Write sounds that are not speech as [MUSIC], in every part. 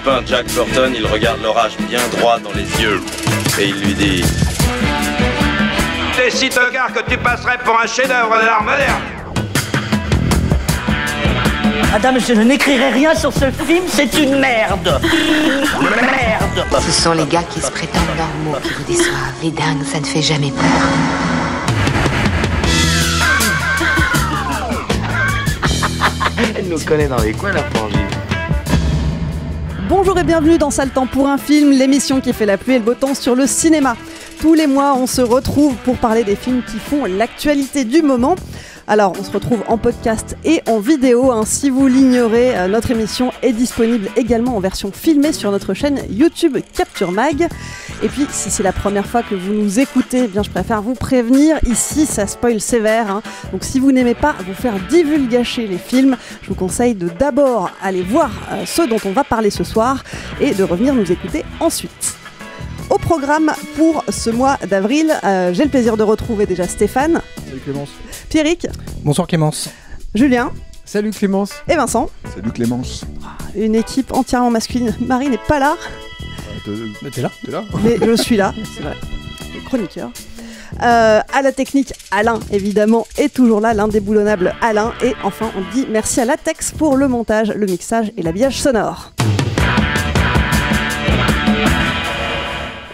copain Jack Burton, il regarde l'orage bien droit dans les yeux et il lui dit T'es si tocard que tu passerais pour un chef-d'œuvre de l'art moderne Madame, je ne n'écrirai rien sur ce film, c'est une merde Merde Ce sont les gars qui se prétendent normaux qui vous déçoivent. Les dingues, ça ne fait jamais peur. Elle nous connaît dans les coins, la forgie. Bonjour et bienvenue dans Sale Temps pour un film, l'émission qui fait la pluie et le beau temps sur le cinéma. Tous les mois, on se retrouve pour parler des films qui font l'actualité du moment. Alors, on se retrouve en podcast et en vidéo. Hein, si vous l'ignorez, euh, notre émission est disponible également en version filmée sur notre chaîne YouTube Capture Mag. Et puis, si c'est la première fois que vous nous écoutez, eh bien, je préfère vous prévenir. Ici, ça spoil sévère. Hein. Donc, si vous n'aimez pas vous faire divulgacher les films, je vous conseille de d'abord aller voir euh, ceux dont on va parler ce soir et de revenir nous écouter ensuite. Au programme pour ce mois d'avril, euh, j'ai le plaisir de retrouver déjà Stéphane. Salut Clémence. Pierrick. Bonsoir Clémence. Julien. Salut Clémence. Et Vincent. Salut Clémence. Ah, une équipe entièrement masculine. Marie n'est pas là. Ah, t'es là, es là Mais je suis là, [LAUGHS] c'est vrai. Le chroniqueur. Euh, à la technique, Alain, évidemment, est toujours là, l'indéboulonnable Alain. Et enfin, on dit merci à Latex pour le montage, le mixage et l'habillage sonore.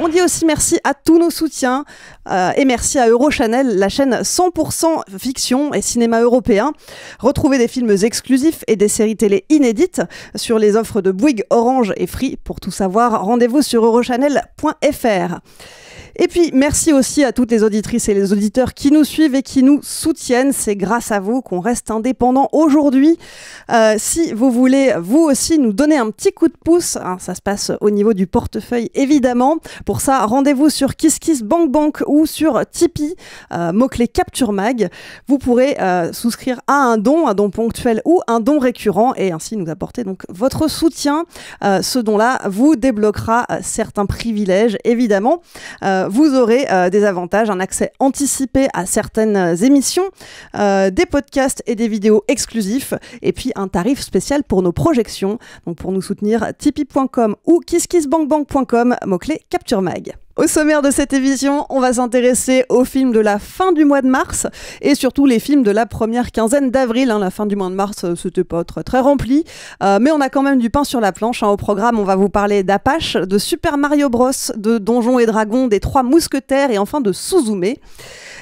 On dit aussi merci à tous nos soutiens euh, et merci à Eurochannel, la chaîne 100% fiction et cinéma européen. Retrouvez des films exclusifs et des séries télé inédites sur les offres de Bouygues, Orange et Free. Pour tout savoir, rendez-vous sur eurochannel.fr. Et puis, merci aussi à toutes les auditrices et les auditeurs qui nous suivent et qui nous soutiennent. C'est grâce à vous qu'on reste indépendant aujourd'hui. Euh, si vous voulez, vous aussi, nous donner un petit coup de pouce, hein, ça se passe au niveau du portefeuille, évidemment. Pour ça, rendez-vous sur KissKissBankBank ou sur Tipeee, euh, mot-clé Capture Mag. Vous pourrez euh, souscrire à un don, un don ponctuel ou un don récurrent et ainsi nous apporter donc votre soutien. ce don-là vous débloquera certains privilèges, évidemment. Euh, vous aurez euh, des avantages, un accès anticipé à certaines euh, émissions, des podcasts et des vidéos exclusifs, et puis un tarif spécial pour nos projections. Donc pour nous soutenir, tipeee.com ou kisskissbankbank.com, mot-clé Capture Mag. Au sommaire de cette émission, on va s'intéresser aux films de la fin du mois de mars et surtout les films de la première quinzaine d'avril. Hein. La fin du mois de mars, euh, c'était pas très, très rempli, euh, mais on a quand même du pain sur la planche. Hein. Au programme, on va vous parler d'Apache, de Super Mario Bros, de Donjons et Dragons, des Trois Mousquetaires et enfin de Suzume.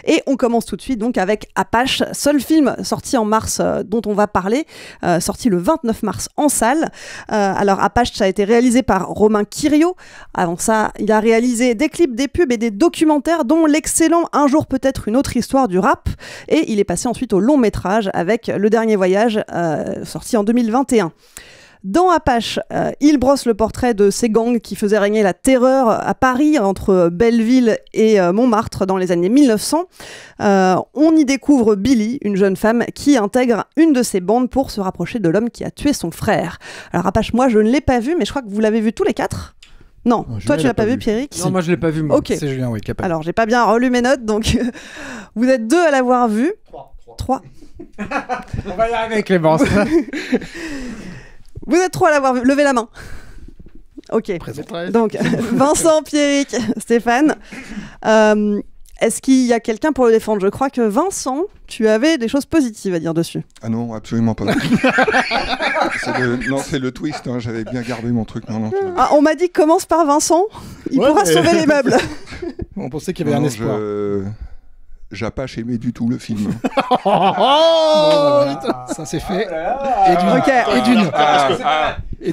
Et on commence tout de suite donc avec Apache, seul film sorti en mars euh, dont on va parler, euh, sorti le 29 mars en salle. Euh, alors Apache, ça a été réalisé par Romain Kirio. Avant ça, il a réalisé des clips, des pubs et des documentaires, dont l'excellent Un jour peut-être une autre histoire du rap. Et il est passé ensuite au long métrage avec Le Dernier Voyage, sorti en 2021. Dans Apache, euh, il brosse le portrait de ces gangs qui faisaient régner la terreur à Paris entre Belleville et euh, Montmartre dans les années 1900. Euh, on y découvre Billy, une jeune femme qui intègre une de ces bandes pour se rapprocher de l'homme qui a tué son frère. Alors Apache, moi je ne l'ai pas vu, mais je crois que vous l'avez vu tous les quatre. Non, toi tu l'as pas, vu, vu. Pierrick Non, moi je l'ai pas vu. Ok. C'est Julien, oui, Alors j'ai pas bien relu mes notes, donc [LAUGHS] vous êtes deux à l'avoir vu. Trois. Trois. [LAUGHS] On va y arriver, Clémence. [LAUGHS] Vous êtes trois à l'avoir levé la main. [LAUGHS] Ok. Donc, [LAUGHS] [LAUGHS] Vincent, Pierrick, Stéphane. Euh, est-ce qu'il y a quelqu'un pour le défendre Je crois que Vincent, tu avais des choses positives à dire dessus. Ah non, absolument pas. non, c'est le twist. Hein. J'avais bien gardé mon truc. Ah, on m'a dit commence par Vincent. Il pourra sauver les meubles. on pensait qu'il y avait un espoir j'ai pas aimé du tout le film. [LAUGHS] Oh, oh, oh, ça c'est fait. Ah et d'une. Ah,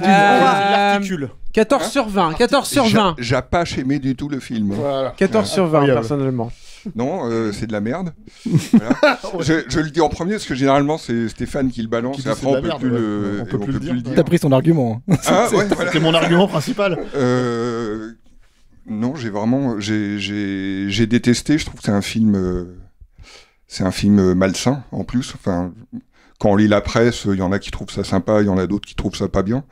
ah, 14 euh, hein sur 20. 14 sur 20. J'ai pas aimé du tout le film. 14 sur 20 personnellement. Non, euh, c'est de la merde. [LAUGHS] je, le dis en premier parce que généralement c'est Stéphane qui le balance qui après on peut, le, pris son argument. Hein. [LAUGHS] C'est mon argument principal. Euh, non, j'ai vraiment, j'ai détesté. Je trouve que c'est un film, euh, c'est un film euh, malsain en plus. Enfin, quand on lit la presse, il y en a qui trouvent ça sympa, il y en a d'autres qui trouvent ça pas bien.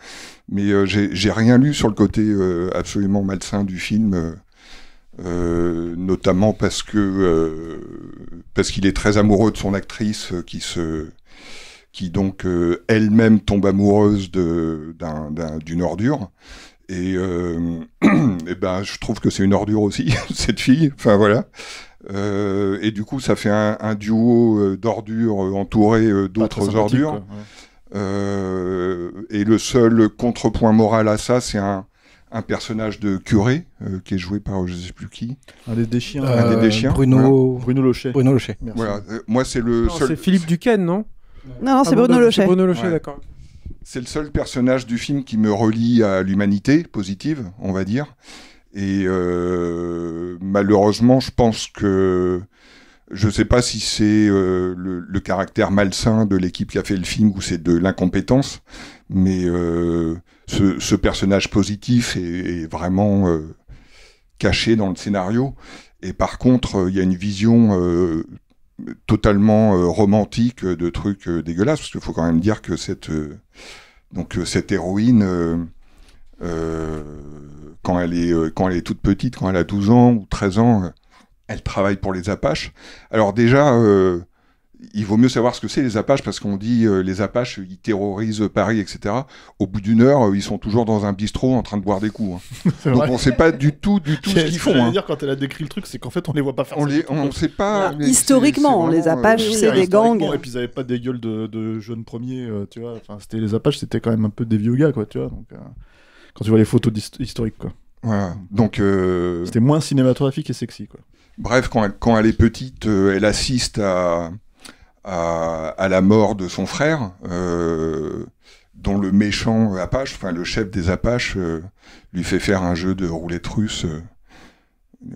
Mais euh, j'ai rien lu sur le côté absolument malsain du film, notamment parce que parce qu'il est très amoureux de son actrice qui se qui donc elle-même tombe amoureuse d'une ordure euh, [CLEARS THROAT] et, ben, je trouve que c'est une ordure aussi, [LAUGHS] cette fille. Enfin, voilà. Euh, et du coup, ça fait un, duo euh, d'ordures entouré d'autres ordures. et le seul contrepoint moral à ça, c'est un, personnage de curé qui est joué par je sais plus qui. Un des déchiens. Un des déchiens Bruno... Lochet. Bruno Lochet. moi, c'est le C'est Philippe Duquesne, non non, c'est ah Bruno Lochet. Bruno Lochet, d'accord. C'est le seul personnage du film qui me relie à l'humanité positive, on va dire. Et euh, malheureusement, je pense que je ne sais pas si c'est euh, le, caractère malsain de l'équipe qui a fait le film ou c'est de l'incompétence, mais euh, ce, personnage positif est vraiment caché dans le scénario. Et par contre, il y a une vision totalement euh, romantique euh, de trucs euh, dégueulasses, parce qu'il faut quand même dire que cette, donc, cette héroïne, quand, elle est, quand elle est toute petite, quand elle a 12 ans ou 13 ans, elle travaille pour les Apaches. Alors déjà, il vaut mieux savoir ce que c'est les Apaches parce qu'on dit euh, les Apaches ils terrorisent Paris etc. Au bout d'une heure euh, ils sont toujours dans un bistrot en train de boire des coups. Hein. [LAUGHS] Donc on sait pas du tout du tout [LAUGHS] ce qu'ils font. Hein. Ce que dire quand elle a décrit le truc c'est qu'en fait on les voit pas faire. On ça, sait pas. historiquement les Apaches euh, c'est des gangs. Et puis ils n'avaient pas des gueules de, jeunes premiers tu vois. Enfin c'était les Apaches c'était quand même un peu des vieux gars quoi tu vois. Donc quand tu vois les photos historiques quoi. Donc c'était moins cinématographique et sexy quoi. Bref, quand elle, quand elle est petite, elle assiste à, à, la mort de son frère, euh, dont le méchant Apache, enfin le chef des Apaches, euh, lui fait faire un jeu de roulette russe. Euh,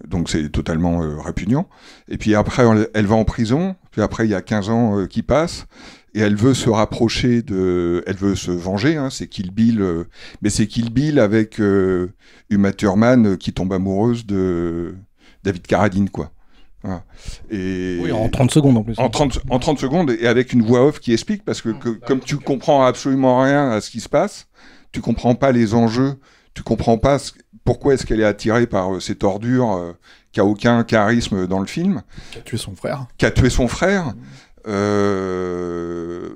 donc c'est totalement répugnant. Et puis après, elle va en prison. Puis après, il y a 15 ans qui passent. Et elle veut se rapprocher de... Elle veut se venger, hein, c'est Kill Bill. mais c'est Kill Bill avec Uma Thurman qui tombe amoureuse de David Carradine, quoi. Et oui, en 30 secondes en plus. En 30, secondes et avec une voix off qui explique, parce que, ah, bah, comme tu comprends absolument rien à ce qui se passe, tu comprends pas les enjeux, tu comprends pas pourquoi est-ce qu'elle est attirée par euh, cette ordure euh, qui a aucun charisme dans le film. Qui a tué son frère. Qui a tué son frère. Euh,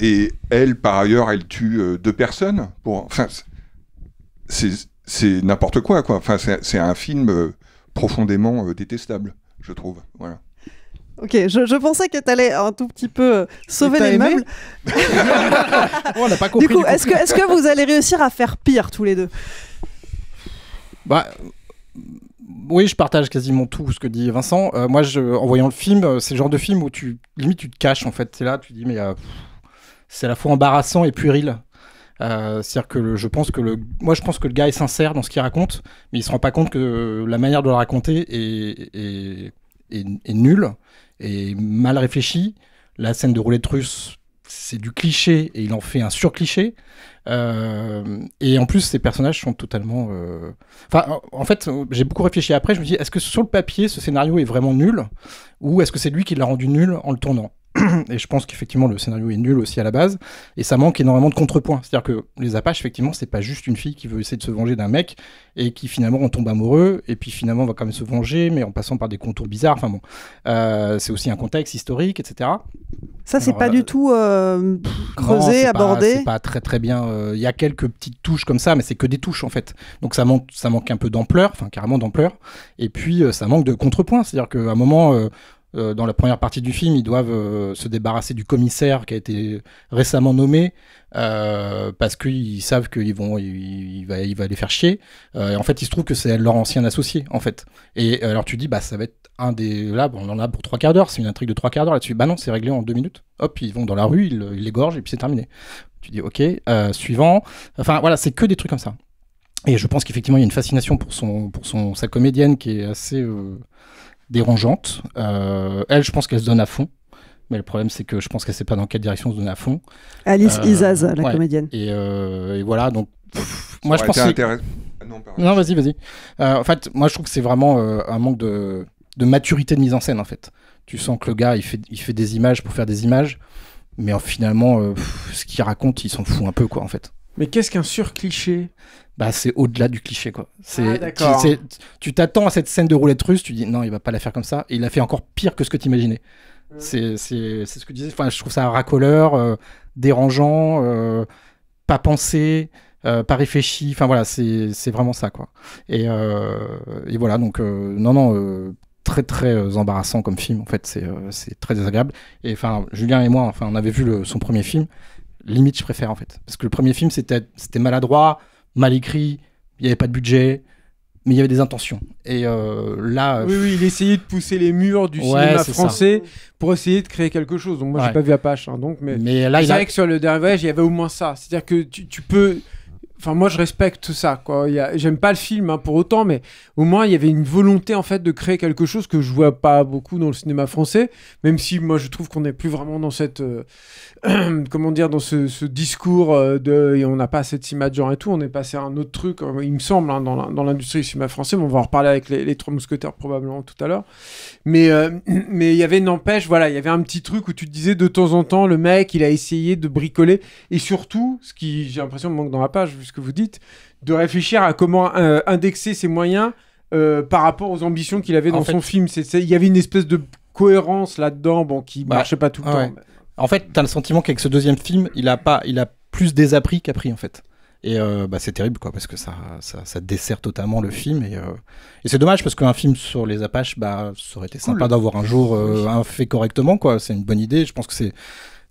et elle, par ailleurs, elle tue deux personnes. Pour, enfin, c'est n'importe quoi, quoi. Enfin, c'est un film profondément détestable je trouve. Ok, je, pensais que tu allais un tout petit peu euh, sauver les meubles. [LAUGHS] Oh, on n'a pas compris. Du coup, est-ce que, vous allez réussir à faire pire tous les deux Bah. Euh, oui, je partage quasiment tout ce que dit Vincent. Euh, moi, en voyant le film, c'est le genre de film où tu limite tu te caches en fait. C'est là, tu dis mais c'est à la fois embarrassant et puéril. C'est-à-dire que je pense que le, moi je pense que le gars est sincère dans ce qu'il raconte, mais il se rend pas compte que la manière de le raconter est est, nul et mal réfléchi. La scène de roulette russe, c'est du cliché et il en fait un surcliché. Euh, et en plus, ces personnages sont totalement. Euh, enfin, en fait, j'ai beaucoup réfléchi après. Je me dis, est-ce que sur le papier, ce scénario est vraiment nul Ou est-ce que c'est lui qui l'a rendu nul en le tournant et je pense qu'effectivement le scénario est nul aussi à la base et ça manque énormément de contrepoints c'est à dire que les Apaches effectivement c'est pas juste une fille qui veut essayer de se venger d'un mec et qui finalement en tombe amoureux et puis finalement va quand même se venger mais en passant par des contours bizarres enfin bon euh, c'est aussi un contexte historique etc ça c'est pas euh, du tout euh, creusé abordé c'est pas très très bien il y a quelques petites touches comme ça mais c'est que des touches en fait donc ça manque ça manque un peu d'ampleur enfin carrément d'ampleur et puis ça manque de contrepoints c'est à dire qu'à un moment euh, dans la première partie du film, ils doivent euh, se débarrasser du commissaire qui a été récemment nommé euh, parce qu'ils savent qu'ils vont, il, va, il va les faire chier. et en fait, il se trouve que c'est leur ancien associé, en fait. Et alors tu dis, bah ça va être un des, là, bon, on en a pour trois quarts d'heure, c'est une intrigue de trois quarts d'heure là-dessus. Bah non, c'est réglé en deux minutes. Hop, ils vont dans la rue, ils, l'égorgent et puis c'est terminé. Tu dis, ok, suivant. Enfin voilà, c'est que des trucs comme ça. Et je pense qu'effectivement, il y a une fascination pour son, pour son, sa comédienne qui est assez dérangeante. Euh, elle, je pense qu'elle se donne à fond. Mais le problème, c'est que je pense qu'elle ne sait pas dans quelle direction se donne à fond. Alice euh, Isaz, la comédienne. Euh, et, voilà, donc moi je pense. Que... Ah non, non vas-y, vas-y. en fait, moi je trouve que c'est vraiment un manque de, de maturité de mise en scène en fait. Tu sens que le gars, il fait, il fait des images pour faire des images, mais finalement, ce qu'il raconte, il s'en fout un peu, quoi, en fait. Mais qu'est-ce qu'un sur-cliché bah, c'est au-delà du cliché quoi. C'est, ah, tu t'attends à cette scène de roulette russe, tu dis non, il va pas la faire comme ça. Et il a fait encore pire que ce que tu imaginais. Euh. C'est, ce que disais. Enfin, je trouve ça racoleur, euh, dérangeant, euh, pas pensé. pas réfléchi, enfin voilà, c'est vraiment ça quoi. Et, voilà, donc non, non, très très embarrassant comme film en fait, c'est très désagréable. Et enfin, Julien et moi, enfin, on avait vu son premier film, limite je préfère en fait, parce que le premier film c'était maladroit, mal écrit, il n'y avait pas de budget, mais il y avait des intentions. Et euh, là. Oui, oui, il essayait de pousser les murs du cinéma français pour essayer de créer quelque chose. Donc, moi, je n'ai pas vu Apache. Hein, donc, mais, c'est vrai que sur le dernier voyage, il y avait au moins ça. C'est-à-dire que tu, tu peux Enfin, moi, je respecte tout ça. Quoi. J'aime pas le film hein, pour autant, mais au moins, il y avait une volonté en fait de créer quelque chose que je vois pas beaucoup dans le cinéma français. Même si moi, je trouve qu'on n'est plus vraiment dans cette, euh, [CLEARS THROAT] comment dire, dans ce, discours euh, de, et on n'a pas cette cinéma de genre et tout. On est passé à un autre truc, hein, il me semble, hein, dans l'industrie du cinéma français. on va en reparler avec les, trois mousquetaires probablement tout à l'heure. Mais euh, [CLEARS THROAT] mais il y avait n'empêche, voilà, il y avait un petit truc où tu te disais de temps en temps, le mec, il a essayé de bricoler. Et surtout, ce qui, j'ai l'impression, manque dans la page ce que vous dites, de réfléchir à comment euh, indexer ses moyens euh, par rapport aux ambitions qu'il avait dans son film. Il y avait une espèce de cohérence là-dedans bon, qui ne bah, marchait pas tout le temps. En fait, tu as le sentiment qu'avec ce deuxième film, il a, pas, il a plus désappris qu'appris en fait. Et euh, bah, c'est terrible, quoi, parce que ça, ça, dessert totalement le film. Et, et c'est dommage, parce qu'un film sur les Apaches, bah, ça aurait été sympa d'avoir un jour un fait correctement, quoi. C'est une bonne idée. Je pense que c'est,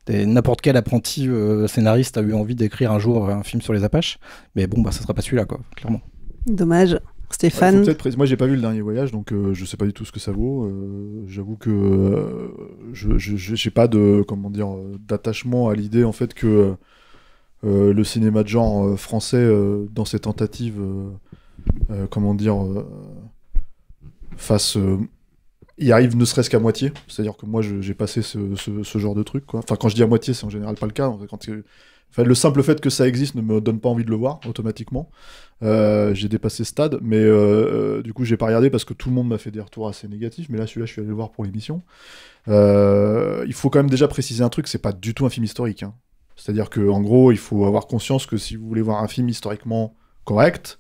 N'importe quel apprenti euh, scénariste a eu envie d'écrire un jour euh, un film sur les Apaches, mais bon, bah, ne sera pas celui-là, quoi, clairement. Dommage. Stéphane. Moi, Moi, j'ai pas vu le dernier voyage, donc je euh, je sais pas du tout ce que ça vaut. J'avoue que je n'ai pas de comment dire d'attachement à l'idée en fait que le cinéma de genre français dans ses tentatives, comment dire, fasse il arrive ne serait-ce qu'à moitié. C'est-à-dire que moi, j'ai passé ce, genre de truc. Enfin, quand je dis à moitié, c'est en général pas le cas. Euh, le simple fait que ça existe ne me donne pas envie de le voir automatiquement. Euh, j'ai dépassé ce stade, mais euh, du coup, j'ai pas regardé parce que tout le monde m'a fait des retours assez négatifs. Mais là, celui-là, je suis allé le voir pour l'émission. il faut quand même déjà préciser un truc c'est pas du tout un film historique. Hein. C'est-à-dire que, en gros, il faut avoir conscience que si vous voulez voir un film historiquement correct,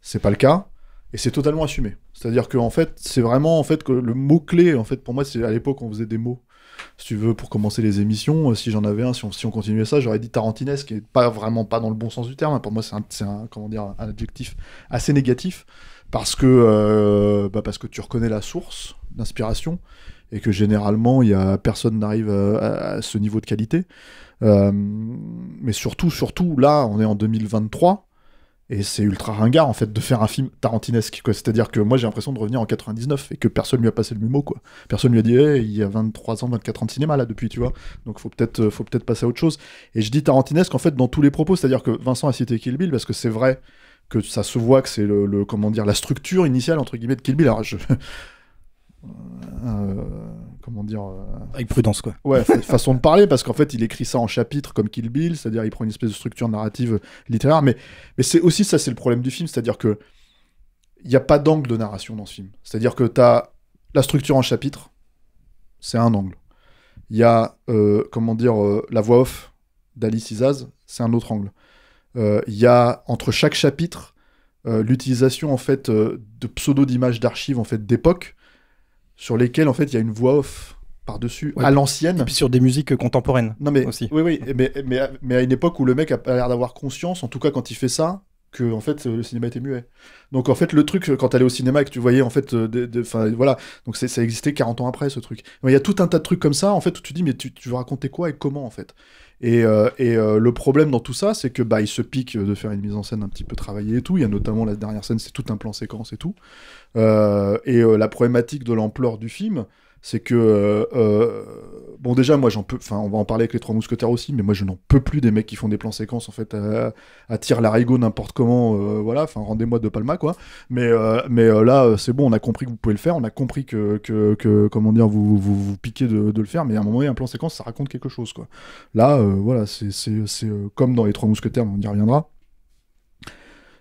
c'est pas le cas, et c'est totalement assumé. C'est-à-dire que en fait, c'est vraiment en fait que le mot clé en fait pour moi c'est à l'époque on faisait des mots. Si tu veux pour commencer les émissions, euh, si j'en avais un, si on, si on continuait ça, j'aurais dit tarantinesque, qui est pas vraiment pas dans le bon sens du terme. Hein. Pour moi, c'est un, comment dire un adjectif assez négatif parce que euh, bah, parce que tu reconnais la source d'inspiration et que généralement il y a personne n'arrive à, ce niveau de qualité. Euh, mais surtout, surtout là, on est en 2023 et c'est ultra ringard en fait de faire un film tarantinesque. C'est-à-dire que moi j'ai l'impression de revenir en 99 et que personne lui a passé le mimo quoi. Personne lui a dit hey, il y a 23 ans, 24 ans de cinéma là depuis, tu vois. Donc faut peut-être euh, faut peut-être passer à autre chose. Et je dis tarantinesque en fait dans tous les propos. C'est-à-dire que Vincent a cité Kill Bill parce que c'est vrai que ça se voit que c'est le, comment dire la structure initiale entre guillemets de Kill Bill. Alors je euh, comment dire euh, avec prudence quoi. Ouais, [LAUGHS] façon de parler parce qu'en fait il écrit ça en chapitre comme Kill Bill, c'est-à-dire il prend une espèce de structure narrative littéraire, mais mais c'est aussi ça c'est le problème du film, c'est-à-dire que il n'y a pas d'angle de narration dans ce film. C'est-à-dire que tu as la structure en chapitre c'est un angle. Il y a, euh, comment dire, la voix off d'Alice Izaz, c'est un autre angle. Il y a, entre chaque chapitre, l'utilisation, en fait, de pseudo d'images d'archives, en fait, d'époque, sur lesquels en fait il y a une voix off par-dessus à l'ancienne. Et puis sur des musiques contemporaines. Non mais aussi. Oui oui, mais, à une époque où le mec a l'air d'avoir conscience, en tout cas quand il fait ça, que en fait euh, le cinéma était muet. Donc en fait le truc euh, quand t'allais au cinéma et que tu voyais en fait, euh, de, voilà, donc ça existait 40 ans après ce truc. Il y a tout un tas de trucs comme ça en fait où tu dis mais tu, tu veux raconter quoi et comment en fait. Et, euh, euh, le problème dans tout ça, c'est que bah, il se pique de faire une mise en scène un petit peu travaillée et tout. Il y a notamment la dernière scène, c'est tout un plan séquence et tout. Euh, et la problématique de l'ampleur du film, c'est que euh, euh, bon déjà moi j'en peux enfin on va en parler avec les trois mousquetaires aussi mais moi je n'en peux plus des mecs qui font des plans séquences en fait à, tirer tir l'arigot n'importe comment euh, voilà enfin rendez-moi de Palma quoi mais là c'est bon on a compris que vous pouvez le faire on a compris que, que, que comment dire vous vous, vous piquez de, le faire mais à un moment donné un plan séquence ça raconte quelque chose quoi là voilà c'est comme dans les trois mousquetaires on y reviendra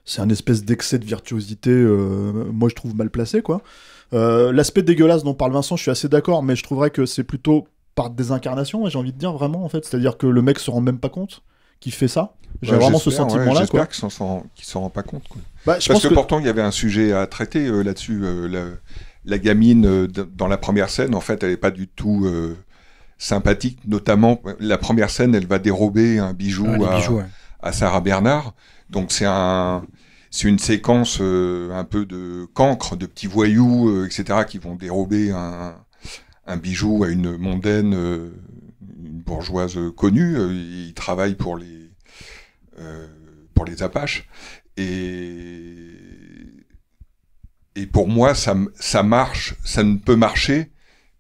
c'est un espèce d'excès de virtuosité moi je trouve mal placé quoi euh, l'aspect dégueulasse dont parle Vincent, je suis assez d'accord, mais je trouverais que c'est plutôt par désincarnation, j'ai envie de dire vraiment, en fait. C'est-à-dire que le mec se rend même pas compte qu'il fait ça. J'ai vraiment ce sentiment-là. J'espère qu'il s'en rend, rend pas compte. Bah, Parce que, pourtant, il y avait un sujet à traiter euh, là-dessus. Euh, la, gamine, dans la première scène, en fait, elle n'est pas du tout sympathique. Notamment, la première scène, elle va dérober un bijou ah, à, Sarah Bernard. Donc, c'est un, c'est une séquence euh, un peu de cancre, de petits voyous, euh, etc., qui vont dérober un, bijou à une mondaine, euh, une bourgeoise connue. Il travaille pour les, pour les Apaches. Et, et pour moi, ça, ça marche, ça ne peut marcher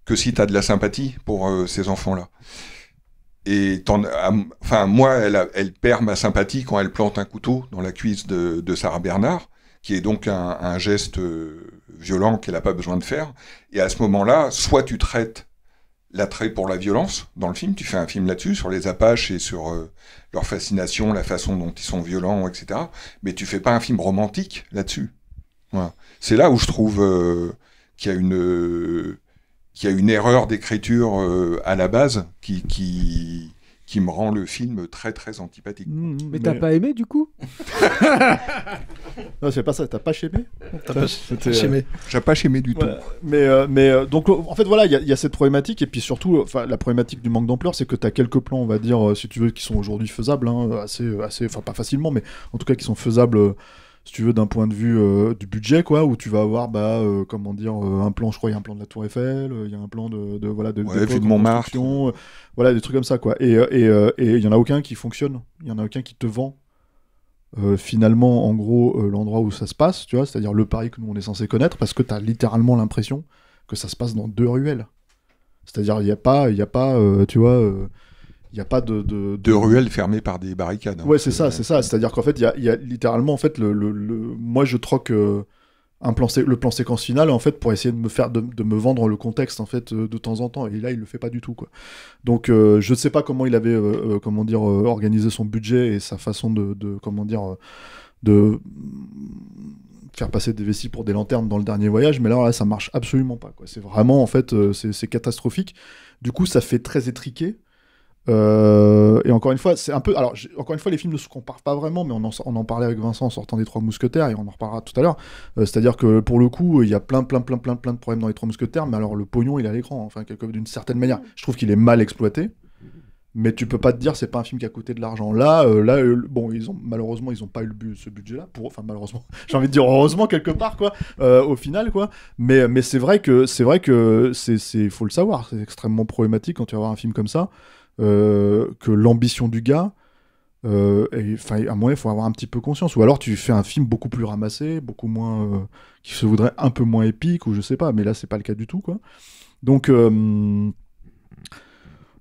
que si tu as de la sympathie pour ces enfants-là. Et enfin, moi, elle, perd ma sympathie quand elle plante un couteau dans la cuisse de, Sarah Bernard, qui est donc un, geste euh, violent qu'elle n'a pas besoin de faire. Et à ce moment-là, soit tu traites l'attrait pour la violence dans le film, tu fais un film là-dessus, sur les Apaches et sur euh, leur fascination, la façon dont ils sont violents, etc. Mais tu fais pas un film romantique là-dessus. C'est là où je trouve euh, qu'il y a une qu'il y a une erreur d'écriture euh, à la base qui, qui, qui me rend le film très très antipathique. Mmh, mmh. mais, t'as pas aimé du coup [LAUGHS] Non, c'est pas ça, t'as pas chémé T'as pas, euh, J'ai pas chémé du tout. Mais, euh, mais donc, en fait, voilà, il y, a cette problématique, et puis surtout, la problématique du manque d'ampleur, c'est que t'as quelques plans, on va dire, si tu veux, qui sont aujourd'hui faisables, hein, assez, assez, enfin pas facilement, mais en tout cas qui sont faisables si tu veux, d'un point de vue euh, du budget, quoi, où tu vas avoir, bah, euh, comment dire, euh, un plan, je crois, il y a un plan de la Tour Eiffel, il y a un plan de, voilà, de, ouais, de, Montmartre, voilà, des trucs comme ça, quoi. Et il et, y en a aucun qui fonctionne, il y en a aucun qui te vend. finalement, en gros, l'endroit où ça se passe, tu vois, c'est-à-dire le Paris que nous on est censé connaître, parce que tu as littéralement l'impression que ça se passe dans deux ruelles. C'est-à-dire, il n'y a pas, il y a pas tu vois, il n'y a pas de, de, ruelles fermées par des barricades. Oui, hein. ouais, c'est ça, euh, c'est ça. C'est-à-dire qu'en fait, il y, a, littéralement, en fait, le, le, moi, je troque euh, un plan le plan séquence final, en fait, pour essayer de me faire, de, me vendre le contexte, en fait, euh, de temps en temps. Et là, il le fait pas du tout, quoi. Donc, je ne sais pas comment il avait, comment dire, organisé son budget et sa façon de, comment dire, de faire passer des vessies pour des lanternes dans le dernier voyage, mais là, ça ça marche absolument pas. C'est vraiment, en fait, c'est catastrophique. Du coup, ça fait très étriqué. Euh, et encore une fois, c'est un peu. Alors, encore une fois, les films ne se comparent pas vraiment, mais on en, parlait avec Vincent en sortant des Trois Mousquetaires, et on en reparlera tout à l'heure. Euh, c'est-à-dire que pour le coup, il y a plein, plein, plein, plein, plein de problèmes dans les Trois Mousquetaires, mais alors le pognon, il est à l'écran, enfin, d'une certaine manière. Je trouve qu'il est mal exploité, mais tu peux pas te dire c'est pas un film qui a coûté de l'argent. Là, euh, là, bon, ils ont malheureusement, ils ont pas eu le ce budget-là. Pour, enfin, malheureusement, [LAUGHS] j'ai envie de dire heureusement quelque part, quoi. au final, quoi. Mais, mais c'est vrai que c'est vrai que c'est, faut le savoir, c'est extrêmement problématique quand tu vas voir un film comme ça. Euh, que l'ambition du gars. Euh, à moins il faut avoir un petit peu conscience. Ou alors tu fais un film beaucoup plus ramassé, beaucoup moins. Euh, qui se voudrait un peu moins épique, ou je sais pas, mais là, c'est pas le cas du tout, quoi. Donc. Euh,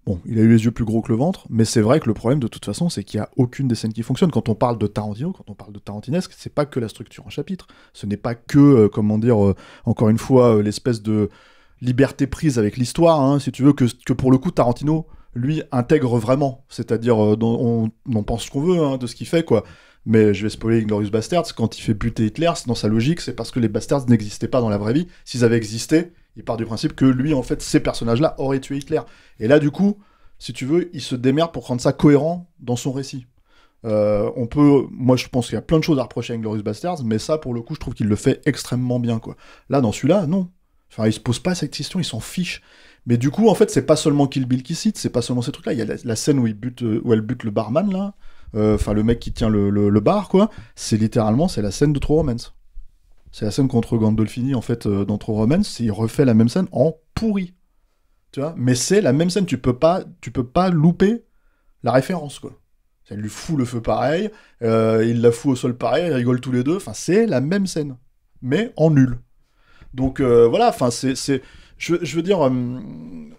bon, il a eu les yeux plus gros que le ventre, mais c'est vrai que le problème de toute façon, c'est qu'il n'y a aucune des scènes qui fonctionne. Quand on parle de Tarantino, quand on parle de Tarantinesque, c'est pas que la structure en chapitre. Ce n'est pas que, comment dire, encore une fois, l'espèce de liberté prise avec l'histoire, hein, si tu veux, que, que, pour le coup, Tarantino, lui, intègre vraiment. C'est-à-dire, euh, on, on, pense ce qu'on veut hein, de ce qu'il fait, quoi. Mais je vais spoiler Glorious Bastards, quand il fait buter Hitler, dans sa logique, c'est parce que les Bastards n'existaient pas dans la vraie vie. S'ils avaient existé, il part du principe que lui, en fait, ces personnages-là auraient tué Hitler. Et là, du coup, si tu veux, il se démerde pour rendre ça cohérent dans son récit. Euh, on peut, moi je pense qu'il y a plein de choses à reprocher à Glorious Bastards, mais ça pour le coup je trouve qu'il le fait extrêmement bien quoi. Là dans celui-là, non. Enfin, il se pose pas cette question, il s'en fiche. Mais du coup, en fait, c'est pas seulement Kill Bill qui cite, c'est pas seulement ces trucs-là. Il y a la, scène où, il bute, euh, où elle bute le barman, là. Euh, enfin, le mec qui tient le, bar, quoi. C'est littéralement, c'est la scène de True Romance. C'est la scène contre Gandolfini, en fait, euh, dans True Romance. Il refait la même scène en pourri. Tu vois Mais c'est la même scène. Tu peux pas, tu peux pas louper la référence, quoi. Elle lui fout le feu pareil, il la fout au sol pareil, ils rigolent tous les deux. Enfin, c'est la même scène, mais en nul. Donc voilà, enfin, c'est je, veux dire, euh,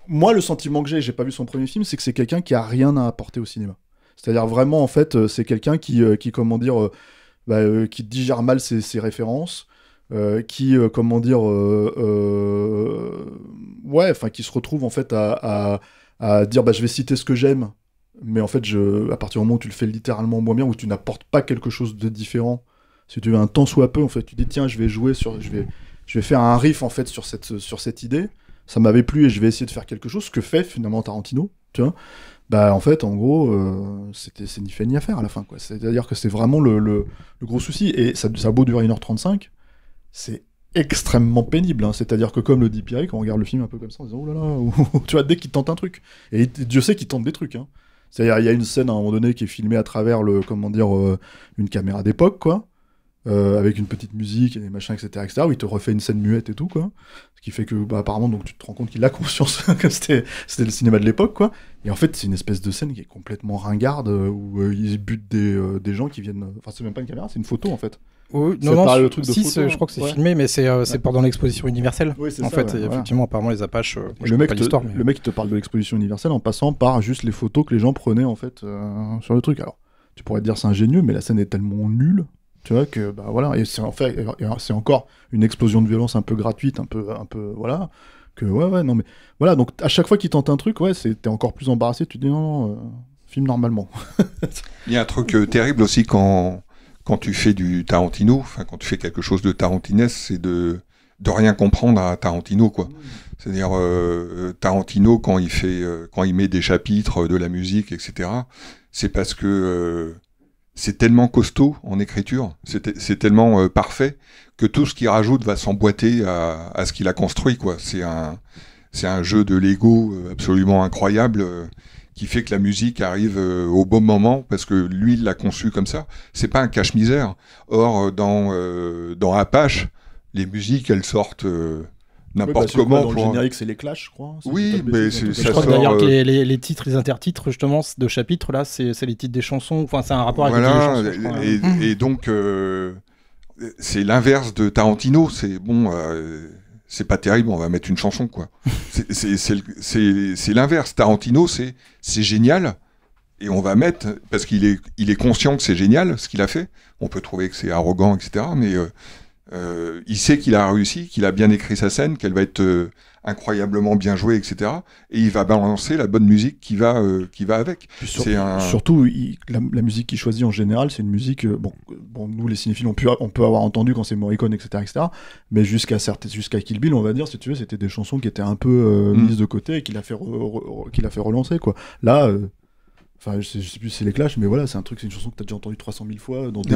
moi, le sentiment que j'ai, j'ai pas vu son premier film, c'est que c'est quelqu'un qui a rien à apporter au cinéma. C'est-à-dire vraiment, en fait, euh, c'est quelqu'un qui, euh, qui, comment dire, bah, qui digère mal ses, références. qui, comment dire, ouais, enfin, qui se retrouve en fait à, dire, bah, je vais citer ce que j'aime, mais en fait, je, à partir du moment où tu le fais littéralement moins bien, où tu n'apportes pas quelque chose de différent, si tu veux un temps soit peu, en fait, tu dis, tiens, je vais jouer sur, je vais, je vais faire un riff en fait sur cette, sur cette idée, ça m'avait plu et je vais essayer de faire quelque chose, ce que fait finalement Tarantino, tu vois. Bah en fait, en gros, euh, c'était c'est ni fait ni à faire à la fin, quoi. C'est-à-dire que c'est vraiment le, gros souci, et ça, ça a beau durer 1h35, c'est extrêmement pénible. Hein. C'est-à-dire que comme le dit Pierre, quand on regarde le film un peu comme ça, on se dit oh là là, [LAUGHS] tu vois, dès qu'il tente un truc, et Dieu sait qu'il tente des trucs. Hein. C'est-à-dire il y a une scène à un moment donné qui est filmée à travers le comment dire euh, une caméra d'époque quoi. Euh, avec une petite musique et des machins, etc., etc., où il te refait une scène muette et tout, quoi. Ce qui fait que, bah, apparemment, donc, tu te rends compte qu'il a [LAUGHS] conscience que c'était, c'était le cinéma de l'époque, quoi. Et en fait, c'est une espèce de scène qui est complètement ringarde, euh, où euh, ils butent des, des gens qui viennent. Enfin, c'est même pas une caméra, c'est une photo, en fait. Oui, non, non, le truc de je crois que c'est filmé, mais c'est pendant l'exposition universelle. Oui, en ça, fait, effectivement, apparemment, les Apaches. le, mec le mec il te parle de l'exposition universelle en passant par juste les photos que les gens prenaient en fait sur le truc. Alors, tu pourrais te dire c'est ingénieux, mais la scène est tellement nulle tu vois que bah voilà et c'est en fait c'est encore une explosion de violence un peu gratuite, un peu un peu voilà que ouais ouais non mais voilà donc à chaque fois qu'il tente un truc ouais c'est t'es encore plus embarrassé tu dis non, non euh, normalement. [LAUGHS] Il y a un truc euh, terrible aussi quand quand tu fais du Tarantino, enfin quand tu fais quelque chose de Tarantines c'est de de rien comprendre à Tarantino quoi. C'est-à-dire euh, Tarantino quand il fait quand il met des chapitres de la musique etc. C'est parce que c'est tellement costaud en écriture, c'est tellement euh, parfait que tout ce qu'il rajoute va s'emboîter à, ce qu'il a construit. C'est un, jeu de Lego euh, absolument incroyable euh, qui fait que la musique arrive au bon moment parce que lui, il l'a conçu comme ça. C'est pas un cache-misère. Or, dans, dans Apache, les musiques, elles sortent n'importe comment. dans le générique, c'est les clashs, je crois. Oui, mais Je d'ailleurs euh, que les, titres, les intertitres, justement, de chapitres, là, c'est, les titres des chansons. Enfin, c'est un rapport avec les chansons. Et, et, donc, euh, c'est l'inverse de Tarantino. C'est bon. Euh, c'est pas terrible, on va mettre une chanson, quoi. [LAUGHS] c'est l'inverse. Tarantino, c'est génial, et on va mettre, parce qu'il est, il est conscient que c'est génial ce qu'il a fait. On peut trouver que c'est arrogant, etc. Mais euh, il sait qu'il a réussi, qu'il a bien écrit sa scène, qu'elle va être euh, incroyablement bien jouée, etc. Et il va balancer la bonne musique qui va, euh, qui va avec. Surtout, la, musique qu'il choisit en général, c'est une musique, bon, bon, nous les cinéphiles, on, pu, on peut avoir entendu quand c'est Morricone, etc., etc. Mais jusqu'à jusqu'à Kill Bill, on va dire, si tu veux, c'était des chansons qui étaient un peu mm. mises de côté et qu'il a fait, qu'il a fait relancer, quoi. Là, Enfin, je sais, plus si c'est les Clash, mais voilà, c'est un truc, c'est une chanson que t'as déjà entendue 300 000 fois dans des,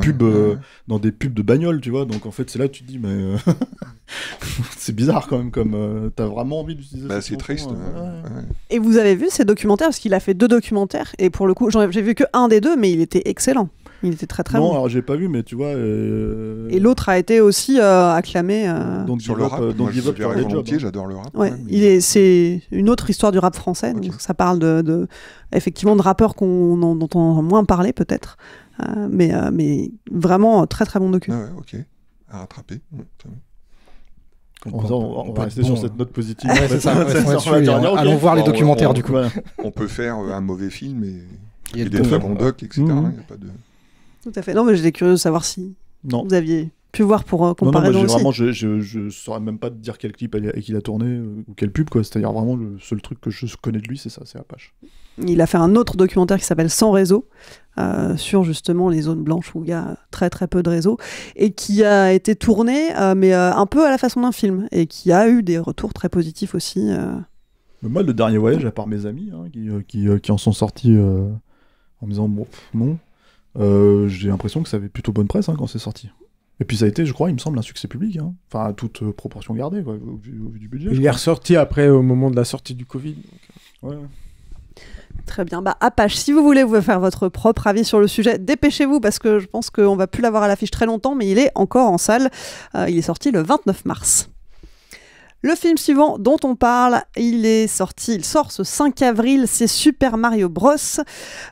pubs, euh, dans des pubs, de bagnole, tu vois. Donc en fait, c'est là que tu te dis, mais euh, [LAUGHS] c'est bizarre quand même, comme euh, t'as vraiment envie d'utiliser. Bah, c'est triste. Et vous avez vu ces documentaires parce qu'il a fait deux documentaires et pour le coup, j'ai vu que un des deux, mais il était excellent. Il était très très non, bon. alors j'ai pas vu, mais tu vois. Euh, et l'autre a été aussi euh, acclamé. Euh, sur le rap, donc hein. j'adore le rap. Hein, il est, c'est une autre histoire du rap français. ça parle de, effectivement de rappeurs qu'on dont on moins parler, peut-être, mais mais vraiment très très bon docu. Ah ouais, ok, à rattraper. On, va rester sur cette hein. note positive. [LAUGHS] Allons voir les documentaires du coup. On peut faire un mauvais film et, y a des très bons docs, etc. Mhm. a pas de... Tout à fait. Non, mais j'étais curieux de savoir si vous aviez pu voir pour euh, comparer. Non, non moi, vraiment, je, je, je, saurais même pas dire quel clip et qu'il a tourné euh, ou quelle pub, quoi. C'est-à-dire vraiment le seul truc que je connais de lui, c'est ça, c'est Apache. Il a fait un autre documentaire qui s'appelle Sans réseau euh, sur justement les zones blanches où il y a très très peu de réseau et qui a été tourné, euh, mais un peu à la façon d'un film et qui a eu des retours très positifs aussi. Moi, le dernier voyage, à part mes amis hein, qui, qui, qui, en sont sortis en me disant bon, non, euh, j'ai l'impression que ça avait plutôt bonne presse hein, quand c'est sorti. Et puis ça a été, je crois, il me semble, un succès public. Hein. Enfin, à toute euh, proportion gardée, au, vu, du budget. Il est ressorti après, au moment de la sortie du Covid. Euh. Très bien. Bah, Apache, si vous voulez vous faire votre propre avis sur le sujet, dépêchez-vous parce que je pense qu'on va plus l'avoir à l'affiche très longtemps, mais il est encore en salle. il est sorti le 29 mars. Le film suivant dont on parle, il est sorti, il sort ce 5 avril, c'est Super Mario Bros,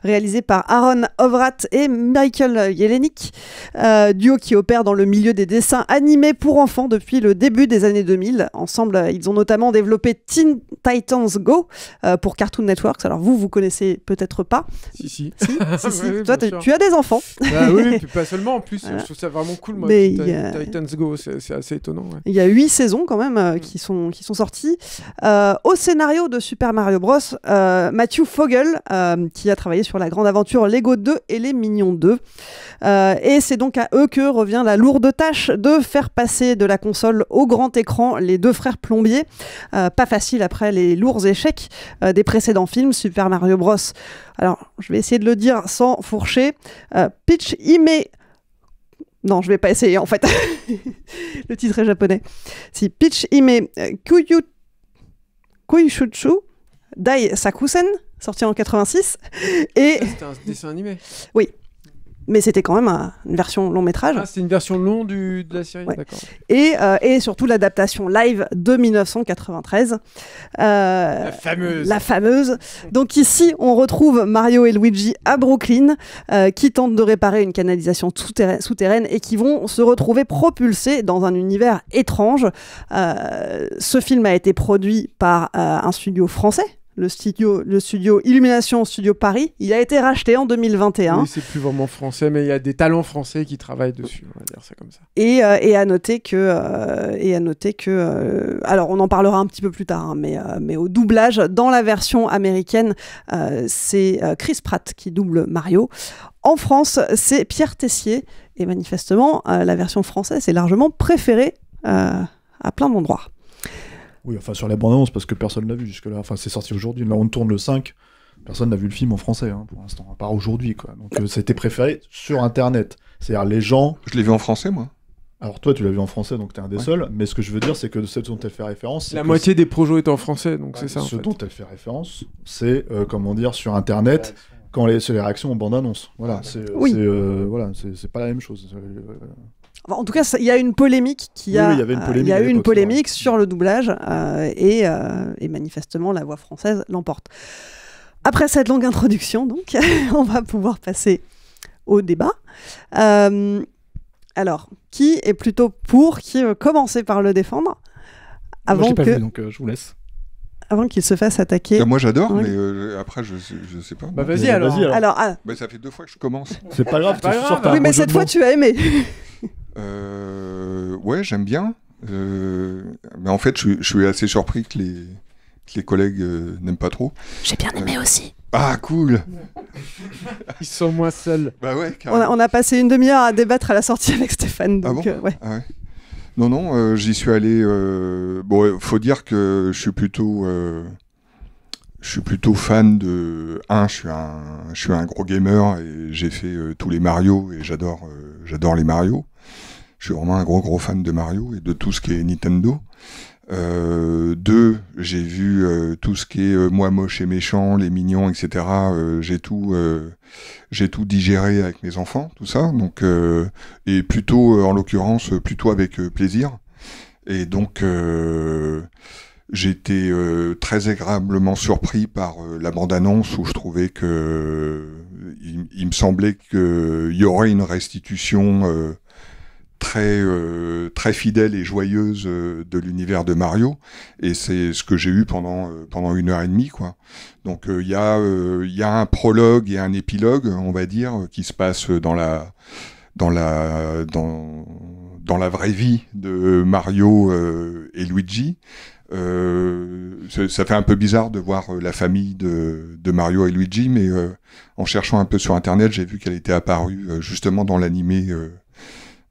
réalisé par Aaron Ovrat et Michael Jelenic, euh, duo qui opère dans le milieu des dessins animés pour enfants depuis le début des années 2000. Ensemble, ils ont notamment développé Teen Titans Go euh, pour Cartoon Networks. Alors vous, vous connaissez peut-être pas. Si, si. [LAUGHS] Toi, tu as des enfants. Bah oui, pas seulement en plus. Je trouve ça vraiment cool, Teen Titans Go, c'est assez étonnant. Il y a huit saisons quand même euh, mm sont, qui sont sortis. Euh, au scénario de Super Mario Bros, euh, Matthew Fogel, euh, qui a travaillé sur la grande aventure Lego 2 et les Minions 2. et c'est donc à eux que revient la lourde tâche de faire passer de la console au grand écran les deux frères plombiers. pas facile après les lourds échecs des précédents films Super Mario Bros. Alors, je vais essayer de le dire sans fourcher. Pitch met non, je vais pas essayer en fait. [LAUGHS] le titre est japonais. Si Pitch Ime euh, Kuyu... Kuyushutsu Dai Sakusen, sorti en 86. Et... Ah, c'était un dessin animé. Oui, mais c'était quand même une version long métrage. Ah, c'est une version long du, de la série, Et, euh, et, surtout l'adaptation live de 1993. Euh, la fameuse. La fameuse. Donc ici, on retrouve Mario et Luigi à Brooklyn, euh, qui tentent de réparer une canalisation souterraine, souterraine, et qui vont se retrouver propulsés dans un univers étrange. ce film a été produit par un studio français, le studio, le studio Illumination Studio Paris, il a été racheté en 2021. Oui, c'est plus vraiment français, mais il y a des talents français qui travaillent dessus, on va dire ça comme ça. Et, euh, et à noter que, euh, et à noter que euh, alors on en parlera un petit peu plus tard, hein, mais, mais au doublage, dans la version américaine, c'est Chris Pratt qui double Mario. En France, c'est Pierre Tessier, et manifestement, la version française est largement préférée à plein d'endroits. Oui, enfin sur les bande-annonce, parce que personne l'a vu jusque-là. Enfin, c'est sorti aujourd'hui. Là, on tourne le 5. Personne n'a vu le film en français hein, pour l'instant, à part aujourd'hui. Quoi. Donc, a euh, c'était préféré sur Internet. C'est-à-dire les gens. Je l'ai vu en français, moi. Alors toi, tu l'as vu en français, donc t'es un des seuls. Mais ce que je veux dire, c'est que ceux dont elle fait référence, la moitié des projets est en français, donc c'est ça. Ce dont elle fait référence, c'est comment dire sur Internet quand les, les réactions en bande annonces. Euh, voilà, c'est voilà, c'est pas la même chose. Euh, en tout cas, il y a une polémique qui a. eu une polémique sur le doublage euh, euh, et, manifestement la voix française l'emporte. Après cette longue introduction, donc, [LAUGHS] on va pouvoir passer au débat. Euh, alors, qui est plutôt pour Qui veut commencer par le défendre avant pas que. donc, je vous laisse avant qu'il se fasse attaquer. moi j'adore, mais après je, ne sais pas. Bah, vas-y alors. Ah. Bah, ça fait deux fois que je commence. C'est pas grave, oui, mais cette fois tu as aimé. Euh, ouais, j'aime bien. Euh, mais en fait, je, suis assez surpris que les, que les collègues euh, n'aiment pas trop. J'ai bien aimé aussi. Ah, cool [LAUGHS] Ils sont moins seuls. Bah ouais, on, a, on, a, passé une demi-heure à débattre à la sortie avec Stéphane. Ah donc, ah Non, non, j'y suis allé. bon, faut dire que je suis plutôt je suis plutôt fan de un je suis un je suis un gros gamer et j'ai fait tous les Mario et j'adore j'adore les Mario je suis vraiment un gros gros fan de Mario et de tout ce qui est Nintendo. Euh, deux, j'ai vu euh, tout ce qui est euh, moi moche et méchant, les mignons, etc. Euh, j'ai tout, j'ai tout digéré avec mes enfants, tout ça. Donc et plutôt en l'occurrence plutôt avec plaisir. Et donc j'étais très agréablement surpris par la bande-annonce où je trouvais que il, me semblait qu'il y aurait une restitution très euh, très fidèle et joyeuse euh, de l'univers de Mario et c'est ce que j'ai eu pendant euh, pendant une heure et demie quoi donc il y a il y a un prologue et un épilogue on va dire qui se passe dans la dans la dans dans la vraie vie de Mario et Luigi ça fait un peu bizarre de voir la famille de, de Mario et Luigi mais en cherchant un peu sur internet j'ai vu qu'elle était apparue justement dans l'animé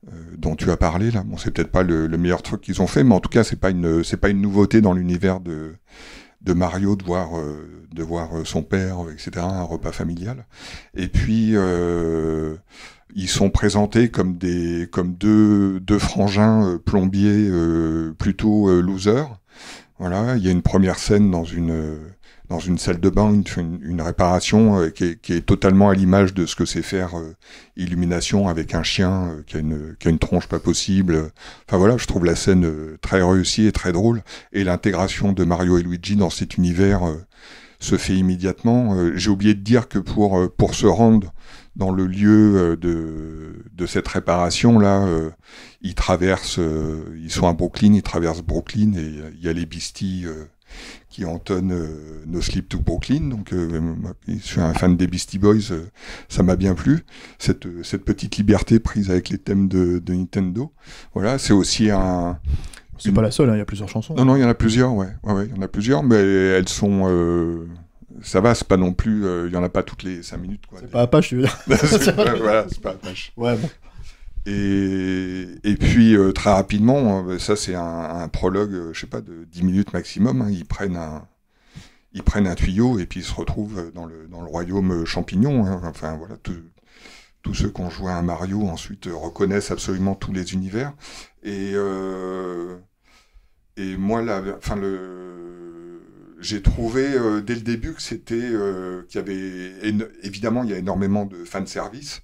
euh, dont tu as parlé là. Bon, c'est peut-être pas le, meilleur truc qu'ils ont fait, mais en tout cas, c'est pas une c'est pas une nouveauté dans l'univers de de Mario de voir euh, de voir euh, son père, etc. Un repas familial. Et puis euh, ils sont présentés comme des comme deux deux frangins plombiers plutôt losers. Voilà, il y a une première scène dans une dans une salle de bain une, réparation euh, qui est, totalement à l'image de ce que c'est faire euh, Illumination avec un chien euh, qui a, une, tronche pas possible. Enfin voilà, je trouve la scène très réussie et très drôle. Et l'intégration de Mario et Luigi dans cet univers se fait immédiatement. J'ai oublié de dire que pour, pour se rendre dans le lieu de, cette réparation là, ils traversent, ils sont à Brooklyn, ils traversent Brooklyn et il y a les Beasties qui entonne euh, No Sleep to Brooklyn. Donc, euh, euh, je suis un fan des Beastie Boys, ça m'a bien plu. Cette, cette petite liberté prise avec les thèmes de, Nintendo. Voilà, c'est aussi un. C'est pas la seule, hein, il y a plusieurs chansons. Non, non, il y en a plusieurs, ouais. Ouais, il y en a plusieurs, mais elles sont ça va, c'est pas non plus, il n'y y en a pas toutes les 5 minutes. Quoi. C'est pas Apache, tu veux dire. [LAUGHS] [LAUGHS] voilà, c'est pas Apache. Ouais, bon. Et, puis euh, très rapidement, hein, ben, ça c'est un, prologue, euh, je sais pas, de 10 minutes maximum, hein. ils, prennent un, ils prennent un tuyau et puis ils se retrouvent euh, dans le, dans le royaume champignon. Hein. enfin voilà, tous ceux qui ont joué à un Mario ensuite reconnaissent absolument tous les univers. Et, et moi, ben, enfin, le, j'ai trouvé dès le début que c'était qu'il y avait évidemment il y a énormément de fanservice service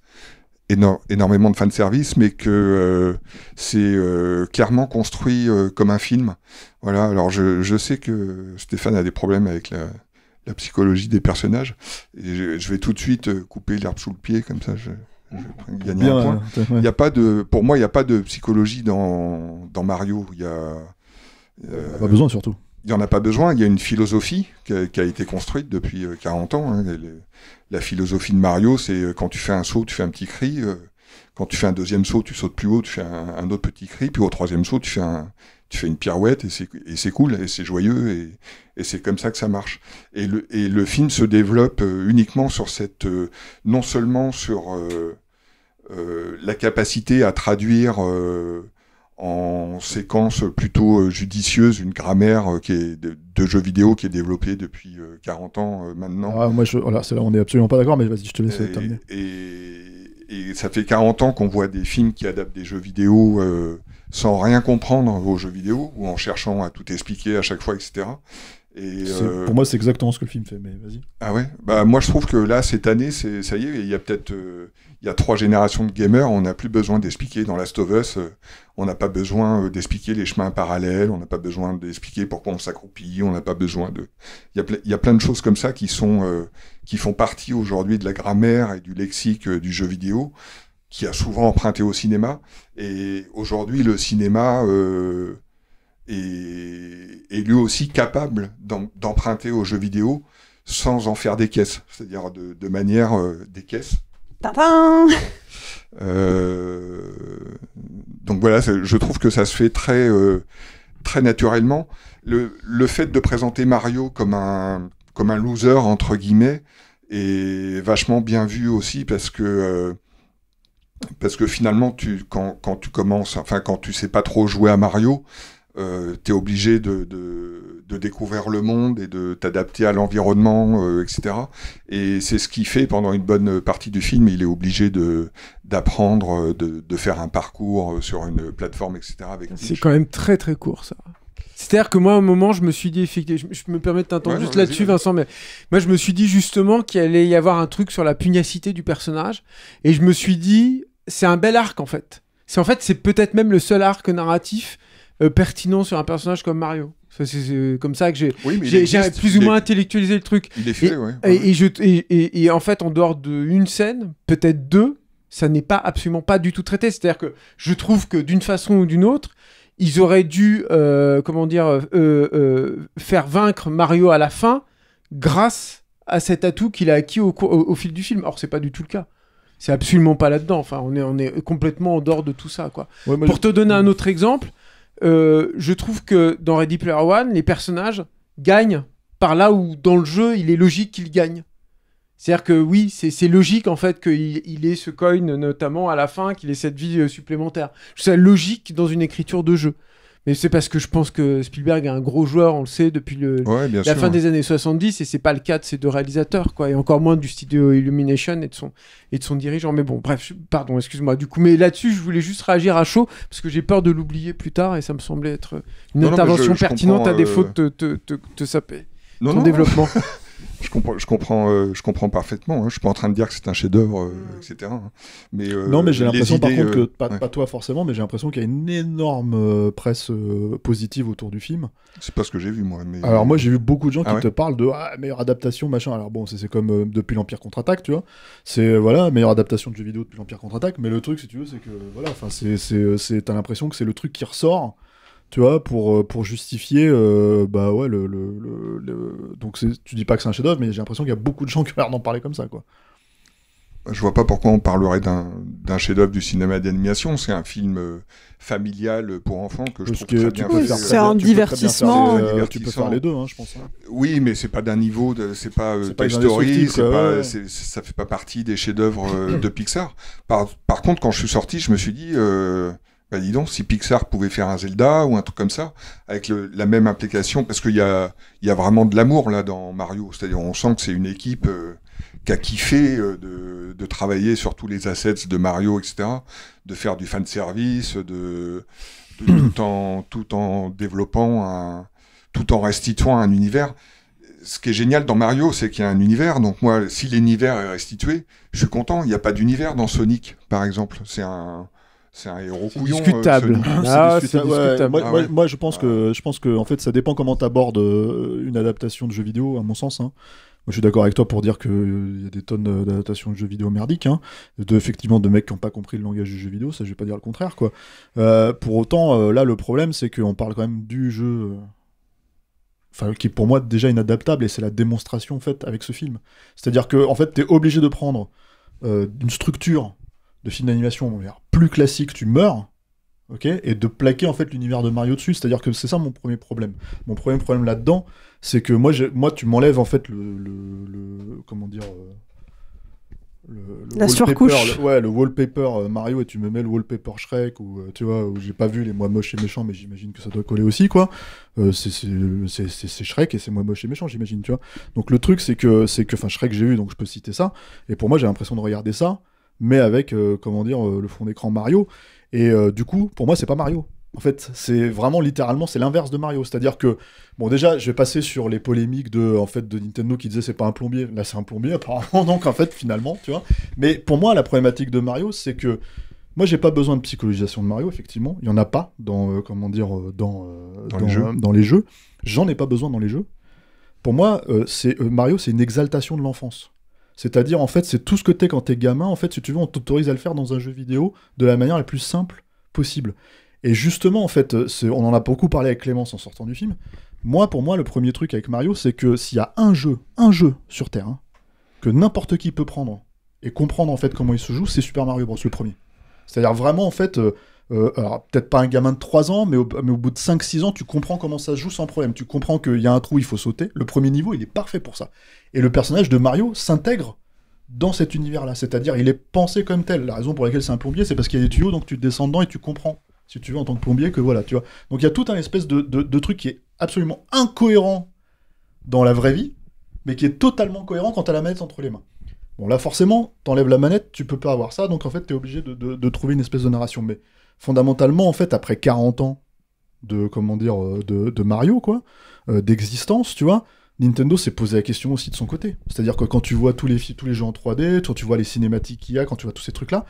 énormément de service, mais que euh, c'est euh, clairement construit euh, comme un film. Voilà, alors je, sais que Stéphane a des problèmes avec la, psychologie des personnages. Et je, vais tout de suite couper l'herbe sous le pied, comme ça je, gagne un point. Il a pas de, pour moi, il n'y a pas de psychologie dans, Mario. Il y a, pas besoin surtout. Il n'y en a pas besoin. Il y a une philosophie qui a, été construite depuis 40 ans. Hein. Les, la philosophie de Mario, c'est euh, quand tu fais un saut, tu fais un petit cri. Euh, quand tu fais un deuxième saut, tu sautes plus haut, tu fais un, autre petit cri. Puis au troisième saut, tu fais, tu fais une pirouette et c'est cool, et c'est joyeux, et, et c'est comme ça que ça marche. Et le, film se développe euh, uniquement sur cette... non seulement sur la capacité à traduire... Euh, en séquence plutôt euh, judicieuse, une grammaire euh, qui est de, jeux vidéo qui est développée depuis 40 euh, ans maintenant. Ah, moi, là, on n'est absolument pas d'accord, mais vas-y, je te laisse et, terminer. Et, ça fait 40 ans qu'on voit des films qui adaptent des jeux vidéo sans rien comprendre aux jeux vidéo, ou en cherchant à tout expliquer à chaque fois, etc. Et Pour moi, c'est exactement ce que le film fait, mais vas-y. Ah ouais bah, Moi, je trouve que là, cette année, ça y est, il y a peut-être il y a trois générations de gamers, on n'a plus besoin d'expliquer dans Last of Us, euh, on n'a pas besoin euh, d'expliquer les chemins parallèles, on n'a pas besoin d'expliquer pourquoi on s'accroupit, on n'a pas besoin de... Il y, a plein de choses comme ça qui, sont, euh, qui font partie aujourd'hui de la grammaire et du lexique du jeu vidéo, qui a souvent emprunté au cinéma. Et aujourd'hui, le cinéma est, lui aussi capable d'emprunter au jeu vidéo sans en faire des caisses, c'est-à-dire de, manière des caisses euh, donc voilà, je trouve que ça se fait très, euh, très naturellement. Le, le, fait de présenter Mario comme un, comme un loser, entre guillemets, est vachement bien vu aussi parce que euh, parce que finalement, tu, quand, quand, tu commences, enfin, quand tu sais pas trop jouer à Mario, euh, tu es obligé de, de, découvrir le monde et de t'adapter à l'environnement, euh, etc. Et c'est ce qu'il fait pendant une bonne partie du film. Il est obligé d'apprendre, euh, de, de, faire un parcours euh, sur une plateforme, etc. C'est quand même très très court ça. C'est-à-dire que moi, à un moment, je me suis dit, je me permets de t'entendre juste là-dessus, Vincent, mais moi, je me suis dit justement qu'il allait y avoir un truc sur la pugnacité du personnage, et je me suis dit, c'est un bel arc en fait. C'est en fait, c'est peut-être même le seul arc narratif euh, pertinent sur un personnage comme Mario. C'est euh, comme ça que j'ai plus ou moins intellectualisé le truc. Il et, Et, en fait, en dehors d'une scène, peut-être deux, ça n'est pas absolument pas du tout traité. C'est-à-dire que je trouve que d'une façon ou d'une autre, ils auraient dû, euh, comment dire, faire vaincre Mario à la fin grâce à cet atout qu'il a acquis au, fil du film. Or, c'est pas du tout le cas. C'est absolument pas là-dedans. Enfin, on est, on est complètement en dehors de tout ça, quoi. Pour te donner un mm. autre exemple, euh, je trouve que dans Ready Player One, les personnages gagnent par là où dans le jeu, il est logique qu'ils gagnent. C'est-à-dire que oui, c'est logique en fait qu'il ait ce coin notamment à la fin, qu'il ait cette vie euh, supplémentaire. C'est logique dans une écriture de jeu. Mais c'est parce que je pense que Spielberg est un gros joueur, on le sait, depuis le, la fin des années 70, et c'est pas le cas de ces deux réalisateurs, quoi, et encore moins du studio Illumination et de son, et de son dirigeant. Mais bon, bref, pardon, excuse-moi. Du coup, mais là-dessus, je voulais juste réagir à chaud, parce que j'ai peur de l'oublier plus tard, et ça me semblait être une intervention pertinente à défaut euh, de te, saper. ton développement. [LAUGHS] Je comprends, je comprends, euh, je comprends parfaitement. Hein. Je suis pas en train de dire que c'est un chef-d'œuvre, euh, mm. etc. Hein. Mais euh, non, mais j'ai l'impression par contre que pas, toi forcément, mais j'ai l'impression qu'il y a une énorme presse positive autour du film. C'est pas ce que j'ai vu moi. Mais... Alors moi j'ai vu beaucoup de gens ah qui te parlent de ah, meilleure adaptation machin. Alors bon, c'est comme depuis l'Empire contre-attaque, tu vois. C'est voilà meilleure adaptation de jeu vidéo depuis l'Empire contre-attaque. Mais le truc, si tu veux, c'est que voilà, enfin c'est, t'as l'impression que c'est le truc qui ressort tu vois, pour, euh, pour justifier, euh, bah ouais, le, le, le, donc tu dis pas que c'est un chef-d'œuvre, mais j'ai l'impression qu'il y a beaucoup de gens qui ont l'air d'en parler comme ça, quoi. Bah, je vois pas pourquoi on parlerait d'un chef-d'œuvre du cinéma d'animation. C'est un film euh, familial pour enfants que je trouve que très bien oui, C'est euh, un divertissement. tu peux faire les deux, hein, je pense. Hein. Oui, mais c'est pas d'un niveau c'est pas Toy Story, ça fait pas partie des chefs-d'œuvre de Pixar. Par, par, contre, quand je suis sorti, je me suis dit. Bah dis donc, si Pixar pouvait faire un Zelda ou un truc comme ça, avec la même implication, parce qu'il y a, y a vraiment de l'amour là dans Mario, c'est-à-dire on sent que c'est une équipe euh, qui a kiffé euh, de, travailler sur tous les assets de Mario, etc., de faire du fan service, de, [CLEARS THROAT] tout, en, tout en développant, un, tout en restituant un univers. Ce qui est génial dans Mario, c'est qu'il y a un univers. Donc moi, si l'univers est restitué, je suis content. Il n'y a pas d'univers dans Sonic, par exemple. C'est un c'est un héros couillon. Discutable. Moi, je pense que ah je pense que en fait, ça dépend comment tu abordes euh, une adaptation de jeu vidéo, à mon sens. Hein. Moi, je suis d'accord avec toi pour dire qu'il euh, y a des tonnes d'adaptations de jeux vidéo merdiques, hein, de, effectivement de mecs qui n'ont pas compris le langage du jeu vidéo, ça je vais pas dire le contraire. quoi. Euh, pour autant, là le problème c'est qu'on parle quand même du jeu Enfin, qui est pour moi déjà inadaptable et c'est la démonstration faite avec ce film. C'est-à-dire que en fait, tu es obligé de prendre une structure de films d'animation plus classique tu meurs. ok et de plaquer en fait l'univers de Mario dessus, c'est-à-dire que c'est ça mon premier problème. Mon premier problème là-dedans, c'est que moi, moi, tu m'enlèves en fait le, comment dire, euh, la surcouche. ouais, le wallpaper euh, Mario et tu me mets le wallpaper Shrek ou euh, tu vois où j'ai pas vu les mois moches et méchants mais j'imagine que ça doit coller aussi quoi. c'est Shrek et c'est moi moche et méchant j'imagine tu vois. Donc le truc c'est que c'est que enfin Shrek j'ai eu donc je peux citer ça et pour moi j'ai l'impression de regarder ça mais avec, euh, comment dire, euh, le fond d'écran Mario. Et euh, du coup, pour moi, c'est pas Mario. En fait, c'est vraiment littéralement c'est l'inverse de Mario, c'est-à-dire que bon déjà, je vais passer sur les polémiques de en fait de Nintendo qui disait c'est pas un plombier, là c'est un plombier [LAUGHS] apparemment donc en fait finalement, tu vois. Mais pour moi la problématique de Mario, c'est que moi j'ai pas besoin de psychologisation de Mario effectivement, il y en a pas dans comment dire dans les dans, les jeux. J'en ai pas besoin dans les jeux. Pour moi, c'est Mario, c'est une exaltation de l'enfance. C'est-à-dire, en fait, c'est tout ce que t'es quand t'es gamin. En fait, si tu veux, on t'autorise à le faire dans un jeu vidéo de la manière la plus simple possible. Et justement, en fait, euh, on en a beaucoup parlé avec Clémence en sortant du film. Moi, pour moi, le premier truc avec Mario, c'est que s'il y a un jeu, un jeu sur Terre, hein, que n'importe qui peut prendre et comprendre en fait comment il se joue, c'est Super Mario Bros. le premier. C'est-à-dire vraiment, en fait, euh, euh, alors peut-être pas un gamin de 3 ans, mais au, bout de 5-6 ans, tu comprends comment ça se joue sans problème. Tu comprends qu'il y a un trou, il faut sauter. Le premier niveau, il est parfait pour ça. Et le personnage de Mario s'intègre dans cet univers-là. C'est-à-dire, il est pensé comme tel. La raison pour laquelle c'est un plombier, c'est parce qu'il y a des tuyaux, donc tu descends dedans et tu comprends, si tu veux, en tant que plombier, que voilà, tu vois. Donc il y a tout un espèce de, truc qui est absolument incohérent dans la vraie vie, mais qui est totalement cohérent quand tu as la manette entre les mains. Bon, là, forcément, t'enlèves la manette, tu peux pas avoir ça, donc en fait, t'es obligé de, de, trouver une espèce de narration. Mais fondamentalement, en fait, après 40 ans de, comment dire, euh, de, Mario, quoi, euh, d'existence, tu vois, Nintendo s'est posé la question aussi de son côté. C'est-à-dire que quand tu vois tous les, tous les jeux en 3D, quand tu vois les cinématiques qu'il y a, quand tu vois tous ces trucs-là,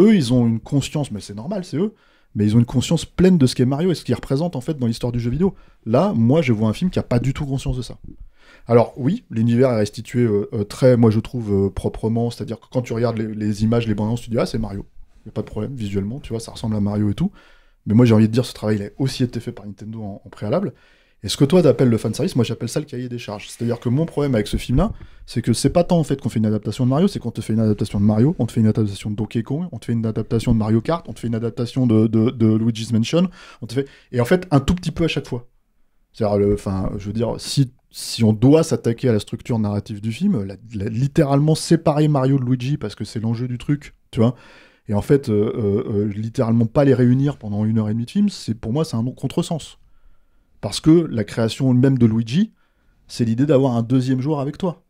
eux, ils ont une conscience, mais c'est normal, c'est eux, mais ils ont une conscience pleine de ce qu'est Mario et ce qu'il représente en fait dans l'histoire du jeu vidéo. Là, moi, je vois un film qui n'a pas du tout conscience de ça. Alors oui, l'univers est restitué euh, très, moi je trouve, proprement, c'est-à-dire que quand tu regardes les, images, les bandes, tu ah, c'est Mario n'y pas de problème visuellement, tu vois, ça ressemble à Mario et tout. Mais moi, j'ai envie de dire, ce travail, il a aussi été fait par Nintendo en, préalable. Et ce que toi t'appelles le fan service moi j'appelle ça le cahier des charges. C'est-à-dire que mon problème avec ce film-là, c'est que c'est pas tant en fait qu'on fait une adaptation de Mario, c'est qu'on te fait une adaptation de Mario, on te fait une adaptation de Donkey Kong, on te fait une adaptation de Mario Kart, on te fait une adaptation de, Luigi's Mansion, on te fait... Et en fait, un tout petit peu à chaque fois. C'est-à-dire, enfin, je veux dire, si, si on doit s'attaquer à la structure narrative du film, littéralement séparer Mario de Luigi parce que c'est l'enjeu du truc, tu vois, et en fait, euh, euh, euh, littéralement pas les réunir pendant une heure et demie de film, c'est pour moi c'est un contresens. Parce que la création même de Luigi, c'est l'idée d'avoir un deuxième joueur avec toi.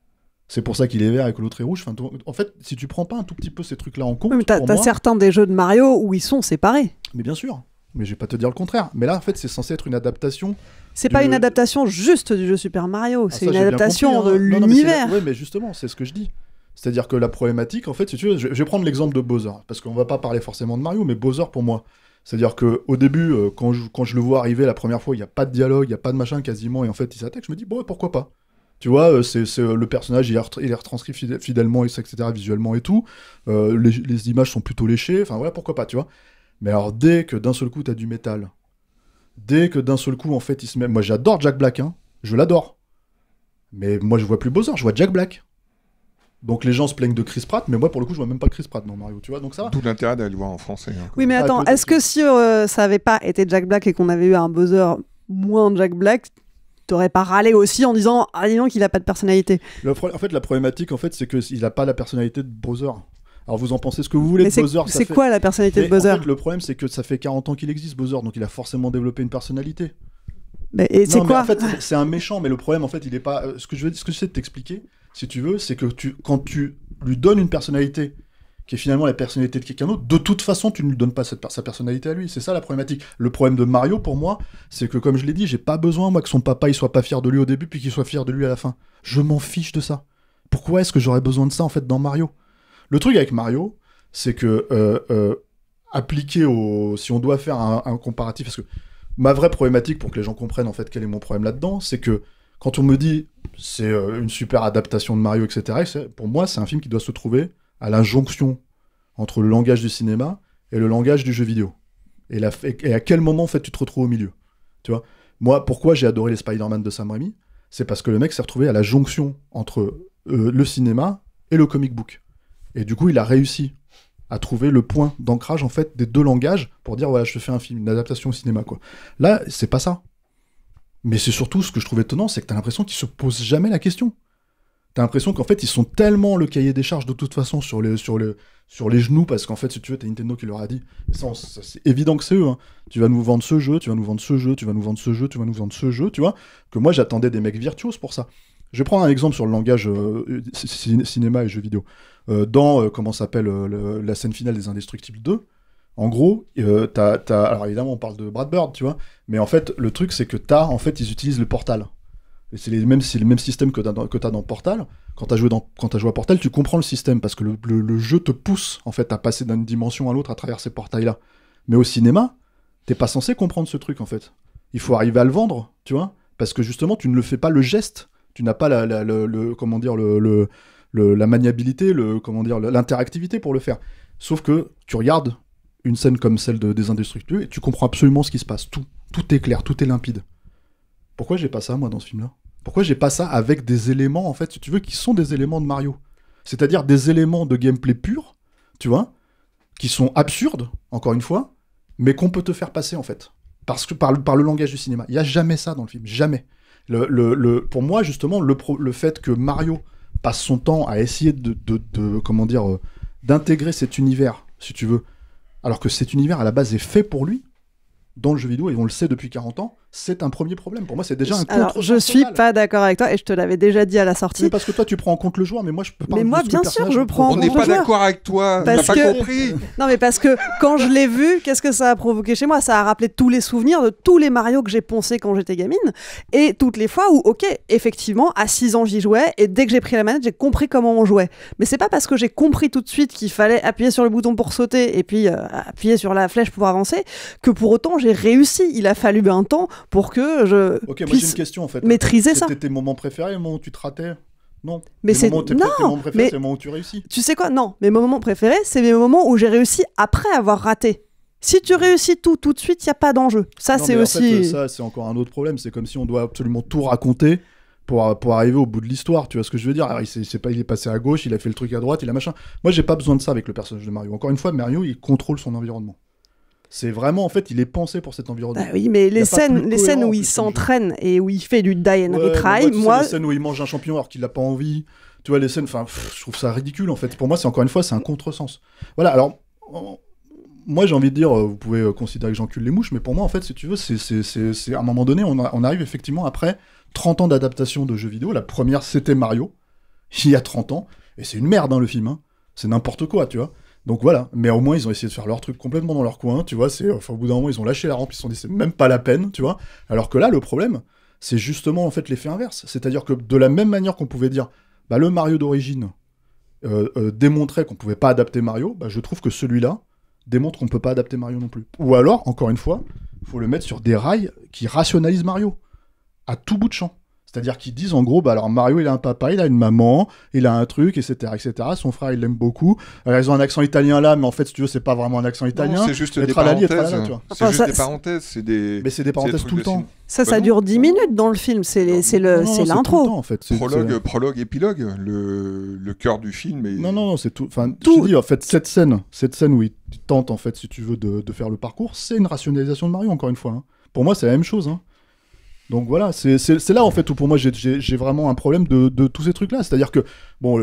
C'est pour ça qu'il est vert et que l'autre est rouge. Enfin, en fait, si tu prends pas un tout petit peu ces trucs-là en compte. mais t'as certains des jeux de Mario où ils sont séparés. Mais bien sûr. Mais je vais pas te dire le contraire. Mais là, en fait, c'est censé être une adaptation. C'est pas une adaptation juste du jeu Super Mario. Ah, c'est une adaptation hein. de l'univers. Oui, mais justement, c'est ce que je dis. C'est-à-dire que la problématique, en fait, si tu veux, je vais prendre l'exemple de Bowser, parce qu'on va pas parler forcément de Mario, mais Bowser pour moi. C'est-à-dire que au début, euh, quand je, quand je le vois arriver la première fois, il n'y a pas de dialogue, il n'y a pas de machin quasiment, et en fait il s'attaque, je me dis, bon, pourquoi pas tu vois, euh, c'est le personnage, il est, il est retranscrit fidèlement, etc., visuellement et tout. Euh, les, images sont plutôt léchées. Enfin voilà, pourquoi pas, tu vois. Mais alors, dès que d'un seul coup, t'as du métal, dès que d'un seul coup, en fait, il se met. Moi, j'adore Jack Black, hein. Je l'adore. Mais moi, je vois plus Bowser, je vois Jack Black. Donc les gens se plaignent de Chris Pratt, mais moi pour le coup je vois même pas Chris Pratt dans Mario, tu vois, donc ça va. Tout l'intérêt d'aller le voir en français. Hein. oui, mais ah, attends, est-ce que si euh, ça avait pas été Jack Black et qu'on avait eu un buzzer moins Jack Black, t'aurais pas râlé aussi en disant ah qu'il qu'il a pas de personnalité. En fait la problématique en fait c'est qu'il a pas la personnalité de Bowser. Alors vous en pensez ce que vous voulez mais de Bowser. C'est quoi la personnalité de Bowser Le problème c'est que ça fait 40 ans qu'il existe Bowser, donc il a forcément développé une personnalité. Mais, c'est quoi en fait, C'est un méchant, mais le problème en fait il est pas. Euh, ce que je veux, ce que j'essaie de t'expliquer, si tu veux, c'est que tu, quand tu lui donnes une personnalité qui est finalement la personnalité de quelqu'un d'autre, de toute façon, tu ne lui donnes pas cette, sa personnalité à lui. C'est ça la problématique. Le problème de Mario, pour moi, c'est que, comme je l'ai dit, j'ai pas besoin, moi, que son papa, il soit pas fier de lui au début, puis qu'il soit fier de lui à la fin. Je m'en fiche de ça. Pourquoi est-ce que j'aurais besoin de ça, en fait, dans Mario Le truc avec Mario, c'est que, euh, euh, appliqué au. Si on doit faire un, un, comparatif, parce que ma vraie problématique, pour que les gens comprennent, en fait, quel est mon problème là-dedans, c'est que quand on me dit c'est euh, une super adaptation de Mario, etc., pour moi, c'est un film qui doit se trouver à la jonction entre le langage du cinéma et le langage du jeu vidéo. Et, à quel moment, en fait, tu te retrouves au milieu Tu vois Moi, pourquoi j'ai adoré les Spider-Man de Sam Raimi C'est parce que le mec s'est retrouvé à la jonction entre euh, le cinéma et le comic book. Et du coup, il a réussi à trouver le point d'ancrage en fait des deux langages pour dire voilà, je fais un film, une adaptation au cinéma quoi. Là, c'est pas ça. Mais c'est surtout ce que je trouve étonnant, c'est que tu as l'impression qu'ils se posent jamais la question. tu as l'impression qu'en fait, ils sont tellement le cahier des charges de toute façon sur les, sur sur les genoux, parce qu'en fait, si tu veux, t'as Nintendo qui leur a dit. c'est évident que c'est eux. Hein. Tu vas nous vendre ce jeu, tu vas nous vendre ce jeu, tu vas nous vendre ce jeu, tu vas nous vendre ce jeu, tu vois. Que moi, j'attendais des mecs virtuoses pour ça. Je vais prendre un exemple sur le langage euh, cinéma et jeux vidéo. Euh, dans, euh, comment s'appelle, la scène finale des Indestructibles 2, en gros, euh, alors évidemment, on parle de Brad Bird, tu vois, mais en fait, le truc, c'est que t'as, en fait, ils utilisent le portal. C'est le même système que tu dans Portal. Quand tu joué à Portal, tu comprends le système parce que le, jeu te pousse en fait à passer d'une dimension à l'autre à travers ces portails-là. Mais au cinéma, t'es pas censé comprendre ce truc en fait. Il faut arriver à le vendre, tu vois, parce que justement, tu ne le fais pas le geste. Tu n'as pas la, le, comment dire, le, maniabilité, le, comment l'interactivité pour le faire. Sauf que tu regardes une scène comme celle des Indestructibles et tu comprends absolument ce qui se passe. Tout, tout est clair, tout est limpide. Pourquoi j'ai pas ça, moi, dans ce film-là Pourquoi j'ai pas ça avec des éléments, en fait, si tu veux, qui sont des éléments de Mario C'est-à-dire des éléments de gameplay pur, tu vois, qui sont absurdes, encore une fois, mais qu'on peut te faire passer, en fait. Parce que par le, langage du cinéma. Il y a jamais ça dans le film, jamais. Le, pour moi, justement, le, fait que Mario passe son temps à essayer de comment dire, euh, d'intégrer cet univers, si tu veux, alors que cet univers à la base est fait pour lui, dans le jeu vidéo, et on le sait depuis 40 ans, c'est un premier problème. Pour moi, c'est déjà un Alors, contre je suis pas d'accord avec toi et je te l'avais déjà dit à la sortie. parce que toi, tu prends en compte le joueur, mais moi, je peux pas. Mais moi, bien sûr, je prends. On n'est pas d'accord avec toi. Parce n'a pas compris. non, mais parce que quand je l'ai vu, qu'est-ce que ça a provoqué chez moi Ça a rappelé tous les souvenirs de tous les Mario que j'ai poncé quand j'étais gamine et toutes les fois où, ok, effectivement, à 6 ans, j'y jouais et dès que j'ai pris la manette, j'ai compris comment on jouait. Mais c'est pas parce que j'ai compris tout de suite qu'il fallait appuyer sur le bouton pour sauter et puis euh, appuyer sur la flèche pour avancer que pour autant j'ai réussi. Il a fallu un temps pour que je puisse question, fait. maîtriser ça. C'était tes moments préférés, les moments où tu te ratais non. Mais c'est non. Préférés, mais... Les où tu réussis. Tu sais quoi Non, Mais mon moment préféré, c'est mes moments où j'ai réussi après avoir raté. Si tu réussis tout tout de suite, il y a pas d'enjeu. Ça c'est aussi. ça c'est encore un autre problème. C'est comme si on doit absolument tout raconter pour, pour arriver au bout de l'histoire. Tu vois ce que je veux dire il, est, pas, il est passé à gauche, il a fait le truc à droite, il a machin. Moi, j'ai pas besoin de ça avec le personnage de Mario. Encore une fois, Mario, il contrôle son environnement. C'est vraiment, en fait, il est pensé pour cet environnement. Bah oui, mais les scènes, les scènes où il s'entraîne et où il fait du die and retry, moi. Les scènes où il mange un champion alors qu'il n'a pas envie. Tu vois, les scènes, enfin, je trouve ça ridicule, en fait. Pour moi, c'est encore une fois, c'est un contresens. Voilà, alors. moi j'ai envie de dire, euh, vous pouvez euh, considérer que j'encule les mouches, mais pour moi en fait, si tu veux, c'est à un moment donné, on, arrive effectivement après 30 ans d'adaptation de jeux vidéo. La première c'était Mario, il y a 30 ans, et c'est une merde hein, le film, hein. c'est n'importe quoi, tu vois. Donc voilà, mais au moins ils ont essayé de faire leur truc complètement dans leur coin, tu vois, c'est au bout d'un moment ils ont lâché la rampe, ils se sont dit c'est même pas la peine, tu vois. Alors que là le problème, c'est justement en fait l'effet inverse, c'est-à-dire que de la même manière qu'on pouvait dire bah le Mario d'origine euh, euh, démontrait qu'on pouvait pas adapter Mario, bah, je trouve que celui-là démontre qu'on peut pas adapter Mario non plus. Ou alors encore une fois, faut le mettre sur des rails qui rationalisent Mario à tout bout de champ. C'est-à-dire qu'ils disent en gros, bah alors Mario il a un papa, il a une maman, il a un truc, etc. etc. Son frère il l'aime beaucoup. Alors, ils ont un accent italien là, mais en fait, si tu veux, c'est pas vraiment un accent italien. C'est juste, des parenthèses. juste des parenthèses. C'est des... Mais c'est des parenthèses tout le temps. Ça, bah ça dure 10 minutes dans le film, c'est l'intro. En fait. Prologue, prologue, épilogue, le, le cœur du film. Non, non, non, c'est tout. Enfin, tout... dis, en fait, cette scène, cette scène où il tente, en fait, si tu veux, de, de faire le parcours, c'est une rationalisation de Mario, encore une fois. Hein. Pour moi, c'est la même chose. Hein. Donc voilà, c'est là en fait où pour moi j'ai vraiment un problème de, tous ces trucs-là. C'est-à-dire que, bon,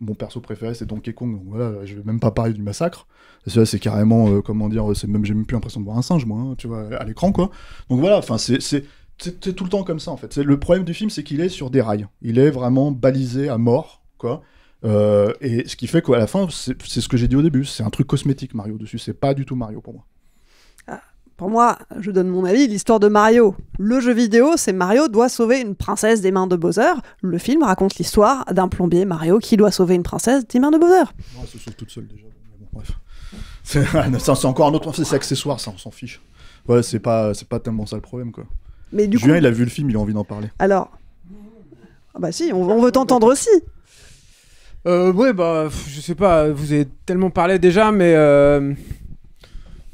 mon perso préféré c'est Donkey Kong, donc voilà, je vais même pas parler du massacre. C'est carrément, euh, comment dire, c'est même, j'ai même plus l'impression de voir un singe, moi, hein, tu vois, à l'écran, quoi. Donc voilà, enfin, c'est tout le temps comme ça, en fait. Le problème du film, c'est qu'il est sur des rails. Il est vraiment balisé à mort, quoi. Euh, et ce qui fait qu'à la fin, c'est ce que j'ai dit au début, c'est un truc cosmétique Mario dessus, c'est pas du tout Mario pour moi pour moi, je donne mon avis, l'histoire de Mario. Le jeu vidéo, c'est Mario doit sauver une princesse des mains de Bowser. Le film raconte l'histoire d'un plombier Mario qui doit sauver une princesse des mains de Bowser. Ouais, elle se sauve toute seule déjà. bref. [LAUGHS] Ah, c'est encore un autre. C'est accessoire, ça, on s'en fiche. Ouais, c'est pas, pas tellement ça le problème, quoi. Mais du Julien, il a vu le film, il a envie d'en parler. Alors. Ah bah si, on, veut t'entendre aussi. Euh, ouais, bah, je sais pas, vous avez tellement parlé déjà, mais. Euh,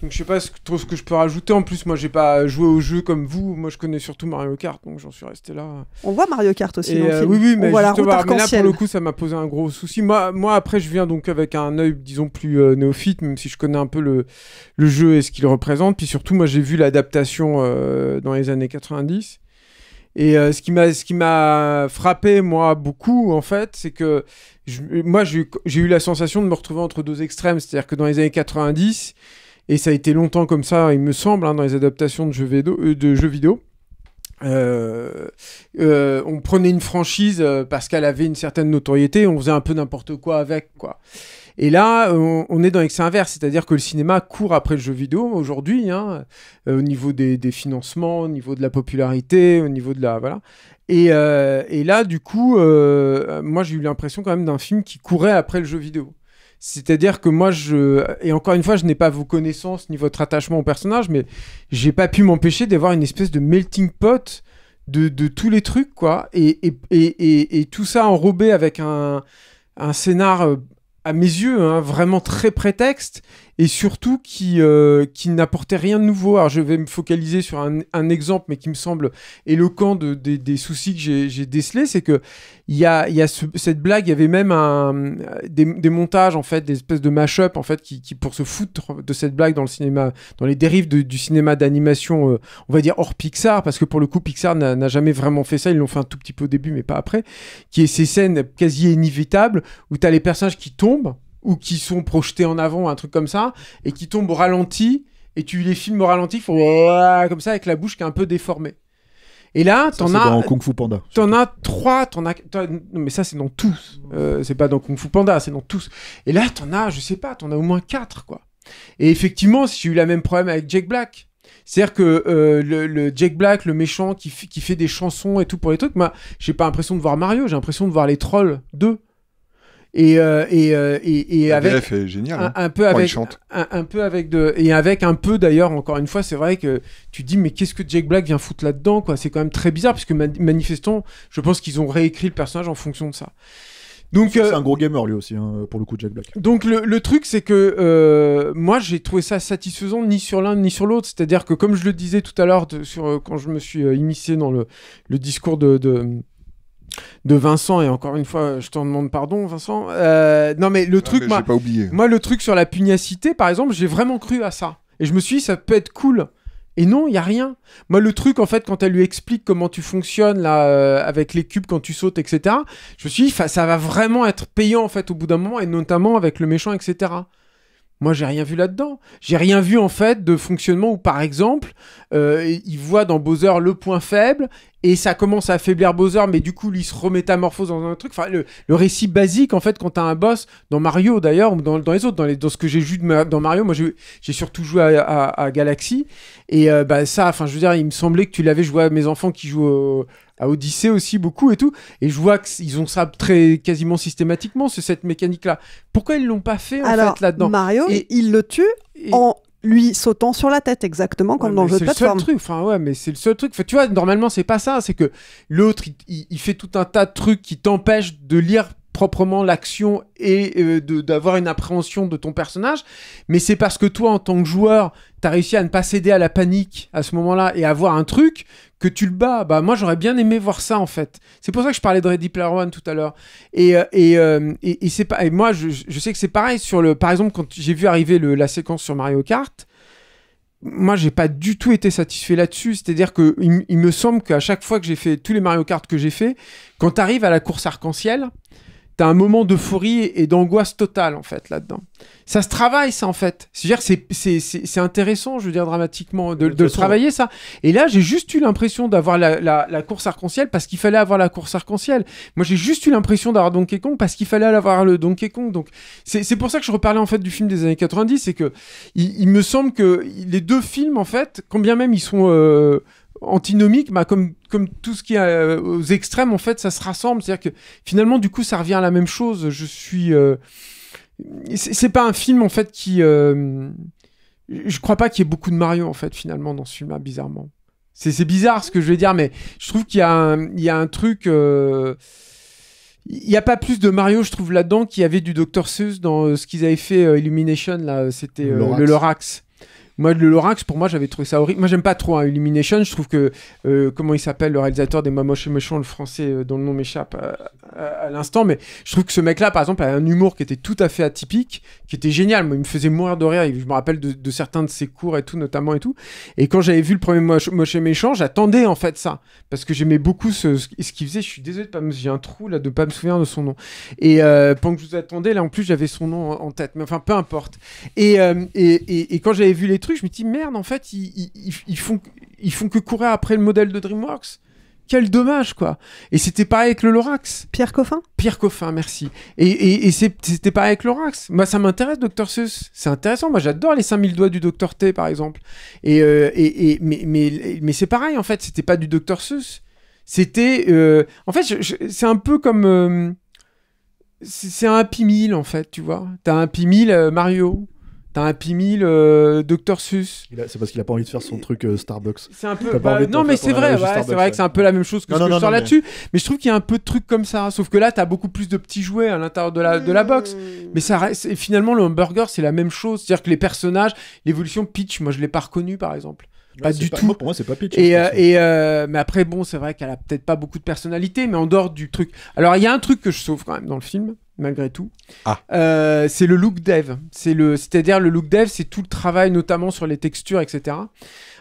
donc je sais pas ce trop ce que je peux rajouter. En plus, moi, j'ai pas joué au jeu comme vous. Moi, je connais surtout Mario Kart, donc j'en suis resté là. On voit Mario Kart aussi. dans le euh, Oui, oui, mais, là, pour le coup, ça m'a posé un gros souci. Moi, moi, après, je viens donc avec un œil, disons, plus euh, néophyte, même si je connais un peu le, le jeu et ce qu'il représente. Puis surtout, moi, j'ai vu l'adaptation euh, dans les années 90. Et ce qui m'a ce qui m'a frappé moi beaucoup en fait, c'est que moi j'ai eu la sensation de me retrouver entre deux extrêmes, c'est-à-dire que dans les années 90, et ça a été longtemps comme ça, il me semble, hein, dans les adaptations de jeux euh, vidéo. Euh, euh, on prenait une franchise parce qu'elle avait une certaine notoriété, on faisait un peu n'importe quoi avec, quoi. Et là, on, est dans l'excès inverse, c'est-à-dire que le cinéma court après le jeu vidéo aujourd'hui, hein, au niveau des, financements, au niveau de la popularité, au niveau de la voilà. et là, du coup, moi j'ai eu l'impression quand même d'un film qui courait après le jeu vidéo. C'est-à-dire que moi, je et encore une fois, je n'ai pas vos connaissances ni votre attachement au personnage, mais j'ai pas pu m'empêcher d'avoir une espèce de melting pot de, tous les trucs, quoi. Et, et, tout ça enrobé avec un, scénar, euh, à mes yeux, hein, vraiment très prétexte, et surtout qui, euh, qui n'apportait rien de nouveau. Alors je vais me focaliser sur un, exemple, mais qui me semble éloquent de, des soucis que j'ai décelés, c'est que il y a, y a cette blague, il y avait même un, des, des, montages en fait, des espèces de mash-up en fait, qui, pour se foutre de cette blague dans le cinéma, dans les dérives du cinéma d'animation, euh, on va dire hors Pixar, parce que pour le coup Pixar n'a jamais vraiment fait ça, ils l'ont fait un tout petit peu au début, mais pas après, qui est ces scènes quasi inévitables où tu as les personnages qui tombent ou qui sont projetés en avant, un truc comme ça, et qui tombent au ralenti, et tu les filmes au ralenti, font comme ça avec la bouche qui est un peu déformée. Et là, t'en as. Dans Kung Fu Panda. T'en as trois, t'en as. Non, mais ça, c'est dans tous. Euh, c'est pas dans Kung Fu Panda, c'est dans tous. Et là, t'en as, je sais pas, t'en as au moins quatre, quoi. Et effectivement, j'ai eu le même problème avec Jack Black. C'est-à-dire que euh, le, Jack Black, le méchant qui, qui, fait des chansons et tout pour les trucs, moi, j'ai pas l'impression de voir Mario, j'ai l'impression de voir les trolls 2 et euh, euh, avec génial, hein. un, peu avec un, peu avec de et avec un peu d'ailleurs encore une fois c'est vrai que tu dis mais qu'est-ce que Jake Black vient foutre là-dedans quoi c'est quand même très bizarre puisque que manifestant je pense qu'ils ont réécrit le personnage en fonction de ça donc c'est euh, un gros gamer lui aussi hein, pour le coup Jack Black donc le, truc c'est que moi j'ai trouvé ça satisfaisant ni sur l'un ni sur l'autre c'est-à-dire que comme je le disais tout à l'heure sur quand je me suis initié dans le, discours de de Vincent et encore une fois je t'en demande pardon Vincent euh, non mais le ah, truc moi, pas oublié. moi le truc sur la pugnacité par exemple j'ai vraiment cru à ça et je me suis dit ça peut être cool et non, il y a rien. Moi, le truc, en fait, quand elle lui explique comment tu fonctionnes là euh, avec les cubes quand tu sautes, etc. Je me suis dit, ça va vraiment être payant en fait au bout d'un moment, et notamment avec le méchant, etc. Moi, j'ai rien vu là-dedans. J'ai rien vu en fait de fonctionnement où, par exemple, euh, il voit dans Bowser le point faible et ça commence à affaiblir Bowser, mais du coup, il se remétamorphose dans un truc. Enfin, le, récit basique, en fait, quand t'as un boss, dans Mario d'ailleurs, ou dans, les autres, dans, dans ce que j'ai vu dans Mario, moi, j'ai surtout joué à, à, Galaxy. Et euh, bah, ça, enfin, je veux dire, il me semblait que tu l'avais joué à mes enfants qui jouent à Odyssey aussi beaucoup et tout. Et je vois qu'ils ont ça très quasiment systématiquement, cette mécanique-là. Pourquoi ils l'ont pas fait, en fait, là-dedans Mario, et, il le tue en lui sautant sur la tête, exactement comme dans le jeu de plateforme. C'est le seul truc, enfin ouais, mais c'est le seul truc. tu vois, normalement, c'est pas ça, c'est que l'autre, il, fait tout un tas de trucs qui t'empêchent de lire proprement l'action et euh, d'avoir une appréhension de ton personnage, mais c'est parce que toi, en tant que joueur, t'as réussi à ne pas céder à la panique à ce moment-là et à avoir un truc que tu le bats. Bah moi, j'aurais bien aimé voir ça en fait. C'est pour ça que je parlais de Ready Player One tout à l'heure. Et euh, euh, et, et, c'est pas. Et moi, je, je sais que c'est pareil sur le. Par exemple, quand j'ai vu arriver le, la séquence sur Mario Kart. Moi, j'ai pas du tout été satisfait là-dessus. C'est-à-dire que il, me semble qu'à chaque fois que j'ai fait tous les Mario Kart que j'ai fait, quand tu arrives à la course arc-en-ciel, un moment d'euphorie et d'angoisse totale, en fait, là-dedans. Ça se travaille, ça, en fait. C'est intéressant, je veux dire, dramatiquement, de, travailler, ça. Et là, j'ai juste eu l'impression d'avoir la, course arc-en-ciel parce qu'il fallait avoir la course arc-en-ciel. Moi, j'ai juste eu l'impression d'avoir Donkey Kong parce qu'il fallait avoir le Donkey Kong. Donc, c'est pour ça que je reparlais, en fait, du film des années 90. C'est que il, me semble que les deux films, en fait, quand bien même ils sont... Euh, antinomique, bah, comme, comme tout ce qui est euh, aux extrêmes, en fait, ça se rassemble. C'est-à-dire que finalement, du coup, ça revient à la même chose. Je suis. Euh, c'est pas un film, en fait, qui. Je euh, Je crois pas qu'il y ait beaucoup de Mario, en fait, finalement, dans ce film-là, bizarrement. C'est bizarre ce que je vais dire, mais je trouve qu'il y, a il y a un truc. Il n'y a pas plus de Mario, je trouve, là-dedans qu'il y avait du Dr. Seuss dans ce qu'ils avaient fait Illumination, là. C'était le Lorax. Moi, le Lorax, pour moi, j'avais trouvé ça horrible. Moi, j'aime pas trop hein, Illumination. Je trouve que. Euh, comment il s'appelle, le réalisateur des Mamoche et Méchants le français euh, dont le nom m'échappe euh, à, l'instant. Mais je trouve que ce mec-là, par exemple, a un humour qui était tout à fait atypique, qui était génial. Moi, il me faisait mourir de rire. Je me rappelle de, certains de ses cours et tout, notamment et tout. Et quand j'avais vu le premier Moche, et Méchant, j'attendais en fait ça. Parce que j'aimais beaucoup ce, ce, qu'il faisait. Je suis désolé de pas me. J'ai un trou là de pas me souvenir de son nom. Et pendant que je vous attendais, là, en plus, j'avais son nom en, tête. Mais enfin, peu importe. et quand j'avais vu les trucs, je me dis merde, en fait, ils, font, ils font que courir après le modèle de DreamWorks. Quel dommage, quoi. Et c'était pareil avec le Lorax. Pierre Coffin Pierre Coffin, merci. Et, c'était pareil avec Lorax. Moi, ça m'intéresse, Dr. Seuss. C'est intéressant. Moi, j'adore les 5000 doigts du Docteur T, par exemple. Et, euh, mais mais, c'est pareil, en fait. C'était pas du Docteur Seuss. C'était. Euh, en fait, c'est un peu comme. Euh, c'est un Happy en fait, tu vois. T'as un Happy Mario. T'as un Pimille, euh, Dr. Sus. C'est parce qu'il a pas envie de faire son truc euh, Starbucks. C'est un peu. Bah, non, mais c'est vrai, c'est vrai que c'est un peu la même chose que ce que je sors là-dessus. Mais... je trouve qu'il y a un peu de trucs comme ça. Hein. Sauf que là, t'as beaucoup plus de petits jouets à l'intérieur de la, de la box. Mais ça reste... finalement, le hamburger, c'est la même chose. C'est-à-dire que les personnages, l'évolution pitch moi, je l'ai pas reconnu, par exemple. pas du tout. pour moi, c'est pas pitch. Hein, et, euh, euh, mais après, bon, c'est vrai qu'elle a peut-être pas beaucoup de personnalité, mais en dehors du truc. Alors, il y a un truc que je sauve quand même dans le film, malgré tout. Ah. Euh, c'est le look dev. C'est le, c'est-à-dire le look dev, c'est tout le travail, notamment sur les textures, etc.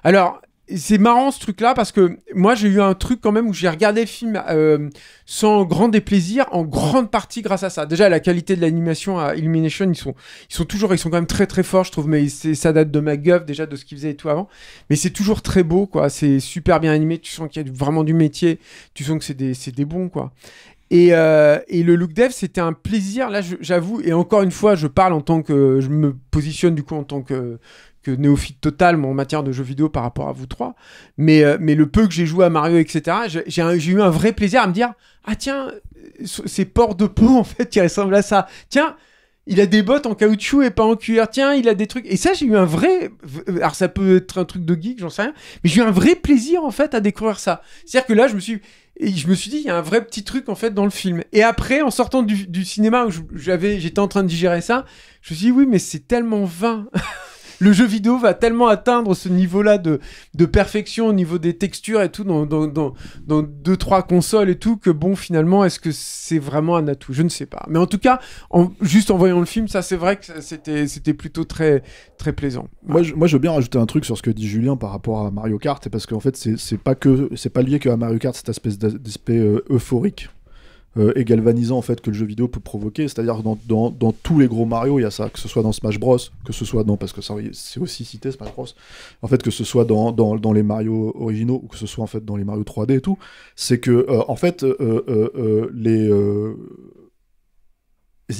Alors, c'est marrant ce truc-là parce que moi j'ai eu un truc quand même où j'ai regardé le film euh, sans grand déplaisir, en grande partie grâce à ça. Déjà la qualité de l'animation à Illumination, ils sont, ils sont toujours, ils sont quand même très très forts, je trouve. Mais ça date de MacGuff déjà de ce qu'ils faisaient et tout avant. Mais c'est toujours très beau, quoi. C'est super bien animé. Tu sens qu'il y a vraiment du métier. Tu sens que c'est des, c'est des bons, quoi. Euh, et, le look dev, c'était un plaisir. Là, j'avoue, et encore une fois, je parle en tant que. Je me positionne du coup en tant que, que néophyte total en matière de jeux vidéo par rapport à vous trois. Mais, euh, mais le peu que j'ai joué à Mario, etc., j'ai eu un vrai plaisir à me dire Ah, tiens, euh, ces ports de peau, [LAUGHS] en fait, qui ressemble à ça. Tiens, il a des bottes en caoutchouc et pas en cuir. Tiens, il a des trucs. Et ça, j'ai eu un vrai. Alors, ça peut être un truc de geek, j'en sais rien. Mais j'ai eu un vrai plaisir, en fait, à découvrir ça. C'est-à-dire que là, je me suis. Et je me suis dit, il y a un vrai petit truc en fait dans le film. Et après, en sortant du, cinéma où j'avais, j'étais en train de digérer ça, je me suis dit, oui, mais c'est tellement vain. [LAUGHS] le jeu vidéo va tellement atteindre ce niveau-là de, perfection au niveau des textures et tout dans, dans, deux, trois consoles et tout, que bon, finalement, est-ce que c'est vraiment un atout Je ne sais pas. Mais en tout cas, juste en voyant le film, ça, c'est vrai que c'était, c'était plutôt très, très plaisant. Moi, je, moi, je veux bien rajouter un truc sur ce que dit Julien par rapport à Mario Kart, parce qu'en fait, c'est, c'est pas que, c'est pas lié que à Mario Kart, cette espèce d'aspect euh, euphorique et euh, galvanisant en fait que le jeu vidéo peut provoquer. C'est-à-dire dans, dans, tous les gros Mario, il y a ça, que ce soit dans Smash Bros, que ce soit dans parce que c'est aussi cité Smash Bros. En fait, que ce soit dans, dans, les Mario originaux ou que ce soit en fait dans les Mario 3D et tout, c'est que euh, en fait euh, les,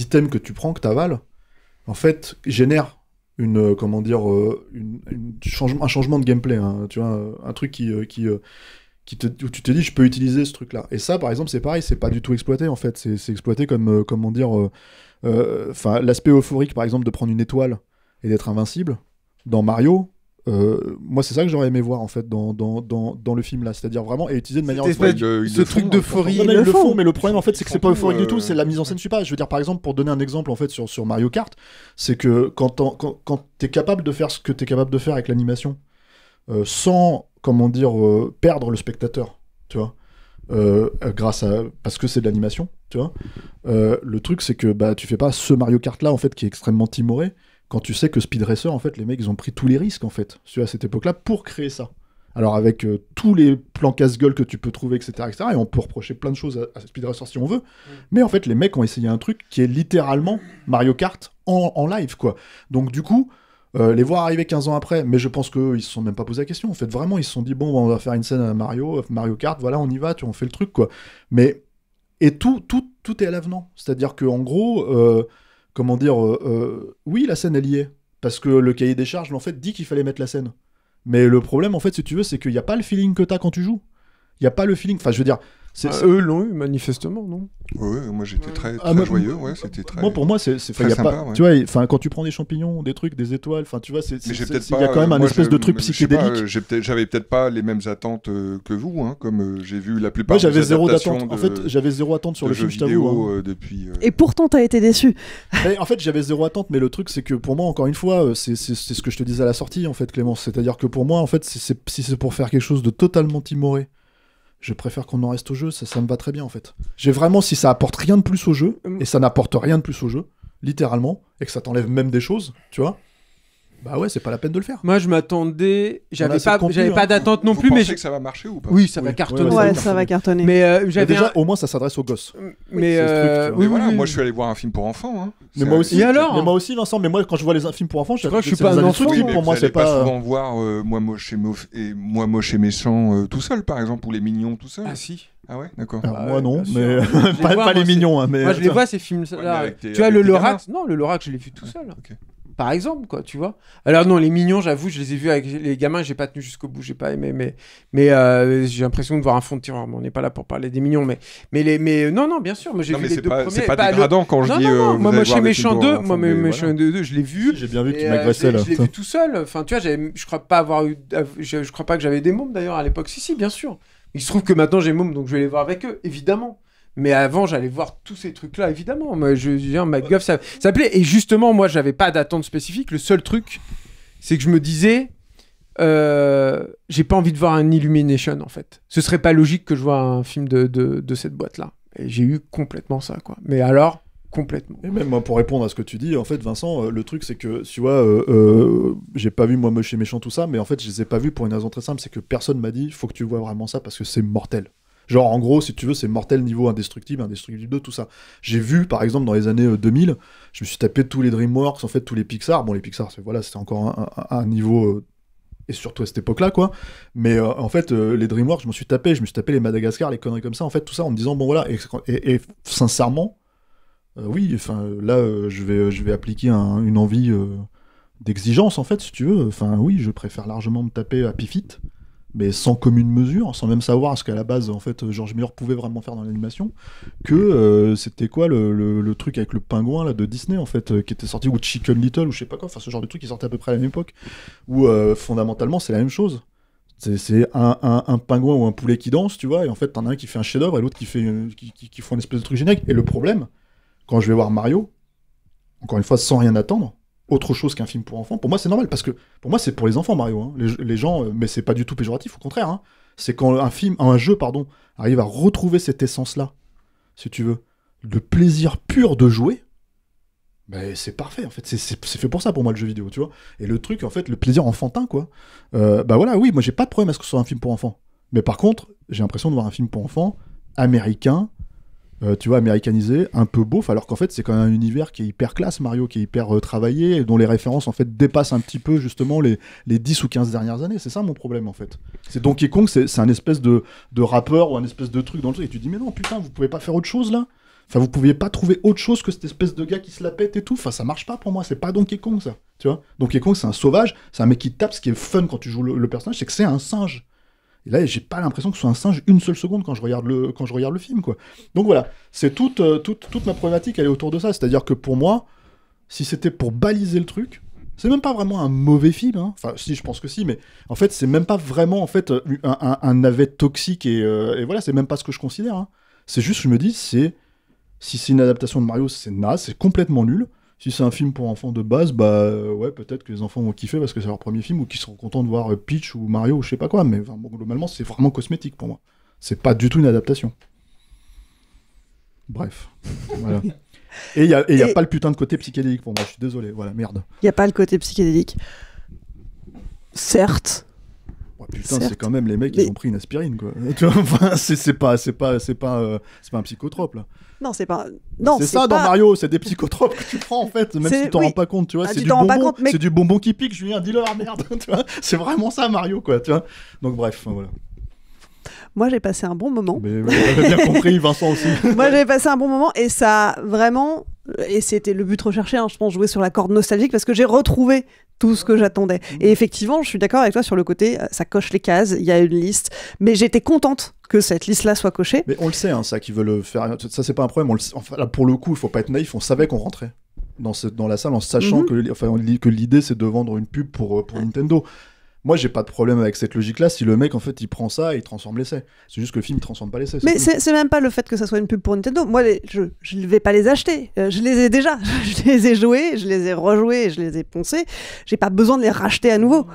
items que tu prends, que tu avales, en fait génèrent une comment dire un changement de gameplay hein. tu vois un truc qui qui où tu t'es dit je peux utiliser ce truc là et ça par exemple c'est pareil c'est pas du tout exploité en fait c'est exploité comme euh, comment dire euh, euh, enfin l'aspect euphorique par exemple de prendre une étoile et d'être invincible dans Mario moi, c'est ça que j'aurais aimé voir en fait dans, dans, dans, le film là, c'est-à-dire vraiment et utiliser de manière C'est De, ce truc d'euphorie, le fond. mais le problème en fait, c'est que c'est pas euphorique du tout, c'est la mise en scène. Je pas, je veux dire par exemple, pour donner un exemple en fait sur, sur Mario Kart, c'est que quand, quand, quand t'es capable de faire ce que t'es capable de faire avec l'animation, euh, sans, comment dire, euh, perdre le spectateur, tu vois. Euh, grâce à parce que c'est de l'animation, tu vois. le truc c'est que bah tu fais pas ce Mario Kart là en fait qui est extrêmement timoré quand tu sais que Speed Racer en fait les mecs ils ont pris tous les risques en fait à cette époque-là pour créer ça. Alors avec tous les plans casse-gueule que tu peux trouver etc etc et on peut reprocher plein de choses à, Speed Racer si on veut, mm. mais en fait les mecs ont essayé un truc qui est littéralement Mario Kart en, en live quoi. Donc du coup euh, les voir arriver 15 ans après, mais je pense qu'ils se sont même pas posé la question. En fait, vraiment, ils se sont dit bon, bah, on va faire une scène à Mario, euh, Mario Kart, voilà, on y va, tu on fait le truc quoi. Mais et tout, tout, tout est à l'avenant. C'est-à-dire que en gros, euh, comment dire, oui, la scène est liée parce que le cahier des charges, en fait, dit qu'il fallait mettre la scène. Mais le problème, en fait, si tu veux, c'est qu'il n'y a pas le feeling que tu as quand tu joues. Il n'y a pas le feeling. Enfin, je veux dire, euh, eux l'ont eu manifestement, non Oui, moi j'étais très, ah, joyeux, c'était très. Moi pour moi c'est tu vois, enfin quand tu prends des champignons, des trucs, des étoiles, enfin tu vois, c'est il y a quand même euh, un espèce de truc psychédélique. Euh, j'avais peut-être pas les mêmes attentes que vous, hein, comme j'ai vu la plupart. Moi j'avais zéro attente. En fait, j'avais zéro attente sur le film, je t'avoue. Hein. Depuis. Et pourtant t'as été déçu. [LAUGHS] En fait, j'avais zéro attente, mais le truc c'est que pour moi encore une fois, c'est ce que je te disais à la sortie en fait, Clémence, c'est-à-dire que pour moi en fait, si c'est pour faire quelque chose de totalement timoré je préfère qu'on en reste au jeu, ça, ça, me va très bien en fait. J'ai vraiment, si ça apporte rien de plus au jeu, mm. et ça n'apporte rien de plus au jeu, littéralement, et que ça t'enlève même des choses, tu vois, bah ouais, c'est pas la peine de le faire. Moi, je m'attendais. J'avais pas, pas hein. d'attente non plus. Mais je... que ça va marcher ou pas Oui, ça va cartonner. Ouais, ça va cartonner. Mais euh, déjà, au moins, ça s'adresse aux gosses. Mais, oui, euh, voilà, moi, je suis allé voir un film pour enfants. Hein. Mais, moi aussi, alors mais moi aussi. l'ensemble Mais moi, quand je vois les films pour enfants, je, crois je suis pas un enfant. Pour moi, c'est pas. Euh, souvent voir moi moche et moi moche et méchant tout seul, par exemple, ou les mignons tout seul. Ah si. Ah ouais, d'accord. Ah, bah moi non, mais [LAUGHS] pas les mignons. Hein, moi, je les vois ces films-là. Tu as le Lorax Non, le Lorax, je l'ai vu tout seul par exemple, quoi, tu vois. Alors non, les mignons, j'avoue, je les ai vus avec les gamins, j'ai pas tenu jusqu'au bout, j'ai pas aimé, mais, mais euh, j'ai l'impression de voir un fond de tiroir. on n'est pas là pour parler des mignons, mais, mais, les, mais non, non, bien sûr, moi j'ai vu les deux premiers. C'est pas bah, dégradant quand je dis. Euh, moi, chez Méchant hein, 2, moi, mais Méchant 2, je l'ai vu. J'ai bien vu que tu euh, m'agressais là. Je l'ai vu tout seul. Enfin, tu vois, je crois pas avoir eu, je, je crois pas que j'avais des mômes d'ailleurs à l'époque. Si, si, bien sûr. Il se trouve que maintenant j'ai mômes, donc je vais les voir avec eux, évidemment. Mais avant, j'allais voir tous ces trucs-là, évidemment. Mais je dire, MacGuff, ça, ça plaît. Et justement, moi, j'avais pas d'attente spécifique. Le seul truc, c'est que je me disais, euh, j'ai pas envie de voir un Illumination, en fait. Ce serait pas logique que je vois un film de, cette boîte-là. Et j'ai eu complètement ça, quoi. Mais alors, complètement. Et même moi, pour répondre à ce que tu dis, en fait, Vincent, euh, le truc, c'est que, tu vois, euh, euh, j'ai pas vu, moi, Moche et Méchant, tout ça, mais en fait, je les ai pas vus pour une raison très simple, c'est que personne m'a dit, faut que tu vois vraiment ça parce que c'est mortel. Genre, en gros, si tu veux, c'est mortel niveau indestructible, indestructible 2, tout ça. J'ai vu, par exemple, dans les années 2000, euh, je me suis tapé tous les DreamWorks, en fait, tous les Pixar. Bon, les Pixar, c'est, voilà, c'était encore un, niveau euh, et surtout à cette époque-là, quoi. Mais euh, en fait, les DreamWorks, je m'en suis tapé, je me suis tapé les Madagascar, les conneries comme ça, en fait, tout ça, en me disant, bon voilà, et, sincèrement, oui, enfin, là, je, vais, je vais appliquer une envie d'exigence, en fait, si tu veux. Enfin, oui, je préfère largement me taper à Pifit mais sans commune mesure, sans même savoir ce qu'à la base, en fait, George Miller pouvait vraiment faire dans l'animation, que euh, c'était quoi le, truc avec le pingouin là, de Disney, en fait, euh, qui était sorti, ou Chicken Little, ou je sais pas quoi, enfin ce genre de truc qui sortait à peu près à la même époque, où euh, fondamentalement c'est la même chose. C'est un, un, pingouin ou un poulet qui danse, tu vois, et en fait, t'en as un qui fait un chef-d'œuvre et l'autre qui, fait qui, qui, font une espèce de truc générique. Et le problème, quand je vais voir Mario, encore une fois, sans rien attendre, autre chose qu'un film pour enfants, pour moi c'est normal parce que pour moi c'est pour les enfants Mario. Hein. Les, gens, euh, mais c'est pas du tout péjoratif, au contraire. Hein. C'est quand un film, un jeu pardon, arrive à retrouver cette essence là, si tu veux, le plaisir pur de jouer. Ben, c'est parfait en fait, c'est fait pour ça pour moi le jeu vidéo, tu vois. Et le truc en fait, le plaisir enfantin quoi. bah ben voilà, oui, moi j'ai pas de problème à ce que ce soit un film pour enfants. Mais par contre, j'ai l'impression de voir un film pour enfants américain euh, tu vois, américanisé, un peu beauf, alors qu'en fait, c'est quand même un univers qui est hyper classe, Mario, qui est hyper euh, travaillé, et dont les références, en fait, dépassent un petit peu, justement, les, les 10 ou 15 dernières années. C'est ça mon problème, en fait. C'est Donkey Kong, c'est un espèce de, de rappeur ou un espèce de truc dans le truc, et tu dis, mais non, putain, vous pouvez pas faire autre chose, là Enfin, vous pouviez pas trouver autre chose que cette espèce de gars qui se la pète et tout. Enfin, ça marche pas pour moi. C'est pas Donkey Kong, ça. Tu vois Donkey Kong, c'est un sauvage. C'est un mec qui tape. Ce qui est fun quand tu joues le personnage, c'est que c'est un singe. Et là, j'ai pas l'impression que ce soit un singe une seule seconde quand je regarde le, quand je regarde le film, quoi. Donc voilà, c'est toute, euh, toute, toute ma problématique, elle est autour de ça. C'est-à-dire que pour moi, si c'était pour baliser le truc, c'est même pas vraiment un mauvais film. Hein. Enfin, si, je pense que si, mais en fait, c'est même pas vraiment en fait euh, un, un, navet toxique euh, et, voilà, c'est même pas ce que je considère. Hein. C'est juste, je me dis, c'est si c'est une adaptation de Mario, c'est naze, c'est complètement nul si c'est un film pour enfants de base, bah euh, ouais, peut-être que les enfants vont kiffer parce que c'est leur premier film ou qu'ils seront contents de voir euh, Peach ou Mario ou je sais pas quoi. Mais globalement, c'est vraiment cosmétique pour moi. C'est pas du tout une adaptation. Bref. [LAUGHS] Et il a, a pas le putain de côté psychédélique pour moi, je suis désolé, voilà, merde. Il n'y a pas le côté psychédélique. Certes, putain, c'est quand même les mecs qui ont pris une aspirine, quoi. [LAUGHS] c'est pas, c'est pas, c'est pas, euh, c'est pas un psychotrope là. Non, c'est pas. Non, c'est ça dans Mario, c'est des psychotropes que tu prends en fait, même si tu t'en rends pas compte, tu vois. Ah, c'est du bonbon, du bonbon qui pique. Julien, ah, dis-leur ah, merde, [LAUGHS] C'est vraiment ça, Mario, quoi, tu vois. Donc bref, voilà. Moi, j'ai passé un bon moment. Mais, mais bien compris, Vincent aussi. [LAUGHS] Moi, j'ai passé un bon moment et ça vraiment. Et c'était le but recherché, hein, je pense, jouer sur la corde nostalgique parce que j'ai retrouvé tout ce que j'attendais. Et mmh. effectivement, je suis d'accord avec toi sur le côté, euh, ça coche les cases, il y a une liste, mais j'étais contente que cette liste-là soit cochée. Mais on le sait, hein, ça, qui veut le faire. Ça, c'est pas un problème. On pour le coup, il faut pas être naïf, on savait qu'on rentrait. Dans, dans, la salle en sachant mmh. que, que l'idée c'est de vendre une pub pour, euh, pour ah. Nintendo. Moi, j'ai pas de problème avec cette logique-là. Si le mec, en fait, il prend ça et il transforme l'essai. C'est juste que le film ne transforme pas l'essai. Mais c'est même pas le fait que ça soit une pub pour Nintendo. Moi, je ne vais pas les acheter. Euh, je les ai déjà. [LAUGHS] je les ai joués, je les ai rejoués, je les ai poncés. J'ai pas besoin de les racheter à nouveau.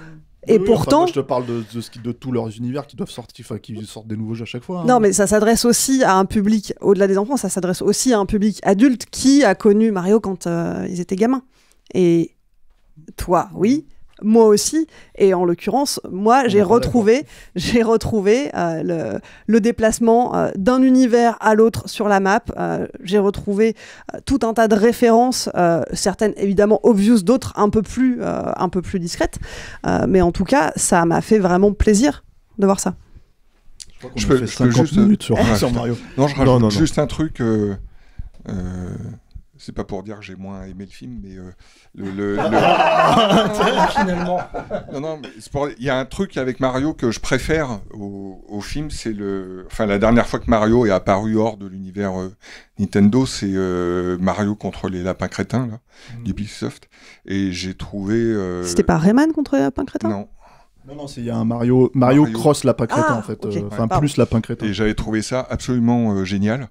Et pourtant, je te parle de, de, de, tous leurs univers qui doivent sortir, qui sortent des nouveaux jeux à chaque fois. Hein. Non, mais ça s'adresse aussi à un public au-delà des enfants. Ça s'adresse aussi à un public adulte qui a connu Mario quand euh, ils étaient gamins. Et toi, oui moi aussi. Et en l'occurrence, moi, [LAUGHS] j'ai retrouvé, j'ai euh, retrouvé le, déplacement euh, d'un univers à l'autre sur la map. Euh, j'ai retrouvé tout un tas de références, certaines évidemment obvious, d'autres un peu plus, un peu plus discrètes. mais en tout cas, ça m'a fait vraiment plaisir de voir ça. Je, crois peux, fait juste minutes sur, [LAUGHS] Mario. Non, je rajoute juste un truc c'est pas pour dire que j'ai moins aimé le film, mais euh, le, [LAUGHS] ah, finalement. [LAUGHS] Non, non, il y a un truc avec Mario que je préfère au, film, c'est le, enfin la dernière fois que Mario est apparu hors de l'univers euh, Nintendo, c'est euh, Mario contre les lapins crétins là, mm. et j'ai trouvé. C'était pas Rayman contre les lapins crétins Non, non, non, il y a un Mario, Mario, Cross Lapin Crétin, ah, en fait. Euh, enfin, plus Lapin Crétin. Et j'avais trouvé ça absolument euh, génial.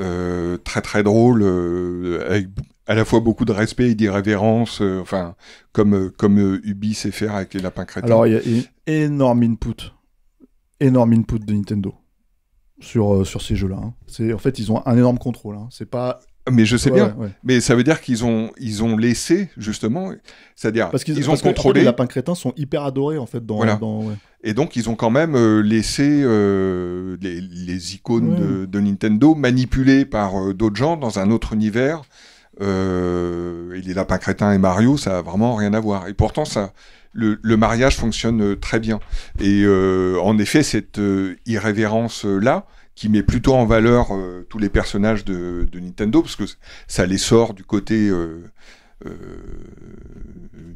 Euh, très, très drôle, avec à la fois beaucoup de respect et d'irrévérence, enfin, comme, comme Ubi sait faire avec les Lapins Crétins. Alors, il y a énorme input. Énorme input de Nintendo sur, sur ces jeux-là. Hein. c'est En fait, ils ont un énorme contrôle. Hein. C'est pas mais je sais bien. Mais ça veut dire qu'ils ont, ils ont laissé, justement, c'est-à-dire, parce qu'ils ils ont parce contrôlé. Que, les lapins crétins sont hyper adorés, en fait, dans. Et donc, ils ont quand même euh, laissé euh, les, icônes de, Nintendo manipulées par euh, d'autres gens dans un autre univers. et les lapins crétins et Mario, ça a vraiment rien à voir. Et pourtant, ça, le mariage fonctionne très bien. Et en effet, cette irrévérence-là, qui met plutôt en valeur euh, tous les personnages de, Nintendo, parce que ça les sort du côté euh, euh,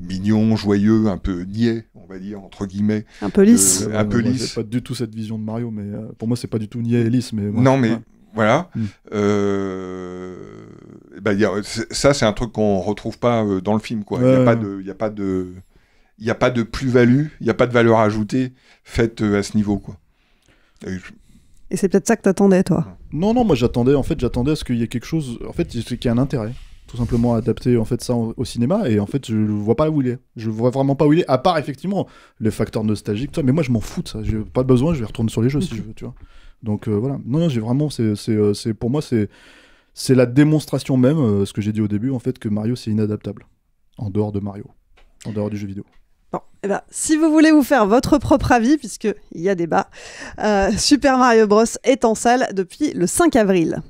mignon, joyeux, un peu niais, on va dire, entre guillemets. Un peu lisse. un peu pas du tout cette vision de Mario, mais pour moi, c'est pas du tout niais et lisse. Mais non, mais. Voilà. Hmm. Bah, ça, c'est un truc qu'on retrouve pas dans le film. Il n'y a, pas de, a pas de, a pas de plus-value, il n'y a pas de valeur ajoutée faite à ce niveau. Quoi. Et c'est peut-être ça que t'attendais, toi Non, non, moi j'attendais, en fait, j'attendais à ce qu'il y ait quelque chose, en fait, qu'il y ait un intérêt, tout simplement, à adapter en fait, ça au cinéma, et en fait, je vois pas où il est. Je vois vraiment pas où il est, à part effectivement les facteurs nostalgiques toi mais moi je m'en fous de ça, j'ai pas besoin, je vais retourner sur les jeux si je veux, tu vois. Donc euh, voilà, non, non, j'ai vraiment, euh, c'est, pour moi, c'est, c'est la démonstration même, euh, ce que j'ai dit au début, en fait, que Mario c'est inadaptable, en dehors de Mario, en dehors du jeu vidéo. Bon, eh ben, si vous voulez vous faire votre propre avis, puisqu'il y a débat, euh, Super Mario Bros est en salle depuis le 5 avril.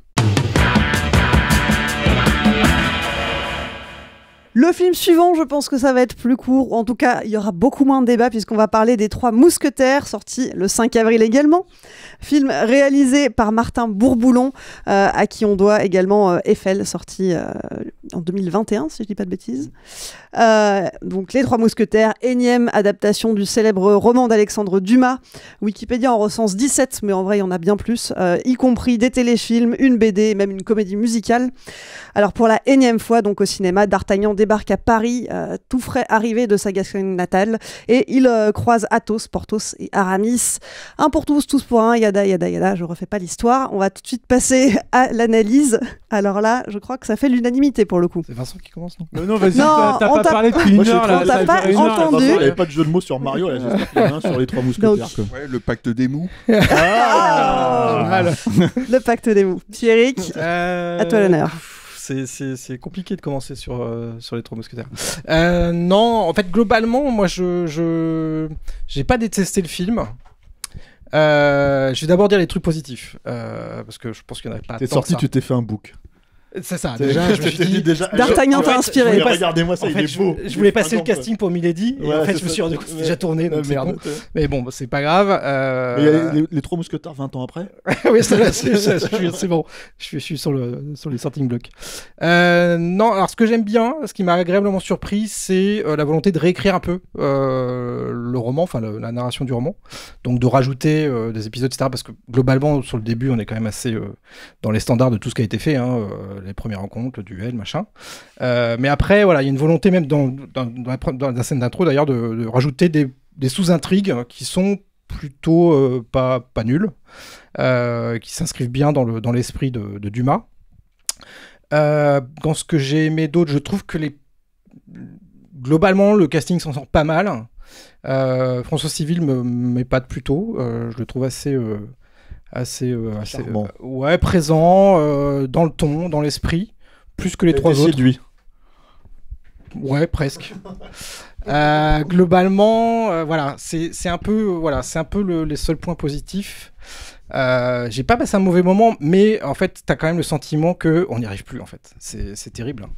Le film suivant, je pense que ça va être plus court, en tout cas, il y aura beaucoup moins de débats puisqu'on va parler des Trois Mousquetaires, sorti le 5 avril également. Film réalisé par Martin Bourboulon, euh, à qui on doit également euh, Eiffel, sorti euh, en 2021, si je ne dis pas de bêtises. donc Les Trois Mousquetaires, énième adaptation du célèbre roman d'Alexandre Dumas. Wikipédia en recense 17, mais en vrai, il y en a bien plus, y compris des téléfilms, une BD, même une comédie musicale. Alors pour la énième fois, donc au cinéma, D'Artagnan débarque à Paris, euh, tout frais arrivé de sa Gascogne natale, et il euh, croise Athos, Portos et Aramis. Un pour tous, tous pour un, yada yada yada, je refais pas l'histoire. On va tout de suite passer à l'analyse. Alors là, je crois que ça fait l'unanimité pour le coup. C'est Vincent qui commence, non Non, vas-y, t'as pas parlé une là. On t'a pas entendu. Il n'y avait pas de jeu de mots sur Mario, là, j'espère y en a un sur les trois mousquetaires. le pacte des mous. [LAUGHS] Ah, ah, le pacte des mous. Pierrick, euh... à toi l'honneur c'est compliqué de commencer sur, euh, les trois mousquetaires. Euh, non, en fait, globalement, moi, je n'ai pas détesté le film. Euh, je vais d'abord dire les trucs positifs parce que je pense qu'il n'y en a pas. T'es sorti, tu t'es fait un book. C'est ça, déjà, [LAUGHS] je D'Artagnan t'a inspiré. Regardez-moi ça, il est Je voulais passer le casting pour Milady, et en fait, je me suis rendu compte que c'était déjà tourné, merde. Mais bon, c'est pas grave. Euh, les trois mousquetaires 20 ans après [LAUGHS] Oui, [LAUGHS] c'est bon, je suis sur les sorting blocks. Euh, non, alors ce que j'aime bien, ce qui m'a agréablement surpris, c'est euh, la volonté de réécrire un peu le roman, enfin la narration du roman. Donc de rajouter des épisodes, etc. Parce que globalement, sur le début, on est quand même assez dans les standards de tout ce qui a été fait. Hein les premières rencontres, le duel, machin. Euh, mais après, voilà, il y a une volonté même dans, la, scène d'intro d'ailleurs de, rajouter des, sous-intrigues qui sont plutôt euh, pas, pas nulles, euh, qui s'inscrivent bien dans l'esprit de, Dumas. dans ce que j'ai aimé d'autre, je trouve que les globalement, le casting s'en sort pas mal. François Civil me met pas de plus je le trouve assez, assez, euh, euh, ouais, présent euh, dans le ton, dans l'esprit, plus que les trois autres. Séduit. Ouais, presque. globalement, voilà, c'est un peu, voilà, c'est un peu les seuls points positifs. Euh, j'ai pas passé un mauvais moment, mais en fait, t'as quand même le sentiment que on n'y arrive plus. En fait, c'est terrible. même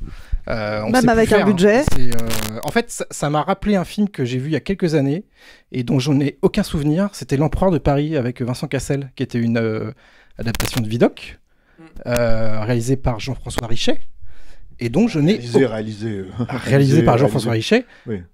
hein. euh, bah, bah, avec un hein. budget. Euh, en fait, ça m'a rappelé un film que j'ai vu il y a quelques années et dont j'en ai aucun souvenir. C'était L'Empereur de Paris avec Vincent Cassel, qui était une adaptation de Vidocq, mm. réalisée par Jean-François Richet et dont je n'ai réalisé, euh, [LAUGHS] réalisé, par Jean-François Richet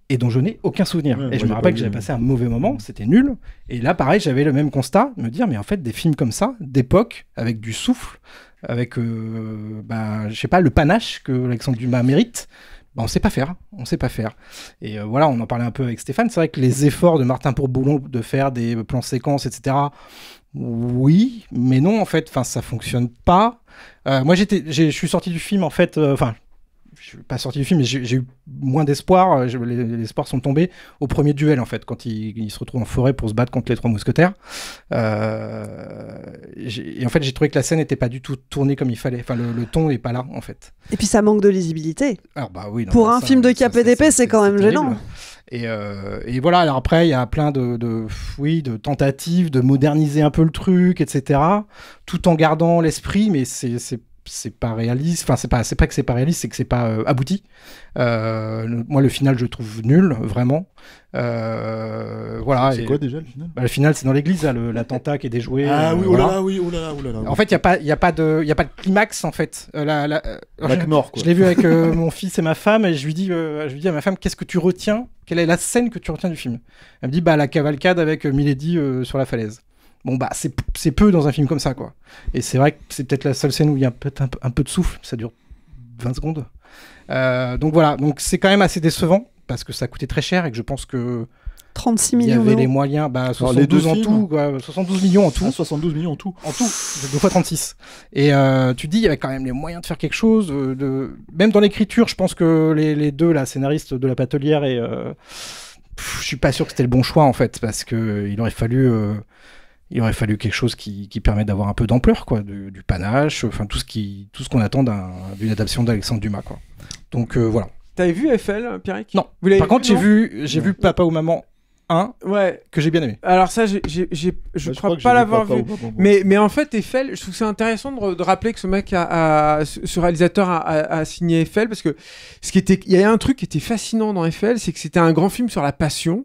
et dont je n'ai aucun souvenir. et je me rappelle que j'avais passé un mauvais moment, c'était nul. Et là, pareil, j'avais le même constat, me dire mais en fait des films comme ça, d'époque, avec du souffle, avec euh, ben, je sais pas le panache que Alexandre Dumas mérite. Ben, on sait pas faire, on sait pas faire. Et euh, voilà, on en parlait un peu avec Stéphane. C'est vrai que les efforts de Martin pour Boulon de faire des plans séquences, etc oui, mais non en fait, enfin ça fonctionne pas. Euh, moi j'étais, je suis sorti du film en fait, euh, enfin je je suis pas sorti du film, mais j'ai eu moins d'espoir. Euh, les, espoirs sont tombés au premier duel, en fait, quand il, se retrouvent en forêt pour se battre contre les trois mousquetaires. et en fait, j'ai trouvé que la scène n'était pas du tout tournée comme il fallait. Enfin, le, ton n'est pas là, en fait. Et puis, ça manque de lisibilité. Alors, bah oui, Pour un film de KPDP, c'est quand même gênant. Euh, et, voilà, alors après, il y a plein de, de, de tentatives de moderniser un peu le truc, etc. Tout en gardant l'esprit, mais c'est c'est pas réaliste. Enfin, c'est pas, c'est pas que c'est pas réaliste, c'est que c'est pas euh, abouti. Euh, moi, le final, je trouve nul, vraiment. Euh, voilà. C'est quoi déjà le final bah, Le final, c'est dans l'église, l'attentat qui est déjoué. Ah oui, oui, En fait, il y a pas, il y a pas de, il y a pas de climax en fait. la, je, Je l'ai vu avec mon fils et ma femme, et je lui dis, je dis à ma femme, qu'est-ce que tu retiens Quelle est la scène que tu retiens du film Elle me dit, bah la cavalcade avec Milady sur la falaise. Bon, bah, c'est peu dans un film comme ça, quoi. Et c'est vrai que c'est peut-être la seule scène où il y a peut-être un, peu de souffle, ça dure 20 secondes. Euh, donc voilà, donc c'est quand même assez décevant, parce que ça coûtait très cher et que je pense que. 36 millions. Il y avait les moyens, bah, 72 en tout, quoi, 72 millions en tout. 72 ah, millions en tout. En tout, deux fois 36. Et euh, tu dis, il y avait quand même les moyens de faire quelque chose. Euh, de... Même dans l'écriture, je pense que les, les, deux, la scénariste de La Patelière et. je suis pas sûr que c'était le bon choix, en fait, parce qu'il aurait fallu il aurait fallu quelque chose qui, qui d'avoir un peu d'ampleur, quoi, du, du, panache, enfin tout ce qui, tout ce qu'on attend d'une adaptation d'Alexandre Dumas, quoi. Donc euh, voilà. T'avais vu FL, Pierrick Non. Par contre, j'ai vu, j'ai vu Papa ou Maman 1 ouais. que j'ai bien aimé. Alors ça, j'ai, je ne bah, crois, pas l'avoir vu. Mais, mais en fait, Eiffel, je trouve que c'est intéressant de, rappeler que ce mec, a, ce réalisateur, a, signé Eiffel parce que ce qui était, il y a un truc qui était fascinant dans Eiffel, c'est que c'était un grand film sur la passion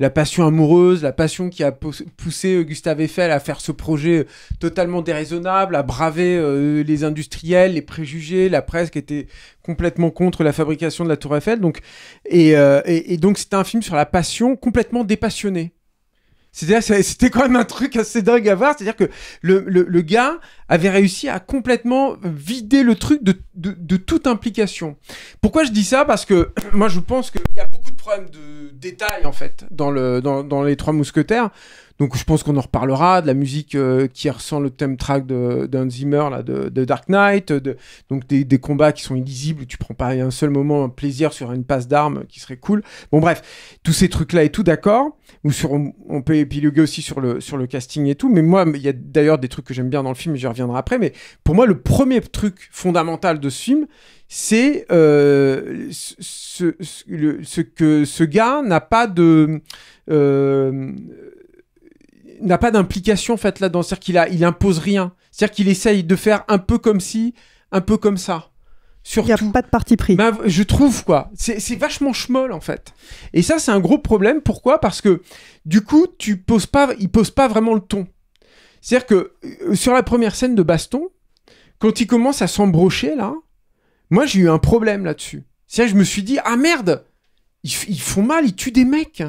la passion amoureuse, la passion qui a poussé euh, Gustave Eiffel à faire ce projet euh, totalement déraisonnable, à braver euh, les industriels, les préjugés, la presse qui était complètement contre la fabrication de la Tour Eiffel. Donc, et, donc c'était un film sur la passion complètement dépassionné c'était quand même un truc assez dingue à voir. C'est-à-dire que le, gars avait réussi à complètement vider le truc de, toute implication. Pourquoi je dis ça Parce que moi, je pense qu'il y a beaucoup de problèmes de détails, en fait, dans, le, dans, dans les Trois Mousquetaires. Donc je pense qu'on en reparlera, de la musique euh, qui ressent le thème track d'un Zimmer, là, de, Dark Knight, de, donc des, combats qui sont illisibles, tu prends pas un seul moment un plaisir sur une passe d'armes qui serait cool. Bon bref, tous ces trucs-là et tout, d'accord, ou sur, on, peut épiloguer aussi sur le, sur le casting et tout, mais moi, il y a d'ailleurs des trucs que j'aime bien dans le film, et j'y reviendrai après, mais pour moi, le premier truc fondamental de ce film, c'est euh, ce, ce, que ce gars n'a pas de... Euh, n'a pas d'implication en fait là-dedans. C'est-à-dire qu'il a, il impose rien. C'est-à-dire qu'il essaye de faire un peu comme si, un peu comme ça. Surtout, il n'y a pas de parti pris. Bah, je trouve quoi. C'est vachement schmoll en fait. Et ça, c'est un gros problème. Pourquoi Parce que du coup, tu poses pas, il pose pas vraiment le ton. C'est-à-dire que euh, sur la première scène de baston, quand il commence à s'embrocher là, moi j'ai eu un problème là-dessus. C'est-à-dire je me suis dit ah merde, ils font mal, ils tuent des mecs.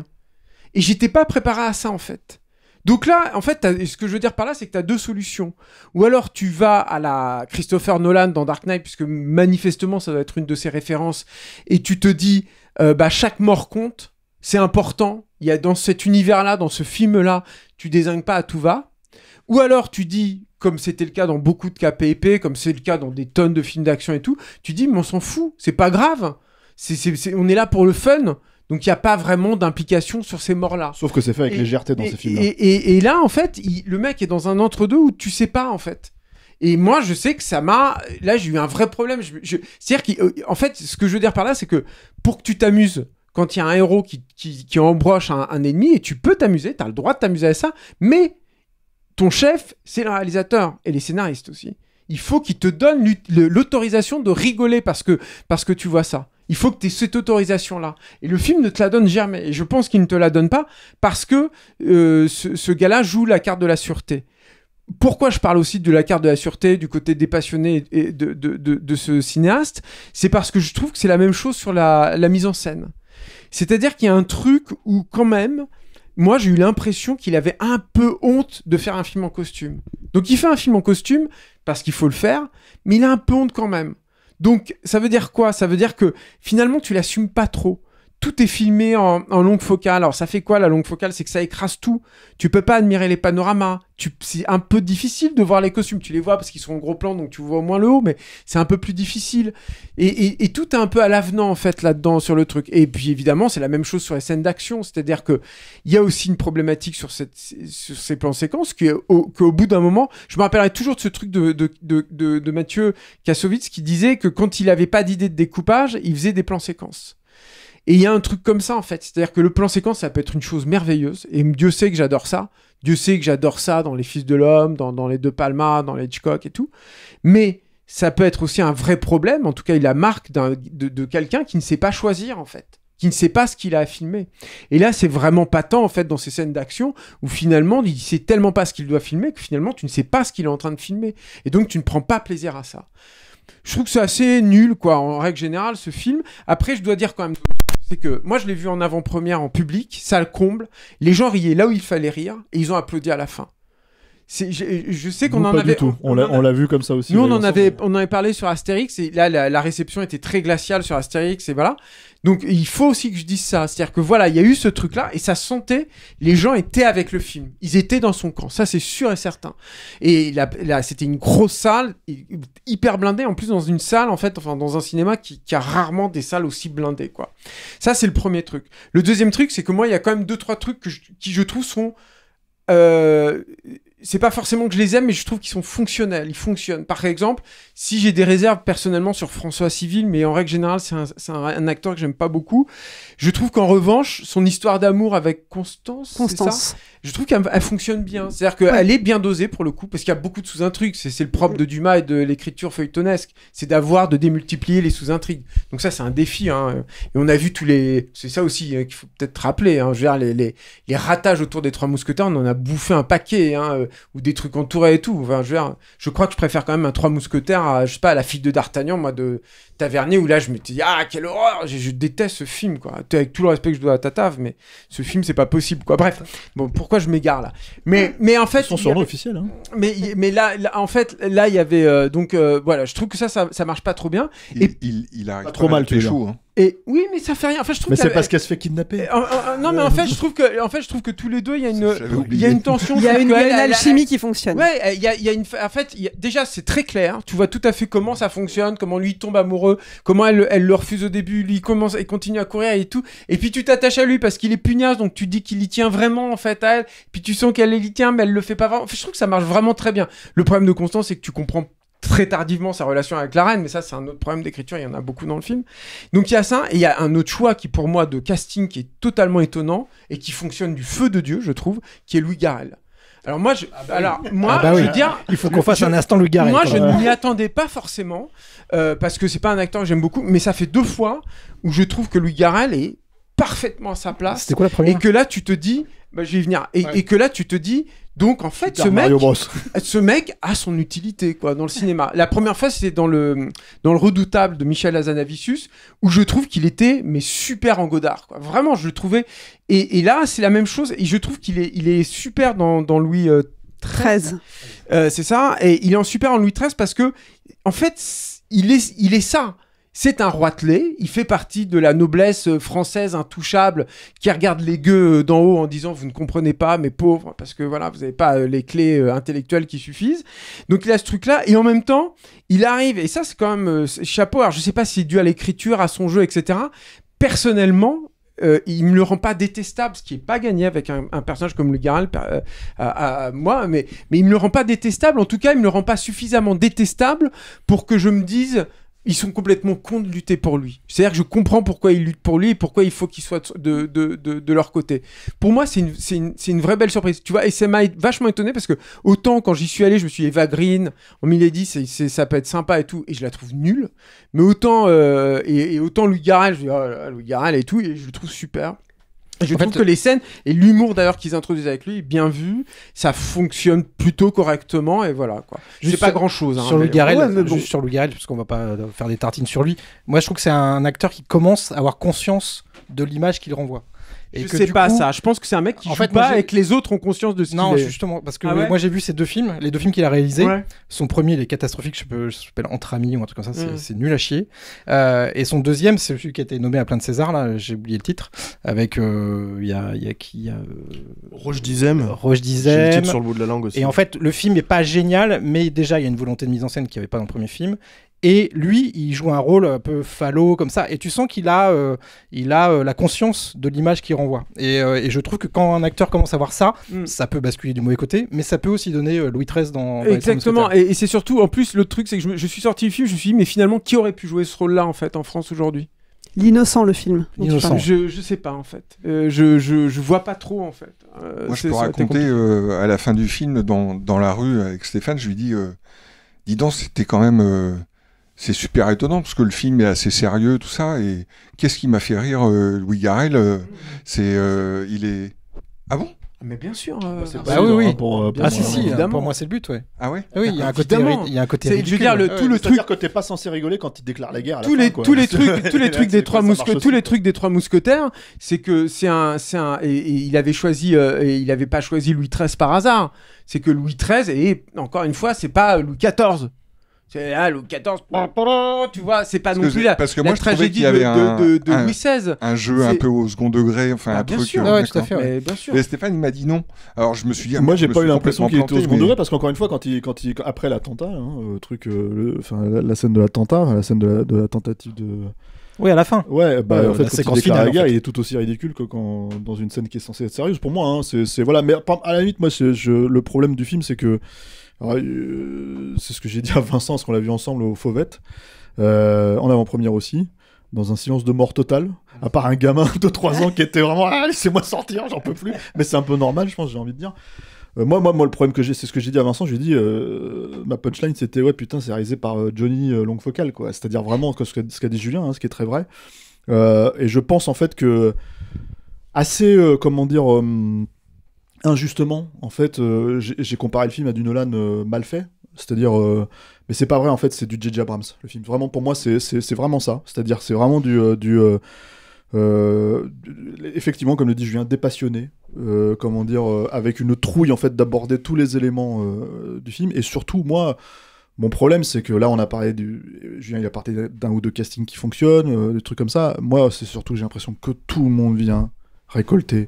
Et j'étais pas préparé à ça en fait. Donc là, en fait, ce que je veux dire par là, c'est que tu as deux solutions. Ou alors tu vas à la Christopher Nolan dans Dark Knight, puisque manifestement ça doit être une de ses références, et tu te dis, euh, bah, chaque mort compte, c'est important, il y a dans cet univers-là, dans ce film-là, tu désingues pas à tout va. Ou alors tu dis, comme c'était le cas dans beaucoup de KPP, comme c'est le cas dans des tonnes de films d'action et tout, tu dis, mais on s'en fout, c'est pas grave. c'est on est là pour le fun. Donc il n'y a pas vraiment d'implication sur ces morts-là. Sauf que c'est fait avec légèreté dans ces films-là. Et, là, en fait, le mec est dans un entre-deux où tu sais pas, en fait. Et moi, je sais que ça m'a. Là, j'ai eu un vrai problème. C'est-à-dire qu'en euh, fait, ce que je veux dire par là, c'est que pour que tu t'amuses, quand il y a un héros qui, qui, embroche un, ennemi, et tu peux t'amuser, tu as le droit de t'amuser à ça, mais ton chef, c'est le réalisateur et les scénaristes aussi. Il faut qu'ils te donnent l'autorisation de rigoler parce que, parce que tu vois ça. Il faut que tu aies cette autorisation-là. Et le film ne te la donne jamais. Et je pense qu'il ne te la donne pas parce que euh, ce, gars-là joue la carte de la sûreté. Pourquoi je parle aussi de la carte de la sûreté, du côté des passionnés et de, ce cinéaste C'est parce que je trouve que c'est la même chose sur la, la mise en scène. C'est-à-dire qu'il y a un truc où quand même, moi j'ai eu l'impression qu'il avait un peu honte de faire un film en costume. Donc il fait un film en costume parce qu'il faut le faire, mais il a un peu honte quand même. Donc ça veut dire quoi Ça veut dire que finalement tu l'assumes pas trop tout est filmé en, longue focale. Alors ça fait quoi la longue focale C'est que ça écrase tout. Tu peux pas admirer les panoramas. C'est un peu difficile de voir les costumes. Tu les vois parce qu'ils sont en gros plan, donc tu vois au moins le haut, mais c'est un peu plus difficile. Et, tout est un peu à l'avenant en fait là-dedans sur le truc. Et puis évidemment, c'est la même chose sur les scènes d'action. C'est-à-dire que il y a aussi une problématique sur, cette, ces plans séquences qu'au bout d'un moment, je me rappellerai toujours de ce truc de, de, de, de Mathieu Kassovitz qui disait que quand il n'avait pas d'idée de découpage, il faisait des plans séquences. Et il y a un truc comme ça, en fait. C'est-à-dire que le plan séquence, ça peut être une chose merveilleuse. Et Dieu sait que j'adore ça. Dieu sait que j'adore ça dans Les Fils de l'Homme, dans, Les Deux Palmas, dans les Hitchcock et tout. Mais ça peut être aussi un vrai problème. En tout cas, il a marque de, quelqu'un qui ne sait pas choisir, en fait qui ne sait pas ce qu'il a à filmer. Et là, c'est vraiment pas tant en fait, dans ces scènes d'action, où finalement, il sait tellement pas ce qu'il doit filmer que finalement, tu ne sais pas ce qu'il est en train de filmer. Et donc, tu ne prends pas plaisir à ça je trouve que c'est assez nul, quoi, en règle générale, ce film. Après, je dois dire quand même, c'est que moi, je l'ai vu en avant-première en public, ça le comble. Les gens riaient là où il fallait rire et ils ont applaudi à la fin. Je, sais qu'on en avait. tout. On, l'a vu comme ça aussi. Nous, on en, avait, on avait parlé sur Astérix, et là, la, réception était très glaciale sur Astérix, et voilà. Donc, il faut aussi que je dise ça. C'est-à-dire que voilà, il y a eu ce truc-là, et ça sentait, les gens étaient avec le film. Ils étaient dans son camp, ça, c'est sûr et certain. Et là, c'était une grosse salle, hyper blindée, en plus, dans une salle, en fait, enfin, dans un cinéma qui, a rarement des salles aussi blindées, quoi. Ça, c'est le premier truc. Le deuxième truc, c'est que moi, il y a quand même deux, trois trucs qui, je trouve, sont. Euh, c'est pas forcément que je les aime, mais je trouve qu'ils sont fonctionnels. Ils fonctionnent. Par exemple, si j'ai des réserves personnellement sur François Civil, mais en règle générale, c'est un, acteur que j'aime pas beaucoup. Je trouve qu'en revanche, son histoire d'amour avec Constance, je trouve qu'elle fonctionne bien. C'est-à-dire qu'elle est bien dosée pour le coup, parce qu'il y a beaucoup de sous-intrigues. C'est le propre de Dumas et de l'écriture feuilletonesque. C'est d'avoir, de démultiplier les sous-intrigues. Donc ça, c'est un défi. Hein. Et on a vu tous les. C'est ça aussi hein, qu'il faut peut-être rappeler. Hein. Je veux dire, les, les, les, ratages autour des Trois Mousquetaires, on en a bouffé un paquet. Hein ou des trucs entourés et tout. je, je crois que je préfère quand même un Trois Mousquetaires à, je sais pas, la fille de D'Artagnan, moi, de Tavernier, où là, je me dis, ah, quelle horreur, je, déteste ce film, quoi. Avec tout le respect que je dois à Tatav, mais ce film, c'est pas possible, quoi. Bref, bon, pourquoi je m'égare là mais, mais en fait. Son surnom officiel, hein. Mais, mais là, en fait, là, il y avait. Euh, donc, euh, voilà, je trouve que ça, ça, marche pas trop bien. Il, et... il, a trop mal, tu chaud, hein oui, mais ça fait rien. Enfin, je trouve. Mais c'est parce qu'elle se fait kidnapper. Euh, euh, euh, non, mais en fait, je trouve que, en fait, je trouve que tous les deux, il y a une, une tension. Il y a une, alchimie qui fonctionne. Ouais, il y une. En fait, déjà, c'est très clair. Tu vois tout à fait comment ça fonctionne, comment lui tombe amoureux, comment elle, elle le refuse au début, lui commence et continue à courir et tout. Et puis tu t'attaches à lui parce qu'il est pugnace, donc tu dis qu'il y tient vraiment en fait à elle. Puis tu sens qu'elle y tient, mais elle le fait pas vraiment. je trouve que ça marche vraiment très bien. Le problème de Constance, c'est que tu comprends très tardivement sa relation avec la reine, mais ça c'est un autre problème d'écriture, il y en a beaucoup dans le film. Donc il y a ça, et il y a un autre choix qui pour moi de casting qui est totalement étonnant et qui fonctionne du feu de Dieu, je trouve, qui est Louis Garrel. Alors moi, je, ah bah alors moi, ah bah je veux dire, il faut qu'on fasse un instant Louis Garrel. Moi, je ne m'y attendais pas forcément euh, parce que c'est pas un acteur que j'aime beaucoup, mais ça fait deux fois où je trouve que Louis Garrel est parfaitement à sa place. C'était quoi la Et que là, tu te dis, bah, je vais y venir. Et, que là, tu te dis, donc en fait, [LAUGHS] ce mec, ce a son utilité quoi dans le cinéma. La première fois, c'est dans le, dans le Redoutable de Michel Azanavicius, où je trouve qu'il était mais super en Godard. Quoi. Vraiment, je le trouvais. Et, et là, c'est la même chose. Et je trouve qu'il est, il est super dans, Louis XIII, euh, euh, c'est ça. Et il est en super en Louis XIII parce que, en fait, il est, il est ça. C'est un roitelet, il fait partie de la noblesse euh, française intouchable qui regarde les gueux euh, d'en haut en disant vous ne comprenez pas mes pauvres parce que voilà, vous n'avez pas euh, les clés intellectuelles qui suffisent. Donc il a ce truc là et en même temps, il arrive et ça c'est quand même chapeau. Alors je sais pas si c'est dû à l'écriture, à son jeu, etc. Personnellement, il me le rend pas détestable, ce qui est pas gagné avec un, personnage comme le Garal, à, moi, mais, mais il me le rend pas détestable, en tout cas il me le rend pas suffisamment détestable pour que je me dise ils sont complètement cons de lutter pour lui. C'est-à-dire que je comprends pourquoi ils luttent pour lui et pourquoi il faut qu'il soit de, de, de, leur côté. Pour moi, c'est une, une, une, vraie belle surprise. Tu vois, et ça m'a vachement étonné parce que autant quand j'y suis allé, je me suis dit Eva Green, en Milady, ça peut être sympa et tout, et je la trouve nulle. Mais autant, euh, et, autant Louis Garrel, je dis oh, Louis et tout, et je le trouve super. Je trouve que les scènes et l'humour d'ailleurs qu'ils introduisent avec lui, bien vu, ça fonctionne plutôt correctement et voilà quoi. Je sais pas grand chose. sur hein, Louis Garrel, euh, sur Louis Garrel, parce qu'on va pas euh, faire des tartines sur lui. Moi, je trouve que c'est un acteur qui commence à avoir conscience de l'image qu'il renvoie. Et je que sais pas ça. Je pense que c'est un mec qui en joue fait, pas avec les autres ont conscience de ce Non, justement, parce que ah moi j'ai vu ces deux films, les deux films qu'il a réalisés. Son premier, il est catastrophique, je peux, s'appelle Entre amis ou un truc comme ça, c'est, mm. nul à chier. Euh, et son deuxième, c'est celui qui a été nommé à plein de César, là, j'ai oublié le titre, avec euh, il y, a, y, a, qui euh, Roche Dizem. Roche Dizem. le titre sur le bout de la langue aussi. Et en fait, le film est pas génial, mais déjà il y a une volonté de mise en scène qu'il n'y avait pas dans le premier film. Et lui, il joue un rôle un peu falot comme ça. Et tu sens qu'il a, euh, il a euh, la conscience de l'image qu'il renvoie. Euh, et, je trouve que quand un acteur commence à voir ça, hmm. ça peut basculer du mauvais côté, mais ça peut aussi donner Louis XIII dans. Exactement. Et, c'est surtout, en plus, le truc, c'est que je, suis sorti du film, je me suis dit, mais finalement, qui aurait pu jouer ce rôle-là en fait en France aujourd'hui L'innocent, le film. L'innocent. Je, je sais pas en fait. je, je, vois pas trop en fait. Moi, je peux raconter à la fin du film, dans, dans, la rue avec Stéphane, je lui dis Dis donc, c'était quand même c'est super étonnant parce que le film est assez sérieux, tout ça. Et qu'est-ce qui m'a fait rire, euh, Louis Garrel euh, C'est, euh, il est. Ah bon mais bien sûr. Euh... Bah, oui, oui. Hein, pour, ah, si, si, évidemment. pour moi, c'est le but, ouais. Ah Oui, il y a un côté, il y a un côté ridicule. Je veux dire, tout le truc. que t'es pas censé rigoler quand il déclare la guerre. tous, les, tous les trucs, [LAUGHS] tous les trucs des trois mousquetaires, tous les trucs des trois mousquetaires, c'est que c'est un, c'est un, et, il avait choisi, et il avait pas choisi Louis XIII par hasard. C'est que Louis XIII, et encore une fois, c'est pas Louis XIV. C'est ah, Louis XIV, bah, tu vois, c'est pas parce non plus là parce que moi, je tragédie qu'il y avait un, un, Louis XVI. Un jeu un peu au second degré, enfin bah, un bien Sûr, euh, ah bien sûr. mais Stéphane, il m'a dit non. Alors je me suis dit. Ah, moi, j'ai pas eu l'impression qu'il était au second degré parce qu'encore une fois, quand il, quand il, après l'attentat, hein, euh, truc, euh, la, scène de l'attentat, la scène de la, de la tentative de. Oui, à la fin. Ouais, bah, en fait, quand il finale, la il est tout aussi ridicule que quand, dans une scène qui est censée être sérieuse. Pour moi, hein, c'est voilà. Mais à la limite, moi, je, le problème du film, c'est que euh, c'est ce que j'ai dit à Vincent, parce qu'on l'a vu ensemble au Fauvette, euh, en avant-première aussi, dans un silence de mort total, à part un gamin de 3 ans qui était vraiment ah, laissez-moi sortir, j'en peux plus. Mais c'est un peu normal, je pense, j'ai envie de dire. Euh, moi, moi, moi, le problème que j'ai, c'est ce que j'ai dit à Vincent. Je lui ai dit, ma punchline, c'était ouais, putain, c'est réalisé par Johnny Long Focal, quoi. C'est-à-dire vraiment ce, qu'a dit Julien, hein, ce qui est très vrai. et je pense en fait que assez, comment dire injustement, en fait, euh, j'ai comparé le film à du Nolan euh, mal fait. C'est-à-dire, euh, mais c'est pas vrai en fait, c'est du J.J. Abrams le film. Vraiment, pour moi, c'est vraiment ça. C'est-à-dire, c'est vraiment du, du effectivement, comme le dit Julien, dépassionné, comment dire, avec une trouille en fait d'aborder tous les éléments du film. Et surtout, moi, mon problème, c'est que là, on a parlé du. Julien, il a parlé d'un ou deux castings qui fonctionnent, des trucs comme ça. Moi, c'est surtout, j'ai l'impression que tout le monde vient récolter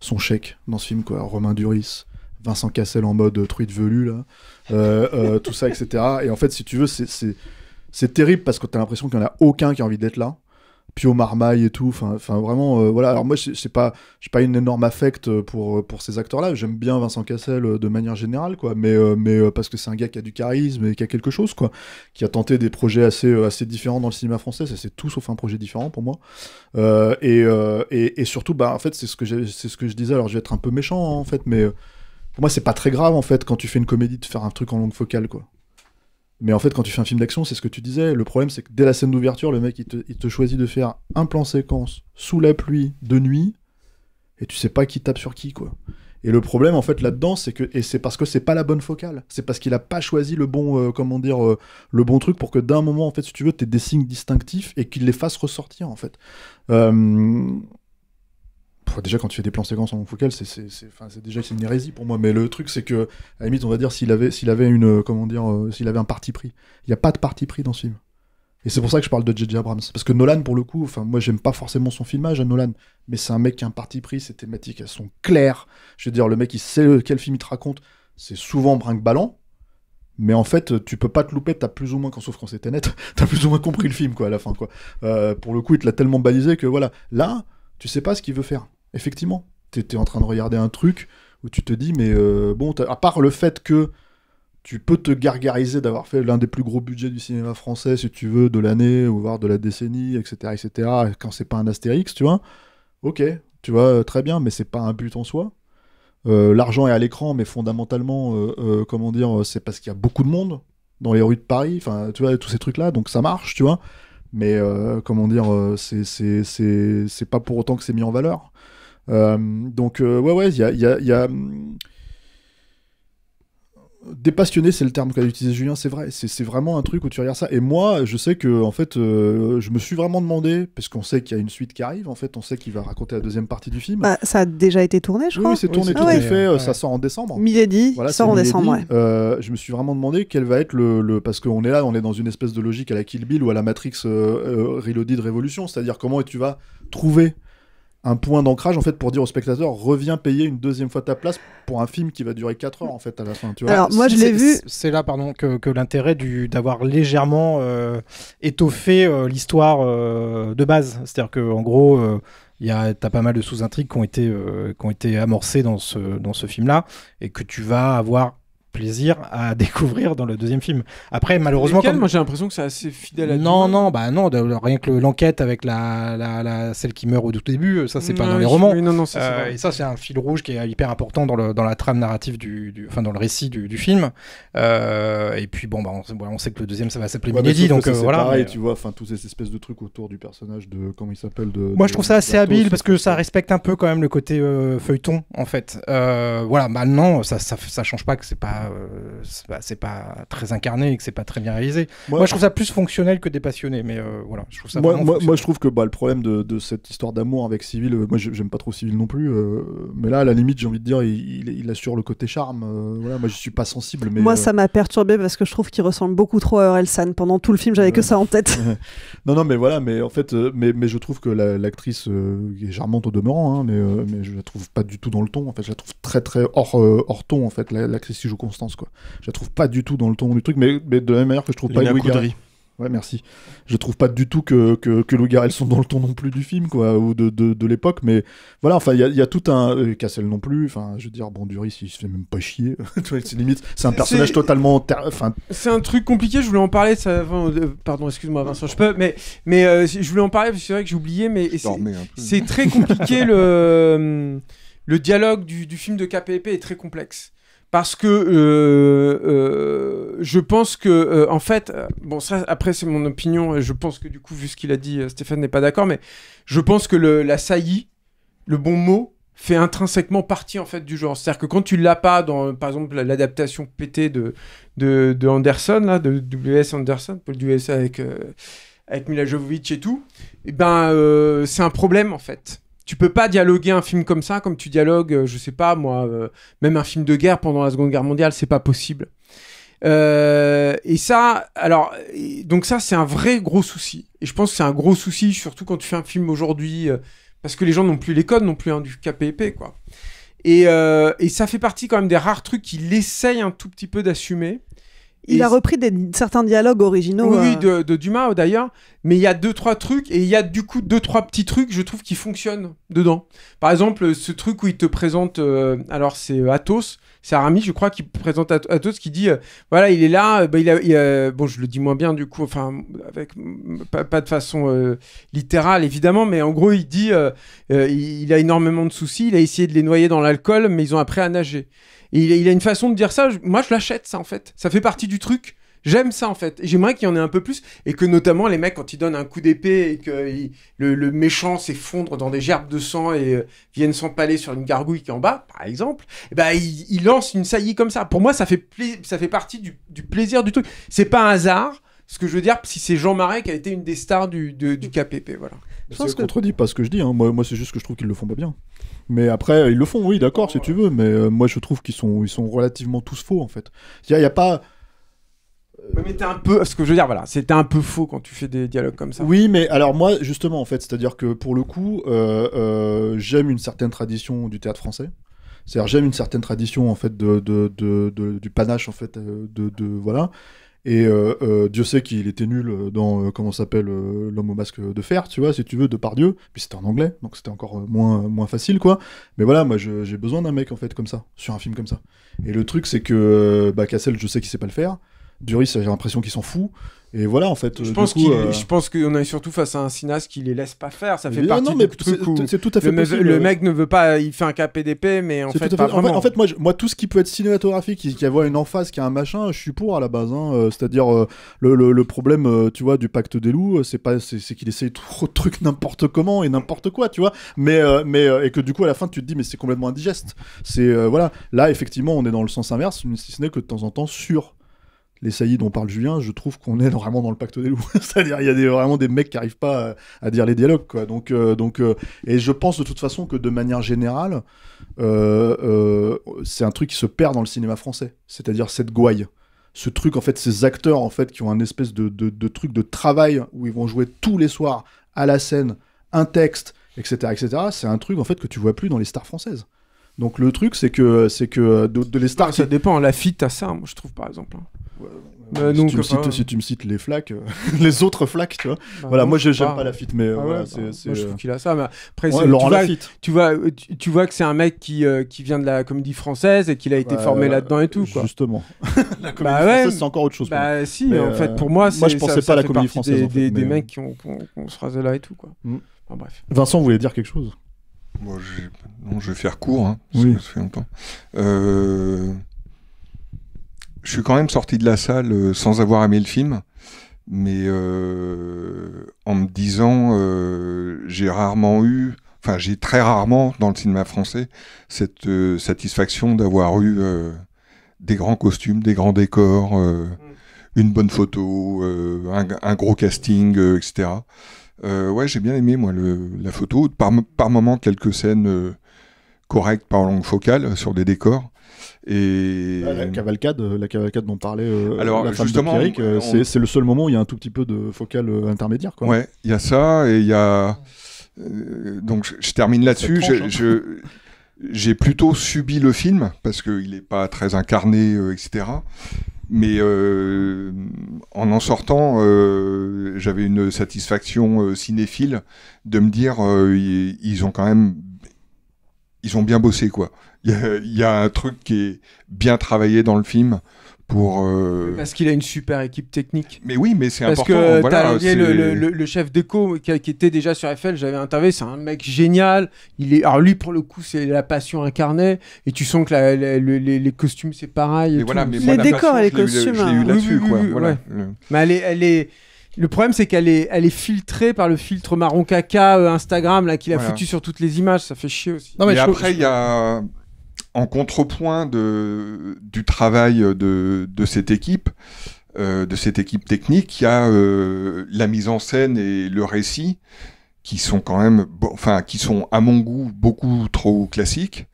son chèque dans ce film, quoi. Romain Duris, Vincent Cassel en mode euh, truite velue, là, euh, euh, tout ça, etc. Et en fait, si tu veux, c'est terrible parce que t'as l'impression qu'il n'y en a aucun qui a envie d'être là. Pio Marmaille et tout. Enfin, vraiment, euh, voilà. Alors moi, je pas, j'ai pas une énorme affect euh, pour euh, pour ces acteurs-là. J'aime bien Vincent Cassel de manière générale, quoi. Mais mais parce que c'est un gars qui a du charisme et qui a quelque chose, quoi. Qui a tenté des projets assez assez différents dans le cinéma français. Ça c'est tout sauf un projet différent pour moi. Et, et, surtout, bah en fait, c'est ce que c'est ce que je disais. Alors je vais être un peu méchant hein, en fait, mais pour moi, c'est pas très grave en fait quand tu fais une comédie de faire un truc en longue focale, quoi. Mais en fait, quand tu fais un film d'action, c'est ce que tu disais. Le problème, c'est que dès la scène d'ouverture, le mec, il te, choisit de faire un plan séquence sous la pluie de nuit, et tu sais pas qui tape sur qui, quoi. Et le problème, en fait, là-dedans, c'est que et c'est parce que c'est pas la bonne focale. C'est parce qu'il a pas choisi le bon, euh, comment dire, euh, le bon truc pour que d'un moment, en fait, si tu veux, tes des signes distinctifs et qu'il les fasse ressortir, en fait. Euh, déjà quand tu fais des plans séquences en long focal, c'est déjà c'est une hérésie pour moi. Mais le truc c'est que à la limite on va dire s'il avait s'il avait une euh, comment dire euh, s'il avait un parti pris. Il n'y a pas de parti pris dans ce film. Et c'est pour ça que je parle de J.J. Abrams. Parce que Nolan, pour le coup, enfin, moi, j'aime pas forcément son filmage à hein, Nolan, mais c'est un mec qui a un parti pris, ses thématiques, elles sont claires. Je veux dire, le mec, il sait euh, quel film il te raconte. C'est souvent brinque-ballant, mais en fait, tu peux pas te louper, t'as plus ou moins, quand, sauf quand c'était net, [LAUGHS] t'as plus ou moins compris le film, quoi, à la fin, quoi. pour le coup, il te l'a tellement balisé que voilà. Là, tu sais pas ce qu'il veut faire effectivement, tu étais en train de regarder un truc où tu te dis, mais euh, bon, à part le fait que tu peux te gargariser d'avoir fait l'un des plus gros budgets du cinéma français, si tu veux, de l'année, ou voire de la décennie, etc., etc., quand c'est pas un Astérix, tu vois. Ok, tu vois, euh, très bien, mais c'est pas un but en soi. Euh, l'argent est à l'écran, mais fondamentalement, comment dire, c'est parce qu'il y a beaucoup de monde dans les rues de Paris, enfin, tu vois, tous ces trucs-là, donc ça marche, tu vois. Mais comment dire, c'est pas pour autant que c'est mis en valeur. Euh, donc, euh, ouais, ouais, il Y a, hum, Dépassionné c'est le terme qu'a utilisé Julien, c'est vrai. C'est vraiment un truc où tu regardes ça. Et moi, je sais que, en fait, euh, je me suis vraiment demandé, parce qu'on sait qu'il y a une suite qui arrive, en fait, on sait qu'il va raconter la deuxième partie du film. Bah, ça a déjà été tourné, je crois. Oui, c'est tourné, ah tout fait. Ça sort en décembre. Milady sort en décembre, ouais. je me suis vraiment demandé quel va être le. Parce qu'on est là, on est dans une espèce de logique à la Kill Bill ou à la Matrix Reloaded Révolution, c'est-à-dire comment tu vas trouver un point d'ancrage en fait pour dire au spectateur reviens payer une deuxième fois ta place pour un film qui va durer 4 heures en fait à la fin moi je l'ai vu c'est là pardon que, l'intérêt d'avoir légèrement euh, étoffé euh, l'histoire euh, de base c'est à dire que en gros il as pas mal de sous-intrigues qui ont été qui ont été amorcées dans ce dans ce film là et que tu vas avoir plaisir à [LAUGHS] découvrir dans le deuxième film. Après, malheureusement, comme... moi j'ai l'impression que c'est assez fidèle. à Non, non, bah non, rien que l'enquête avec la, la, celle qui meurt au tout début, euh, ça c'est pas dans les romans. non, euh, et ça c'est un fil rouge qui est hyper important dans, le, dans la trame narrative du, enfin dans le récit du, film. Euh, et puis bon, bah, on, sait que le deuxième ça va s'appeler ouais, donc voilà. Pareil, tu vois, enfin toutes ces espèces de trucs autour du personnage de comment il s'appelle de. Moi je trouve ça assez habile parce que ça respecte un peu quand même le côté feuilleton en fait. voilà, maintenant bah, ça, ça ça change pas que c'est pas euh, c'est pas, très incarné et que c'est pas très bien réalisé. Moi, je trouve ça plus fonctionnel que dépassionné, mais euh, voilà, je trouve ça. Moi, moi, je trouve que bah, le problème de, cette histoire d'amour avec Civil, euh, moi j'aime pas trop Civil non plus, mais là à la limite j'ai envie de dire il, assure le côté charme. voilà, moi je suis pas sensible, mais moi ça m'a perturbé parce que je trouve qu'il ressemble beaucoup trop à Orelsan. Pendant tout le film j'avais que ça en tête. [LAUGHS] non non mais voilà, mais en fait, mais, je trouve que l'actrice est charmante au demeurant, hein, mais, mais je la trouve pas du tout dans le ton. En fait, je la trouve très très hors hors ton en fait. L'actrice qui joue quoi. Je trouve pas du tout dans le ton du truc, mais, de la même manière que je trouve Les pas Louis Garrel. Ouais, merci. Je trouve pas du tout que, que, que Louis Garrel sont dans le ton non plus du film, quoi, ou de, de, de l'époque, mais voilà, enfin, il y, a tout un. Euh, Cassel non plus, enfin, je veux dire, bon, Duris, il se fait même pas chier. [LAUGHS] c'est limite, c'est un personnage totalement. Enfin... C'est un truc compliqué, je voulais en parler, ça... Euh, pardon, excuse-moi, Vincent, je peux, mais, mais euh, je voulais en parler parce que c'est vrai que j'ai oublié, mais c'est très compliqué le [LAUGHS] le dialogue du, du, film de KPP est très complexe parce que euh, euh, je pense que euh, en fait bon ça après c'est mon opinion et je pense que du coup vu ce qu'il a dit Stéphane n'est pas d'accord mais je pense que la saillie le bon mot fait intrinsèquement partie en fait du genre c'est à dire que quand tu l'as pas dans par exemple l'adaptation pétée de, Anderson là de W.S. Anderson Paul W.S. avec avec Mila Jovovich et tout et eh ben c'est un problème en fait tu peux pas dialoguer un film comme ça comme tu dialogues, euh, je sais pas moi, euh, même un film de guerre pendant la Seconde Guerre mondiale, c'est pas possible. Euh, et ça, alors, donc ça, c'est un vrai gros souci. Et je pense que c'est un gros souci, surtout quand tu fais un film aujourd'hui, parce que les gens n'ont plus les codes n'ont plus un hein, du KPP, quoi. Et, et, ça fait partie quand même des rares trucs qu'il essaye un tout petit peu d'assumer il a repris certains dialogues originaux. Oui, euh. de, Dumas euh, d'ailleurs. Mais il y a deux trois trucs et il y a du coup deux trois petits trucs, je trouve, qui fonctionnent dedans. Par exemple, ce truc où il te présente, euh, alors c'est Athos, c'est Aramis, je crois, qui présente Athos, qui dit, voilà, il est là, bah, bon, je le dis moins bien du coup, enfin, avec pas, de façon littérale évidemment, mais en gros, il dit, il, il a énormément de soucis, il a essayé de les noyer dans l'alcool, mais ils ont appris à nager il, a une façon de dire ça, moi je l'achète ça en fait. Ça fait partie du truc. J'aime ça en fait. J'aimerais qu'il y en ait un peu plus et que notamment les mecs quand ils donnent un coup d'épée et que le, méchant s'effondre dans des gerbes de sang et euh, viennent s'empaler sur une gargouille qui est en bas, par exemple, eh ben il, lance une saillie comme ça. Pour moi ça fait ça fait partie du, plaisir du truc. C'est pas un hasard. Ce que je veux dire, si c'est Jean Marais qui a été une des stars du, KPP, voilà. Je contredit pas ce que je dis. Hein. Moi, moi c'est juste que je trouve qu'ils le font pas bien. Mais après, ils le font, oui, d'accord, si tu veux. Mais euh, moi, je trouve qu'ils sont, ils sont relativement tous faux, en fait. Il n'y a, a, pas. Euh, mais t'es un peu, ce que je veux dire, voilà, c'était un peu faux quand tu fais des dialogues comme ça. Oui, mais alors moi, justement, en fait, c'est-à-dire que pour le coup, euh, j'aime une certaine tradition du théâtre français. C'est-à-dire j'aime une certaine tradition en fait de, de, de, du panache en fait de, voilà et euh, euh, Dieu sait qu'il était nul euh, dans s'appelle l'homme au masque de fer, tu vois, si tu veux, de par Dieu. Puis c'était en anglais, donc c'était encore moins moins facile, quoi. Mais voilà, moi j'ai besoin d'un mec en fait comme ça sur un film comme ça. Et le truc c'est que bah, Cassel, je sais qu'il sait pas le faire. Duris, j'ai l'impression qu'il s'en fout. Et voilà, en fait. Euh, euh, je pense, qu'on est surtout face à un cinéaste qui les laisse pas faire. Ça fait partie non, mais c'est tout à fait le, le, euh. mec ne veut pas. Il fait un KPDP, mais en fait, pas En, fait, moi, moi, tout ce qui peut être cinématographique, qui, a voit une emphase, qui a un machin, je suis pour à la base. Hein. C'est-à-dire le, problème, tu vois, du pacte des loups, c'est pas, c'est qu'il essaye trop de trucs n'importe comment et n'importe quoi, tu vois. Mais, mais et que du coup, à la fin, tu te dis, mais c'est complètement indigeste. C'est voilà. Là, effectivement, on est dans le sens inverse, si ce n'est que de temps en temps sûr les saillies dont parle Julien, je trouve qu'on est [LAUGHS] vraiment dans le pacte des loups. [LAUGHS] C'est-à-dire, il y a vraiment des mecs qui arrivent pas à, dire les dialogues, quoi. Donc, euh, donc, euh, et je pense de toute façon que de manière générale, euh, c'est un truc qui se perd dans le cinéma français. C'est-à-dire cette gouaille. Ce truc, en fait, ces acteurs, en fait, qui ont un espèce de, truc de travail où ils vont jouer tous les soirs à la scène un texte, etc., etc. C'est un truc, en fait, que tu vois plus dans les stars françaises. Donc le truc, c'est que c'est que de, les stars. ça dépend. La fit à ça, moi je trouve par exemple. Hein. Mais euh, bah, si, tu me cites, tu me cites, les flaques, euh, [LAUGHS] les autres flaques, tu vois. Bah, voilà, non, moi j'aime pas. pas Lafitte, mais ah ouais, bah, c'est. Moi, je trouve euh, qu'il a ça. Mais après, ouais, Laurent tu, vois, tu, vois, tu, vois, que c'est un mec qui, qui vient de la comédie française et qu'il a été formé là-dedans et tout. Quoi. Justement. [LAUGHS] la comédie française, c'est encore autre chose. Bah si, en fait, pour moi, moi je pensais ça, pas à la comédie française. Des, des mecs qui ont se rasé là et tout, quoi. Mm. bref. Vincent, vous voulez dire quelque chose Bon, je... vais faire court, hein, parce oui. que ça fait longtemps. Euh je suis quand même sorti de la salle euh, sans avoir aimé le film, mais euh, en me disant, euh, j'ai rarement eu, enfin j'ai très rarement dans le cinéma français cette satisfaction d'avoir eu des grands costumes, des grands décors, mm. une bonne photo, un, gros casting, etc. ouais, j'ai bien aimé moi la photo, par, par moments quelques scènes correctes par longue focale sur des décors. La cavalcade, la cavalcade dont parlait euh, la femme euh, c'est le seul moment où il y a un tout petit peu de focal euh, intermédiaire. Quoi. il y a ça et il y a. Donc je, termine là-dessus. Hein. j'ai plutôt subi le film parce qu'il n'est pas très incarné, etc. Mais en en sortant, j'avais une satisfaction cinéphile de me dire qu'ils ils, ont quand même ils ont bien bossé quoi. Il y, a un truc qui est bien travaillé dans le film. Pour, euh, Parce qu'il a une super équipe technique. Mais oui, mais c'est important. Parce que tu as le, le, chef d'éco qui, était déjà sur Eiffel, j'avais interviewé, c'est un mec génial. Il est... Alors lui, pour le coup, c'est la passion incarnée. Et tu sens que les, costumes, c'est pareil. mais les décors et les costumes. eu là-dessus. Mais elle est... Le problème, c'est qu'elle est, elle est filtrée par le filtre marron caca euh, Instagram là qu'il a foutu sur toutes les images. Ça fait chier aussi. Non, après, il y a en contrepoint de, du travail de, cette équipe, euh, de cette équipe technique, il y a euh, la mise en scène et le récit qui sont quand même, enfin, qui sont à mon goût beaucoup trop classiques.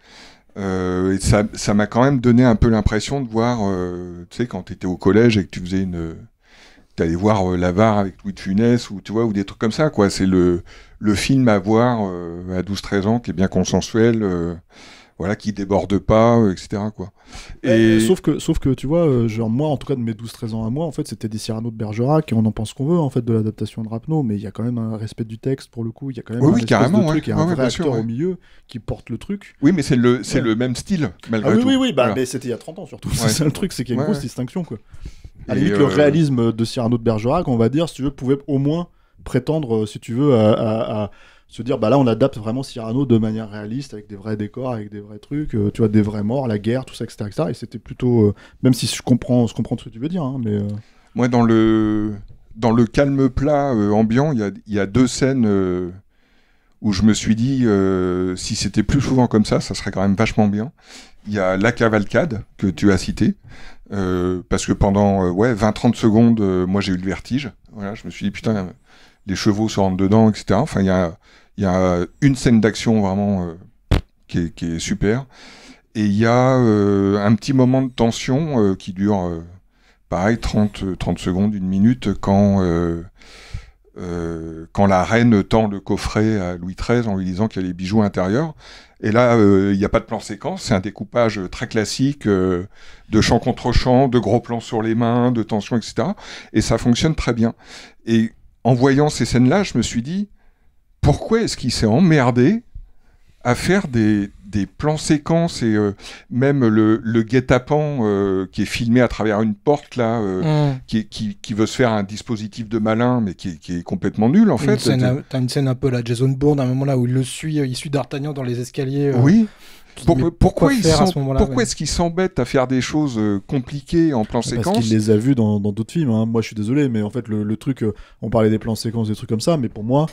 Euh, ça, m'a quand même donné un peu l'impression de voir, tu sais, quand tu étais au collège et que tu faisais une, allais voir La L'Avare avec Louis de Funès ou tu vois ou des trucs comme ça quoi c'est le film à voir à 12 13 ans qui est bien consensuel voilà, qui déborde pas, euh, etc. Quoi. Et... Euh, sauf, que, sauf que, tu vois, euh, genre, moi, en tout cas, de mes 12-13 ans à moi, en fait, c'était des Cyrano de Bergerac, et on en pense qu'on veut, en fait, de l'adaptation de Rapno, mais il y a quand même un respect du texte, pour le coup, il y a quand même oui, un carrément, un acteur au milieu qui porte le truc. Oui, mais c'est le, c'est le même style, malgré ah, oui, tout. Oui, oui, bah, mais c'était il y a 30 ans, surtout. [LAUGHS] C'est le truc, c'est qu'il y a une grosse distinction, quoi. À limite, le réalisme de Cyrano de Bergerac, on va dire, si tu veux, pouvait au moins prétendre, si tu veux, à se dire bah là on adapte vraiment Cyrano de manière réaliste avec des vrais décors avec des vrais trucs euh, tu vois des vrais morts la guerre tout ça etc, et c'était plutôt euh, même si je comprends je comprends ce que tu veux dire hein, mais euh. moi dans le dans le calme plat ambiant il y, y a, deux scènes où je me suis dit si c'était plus souvent comme ça ça serait quand même vachement bien il y a la cavalcade que tu as citée euh, parce que pendant 20-30 euh, secondes, euh, moi j'ai eu le vertige. je me suis dit, putain, les chevaux se rentrent dedans, etc. Enfin, il y a, une scène d'action vraiment qui est, super. Et il y a un petit moment de tension qui dure pareil, 30, 30 secondes, une minute, quand, quand la reine tend le coffret à Louis XIII en lui disant qu'il y a les bijoux intérieurs. Et là, euh, il n'y a pas de plan séquence, c'est un découpage très classique euh, de champ contre champ, de gros plans sur les mains, de tension, etc. Et ça fonctionne très bien. Et en voyant ces scènes-là, je me suis dit, pourquoi est-ce qu'il s'est emmerdé à faire des des plans séquences et euh, même le, le guet-apens euh, qui est filmé à travers une porte là, euh, mm. qui, veut se faire un dispositif de malin mais qui, est complètement nul en fait. T'as une scène un peu la Jason Bourne à un moment là où il le suit, il suit D'Artagnan dans les escaliers. oui. pourquoi, ils pourquoi est-ce qu'ils s'embêtent à faire des choses compliquées en plan séquence Parce qu'il les a vus dans d'autres films. Hein. Moi, je suis désolé, mais en fait, le, truc, on parlait des plans séquences, des trucs comme ça, mais pour moi,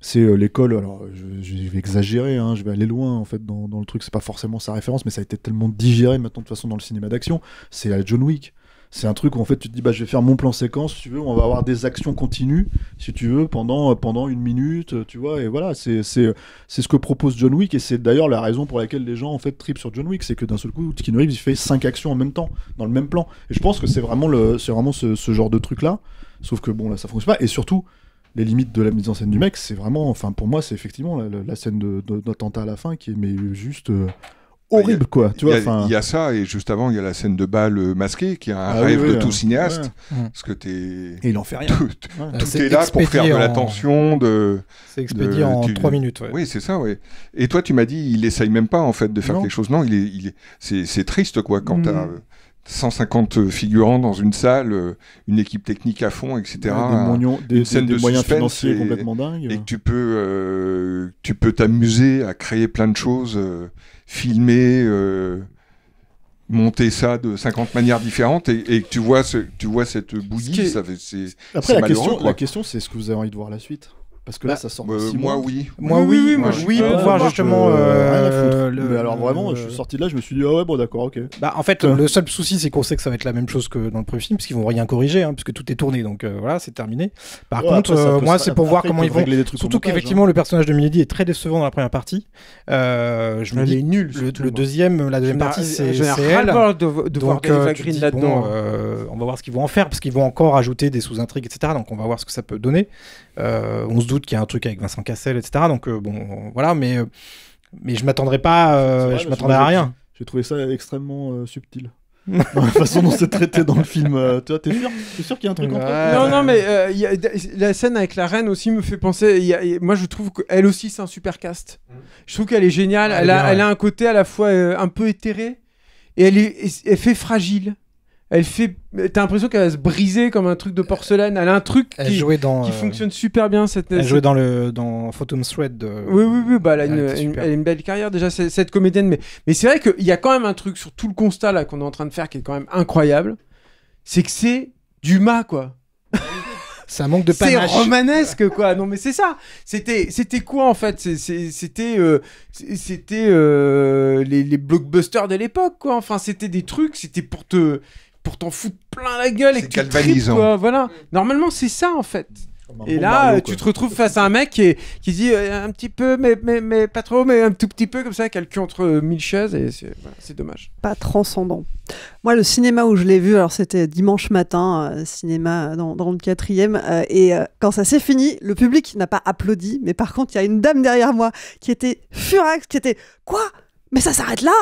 c'est euh, l'école. Alors, je, vais exagérer, hein, je vais aller loin en fait dans, le truc. C'est pas forcément sa référence, mais ça a été tellement digéré maintenant de toute façon dans le cinéma d'action. C'est la John Wick. C'est un truc où en fait tu te dis bah je vais faire mon plan séquence si tu veux on va avoir des actions continues si tu veux pendant euh, pendant une minute euh, tu vois et voilà c'est c'est ce que propose John Wick et c'est d'ailleurs la raison pour laquelle les gens en fait tripent sur John Wick c'est que d'un seul coup Keanu Reeves il fait cinq actions en même temps dans le même plan et je pense que c'est vraiment le c'est vraiment ce, ce, genre de truc là sauf que bon là ça fonctionne pas et surtout les limites de la mise en scène du mec, c'est vraiment, enfin pour moi, c'est effectivement la, scène d'attentat de, à la fin qui est mais juste euh, horrible, quoi. Tu vois, il y, a ça et juste avant, il y a la scène de balle euh, masqué qui est un ah rêve de tout cinéaste, parce que t'es. Et il en fait rien. Tout, bah, est, là pour faire de l'attention. de. C'est expédié en trois minutes. Oui, c'est ça, oui. Et toi, tu m'as dit, il essaye même pas en fait de faire quelque chose. Non, il est, c'est, triste, quoi, quand mm. as 150 figurants dans une salle, euh, une équipe technique à fond, etc. des, de moyens financiers complètement dingues. Et que tu peux, euh, tu peux t'amuser à créer plein de choses, euh, filmer, monter ça de 50 manières différentes, et, que tu vois, ce, tu vois cette bouillie. Après, la question, la question, c'est ce que vous avez envie de voir la suite. Parce que là, bah, ça sort. Bah, moi, oui. Moi, oui. oui, moi, pour voir justement. Euh, euh, alors, vraiment, je suis sorti de là, je me suis dit, ah ouais, bon, d'accord, ok. Bah, en fait, le seul souci, c'est qu'on sait que ça va être la même chose que dans le premier film, parce qu'ils vont rien corriger, hein, puisque tout est tourné, donc euh, voilà, c'est terminé. Par contre, moi, c'est pour voir comment ils vont. Surtout qu'effectivement, hein. le personnage de Milady est très décevant dans la première partie. je me dis, nul. Le deuxième, la deuxième partie, c'est elle. Donc, hein. on va voir ce qu'ils vont en faire, parce qu'ils vont encore ajouter des sous-intrigues, etc. Donc, on va voir ce que ça peut donner. Euh, on se doute qu'il y a un truc avec Vincent Cassel, etc. Donc euh, bon, voilà, mais, euh, mais je m'attendrais pas, je m'attendais à rien. J'ai trouvé ça extrêmement subtil. [LAUGHS] dans la façon dont c'est traité dans le film. tu vois, t'es sûr, qu'il y a un truc entre Non, non, mais la scène avec la reine aussi me fait penser. moi, je trouve qu'elle aussi, c'est un super cast. Je trouve qu'elle est géniale. elle, a, un côté à la fois un peu éthéré et elle, est, elle fait fragile elle fait t'as l'impression qu'elle va se briser comme un truc de porcelaine elle a un truc qui, dans, qui euh, fonctionne super bien cette elle jouait dans le dans Phantom Thread euh, oui oui oui bah elle a, une, belle carrière déjà cette comédienne mais mais c'est vrai qu'il y a quand même un truc sur tout le constat là qu'on est en train de faire qui est quand même incroyable c'est que c'est du mât quoi ça [LAUGHS] manque de panache. C'est romanesque, quoi. Non, mais c'est ça. C'était, c'était quoi en fait C'était, euh, c'était les, les, blockbusters de l'époque, quoi. Enfin, c'était des trucs. C'était pour te, pour t'en foutre plein la gueule et que tu voilà. Mm. Normalement, c'est ça en fait. Et là, euh, tu te retrouves face à un mec qui, dit euh, un petit peu, mais, mais, mais, pas trop, mais un tout petit peu comme ça, calcul entre euh, mille chaises, et c'est dommage. Pas transcendant. Moi, le cinéma où je l'ai vu, alors c'était dimanche matin, cinéma dans, le quatrième, et quand ça s'est fini, le public n'a pas applaudi, mais par contre, il y a une dame derrière moi qui était furax, qui était Quoi mais ça s'arrête là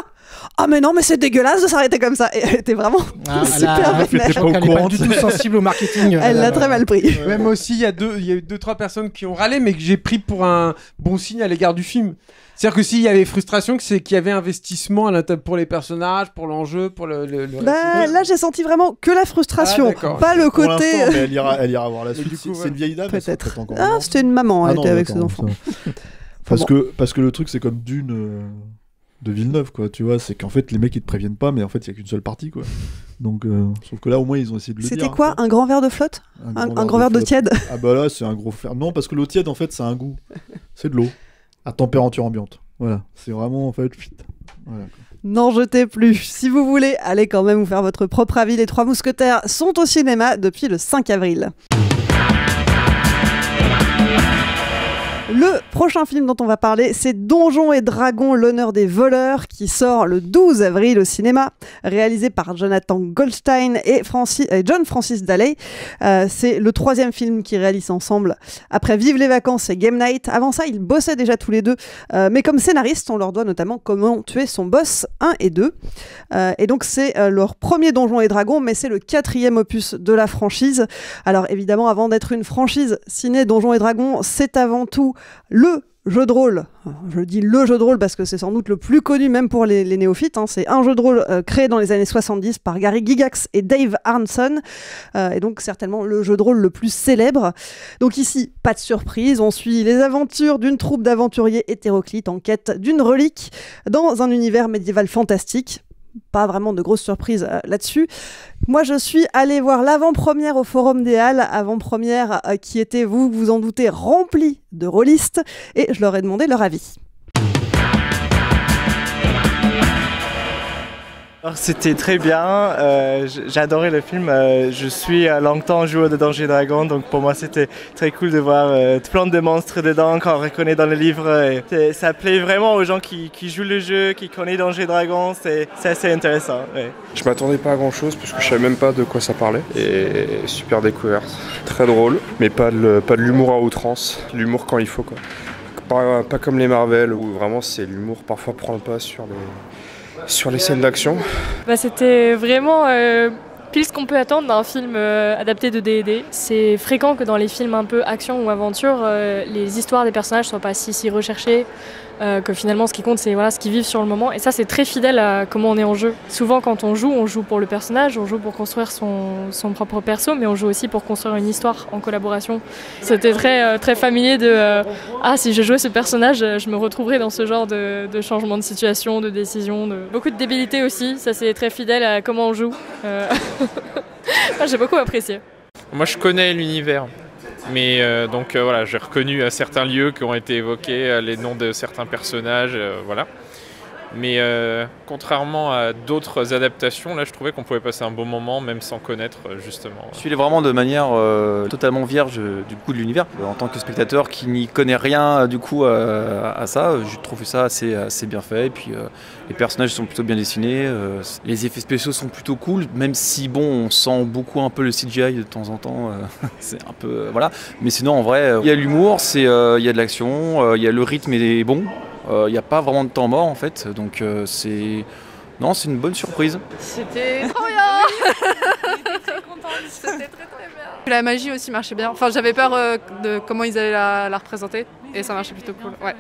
ah mais non mais c'est dégueulasse de s'arrêter comme ça et elle était vraiment ah, [LAUGHS] super vénère elle n'est pas du tout sensible au marketing elle l'a très mal pris même aussi il y a deux il y a eu deux trois personnes qui ont râlé mais que j'ai pris pour un bon signe à l'égard du film c'est-à-dire que s'il y avait frustration, c'est qu'il y avait investissement à la table pour les personnages, pour l'enjeu, pour le. bah, là, j'ai senti vraiment que la frustration, ah, pas le côté. elle, [LAUGHS] ira, elle ira voir la suite. C'est une vieille dame. Peut-être. Ah, c'était une maman, ah elle était avec ses enfants. parce, que, parce que le truc, c'est comme d'une. Euh, de Villeneuve, quoi. Tu vois, c'est qu'en fait, les mecs, ils te préviennent pas, mais en fait, il y a qu'une seule partie, quoi. Donc, euh, sauf que là, au moins, ils ont essayé de le C'était quoi, hein. un grand verre de flotte Un, grand, verre d'eau tiède Ah bah là, c'est un gros verre. Non, parce que l'eau tiède, en fait, c'est un goût. [LAUGHS] C'est de l'eau à température ambiante. Voilà, c'est vraiment en fait. Voilà, N'en jetez plus. Si vous voulez, allez quand même vous faire votre propre avis. Les Trois Mousquetaires sont au cinéma depuis le 5 avril. Le prochain film dont on va parler, c'est Donjon et Dragon, l'honneur des voleurs, qui sort le 12 avril au cinéma, réalisé par Jonathan Goldstein et, John Francis Daley. Euh, c'est le troisième film qu'ils réalisent ensemble. Après Vive les vacances et Game Night, avant ça, ils bossaient déjà tous les deux, euh, mais comme scénaristes, on leur doit notamment Comment tuer son boss 1 et 2. Euh, et donc c'est leur premier Donjons et Dragon, mais c'est le quatrième opus de la franchise. Alors évidemment, avant d'être une franchise ciné Donjon et Dragon, c'est avant tout le jeu de rôle, je dis le jeu de rôle parce que c'est sans doute le plus connu même pour les, néophytes, hein. c'est un jeu de rôle euh, créé dans les années 70 par Gary Gygax et Dave Arnson, euh, et donc certainement le jeu de rôle le plus célèbre. Donc ici, pas de surprise, on suit les aventures d'une troupe d'aventuriers hétéroclites en quête d'une relique dans un univers médiéval fantastique pas vraiment de grosses surprises euh, là-dessus. Moi, je suis allée voir l'avant-première au Forum des Halles, avant-première euh, qui était, vous vous en doutez, remplie de rôlistes, et je leur ai demandé leur avis. Oh, c'était très bien, euh, J'adorais le film, euh, je suis euh, longtemps joueur de Danger Dragon, donc pour moi c'était très cool de voir plein de monstres dedans qu'on reconnaît dans le livre. ça plaît vraiment aux gens qui, jouent le jeu, qui connaissent Danger Dragon, c'est assez intéressant. Ouais. Je m'attendais pas à grand chose parce que je savais même pas de quoi ça parlait, et super découverte, très drôle, mais pas de, pas de l'humour à outrance, l'humour quand il faut quoi. Pas, pas, comme les Marvel où vraiment c'est l'humour parfois prend le pas sur les sur les scènes d'action bah, C'était vraiment euh, pile ce qu'on peut attendre d'un film euh, adapté de D&D. C'est fréquent que dans les films un peu action ou aventure, euh, les histoires des personnages ne soient pas si recherchées, euh, que finalement ce qui compte c'est voilà, ce qu'ils vivent sur le moment. Et ça c'est très fidèle à comment on est en jeu. Souvent quand on joue, on joue pour le personnage, on joue pour construire son, son propre perso, mais on joue aussi pour construire une histoire en collaboration. C'était très, euh, très familier de euh, Ah si je jouais ce personnage, je me retrouverais dans ce genre de, changement de situation, de décision. De... Beaucoup de débilité aussi, ça c'est très fidèle à comment on joue. [LAUGHS] J'ai beaucoup apprécié. Moi je connais l'univers. Mais euh, donc euh, voilà, j'ai reconnu à certains lieux qui ont été évoqués, euh, les noms de certains personnages, voilà. Mais contrairement à d'autres adaptations, là je trouvais qu'on pouvait passer un bon moment même sans connaître justement. Je suis vraiment de manière totalement vierge du coup de l'univers. En tant que spectateur qui n'y connaît rien du coup à ça, je trouvé ça assez, assez bien fait. Et puis les personnages sont plutôt bien dessinés, euh, les effets spéciaux sont plutôt cool, même si bon, on sent beaucoup un peu le CGI de temps en temps. Euh, [LAUGHS] c'est un peu euh, voilà, mais sinon en vrai, il y a l'humour, c'est il y a de l'action, il y a le rythme est bon, il n'y a pas vraiment de temps mort en fait, donc c'est non, c'est une bonne surprise. C'était [LAUGHS] trop bien. très C'était très très bien. La magie aussi marchait bien. Enfin, j'avais peur de comment ils allaient la, la représenter et ça marchait plutôt cool. Ouais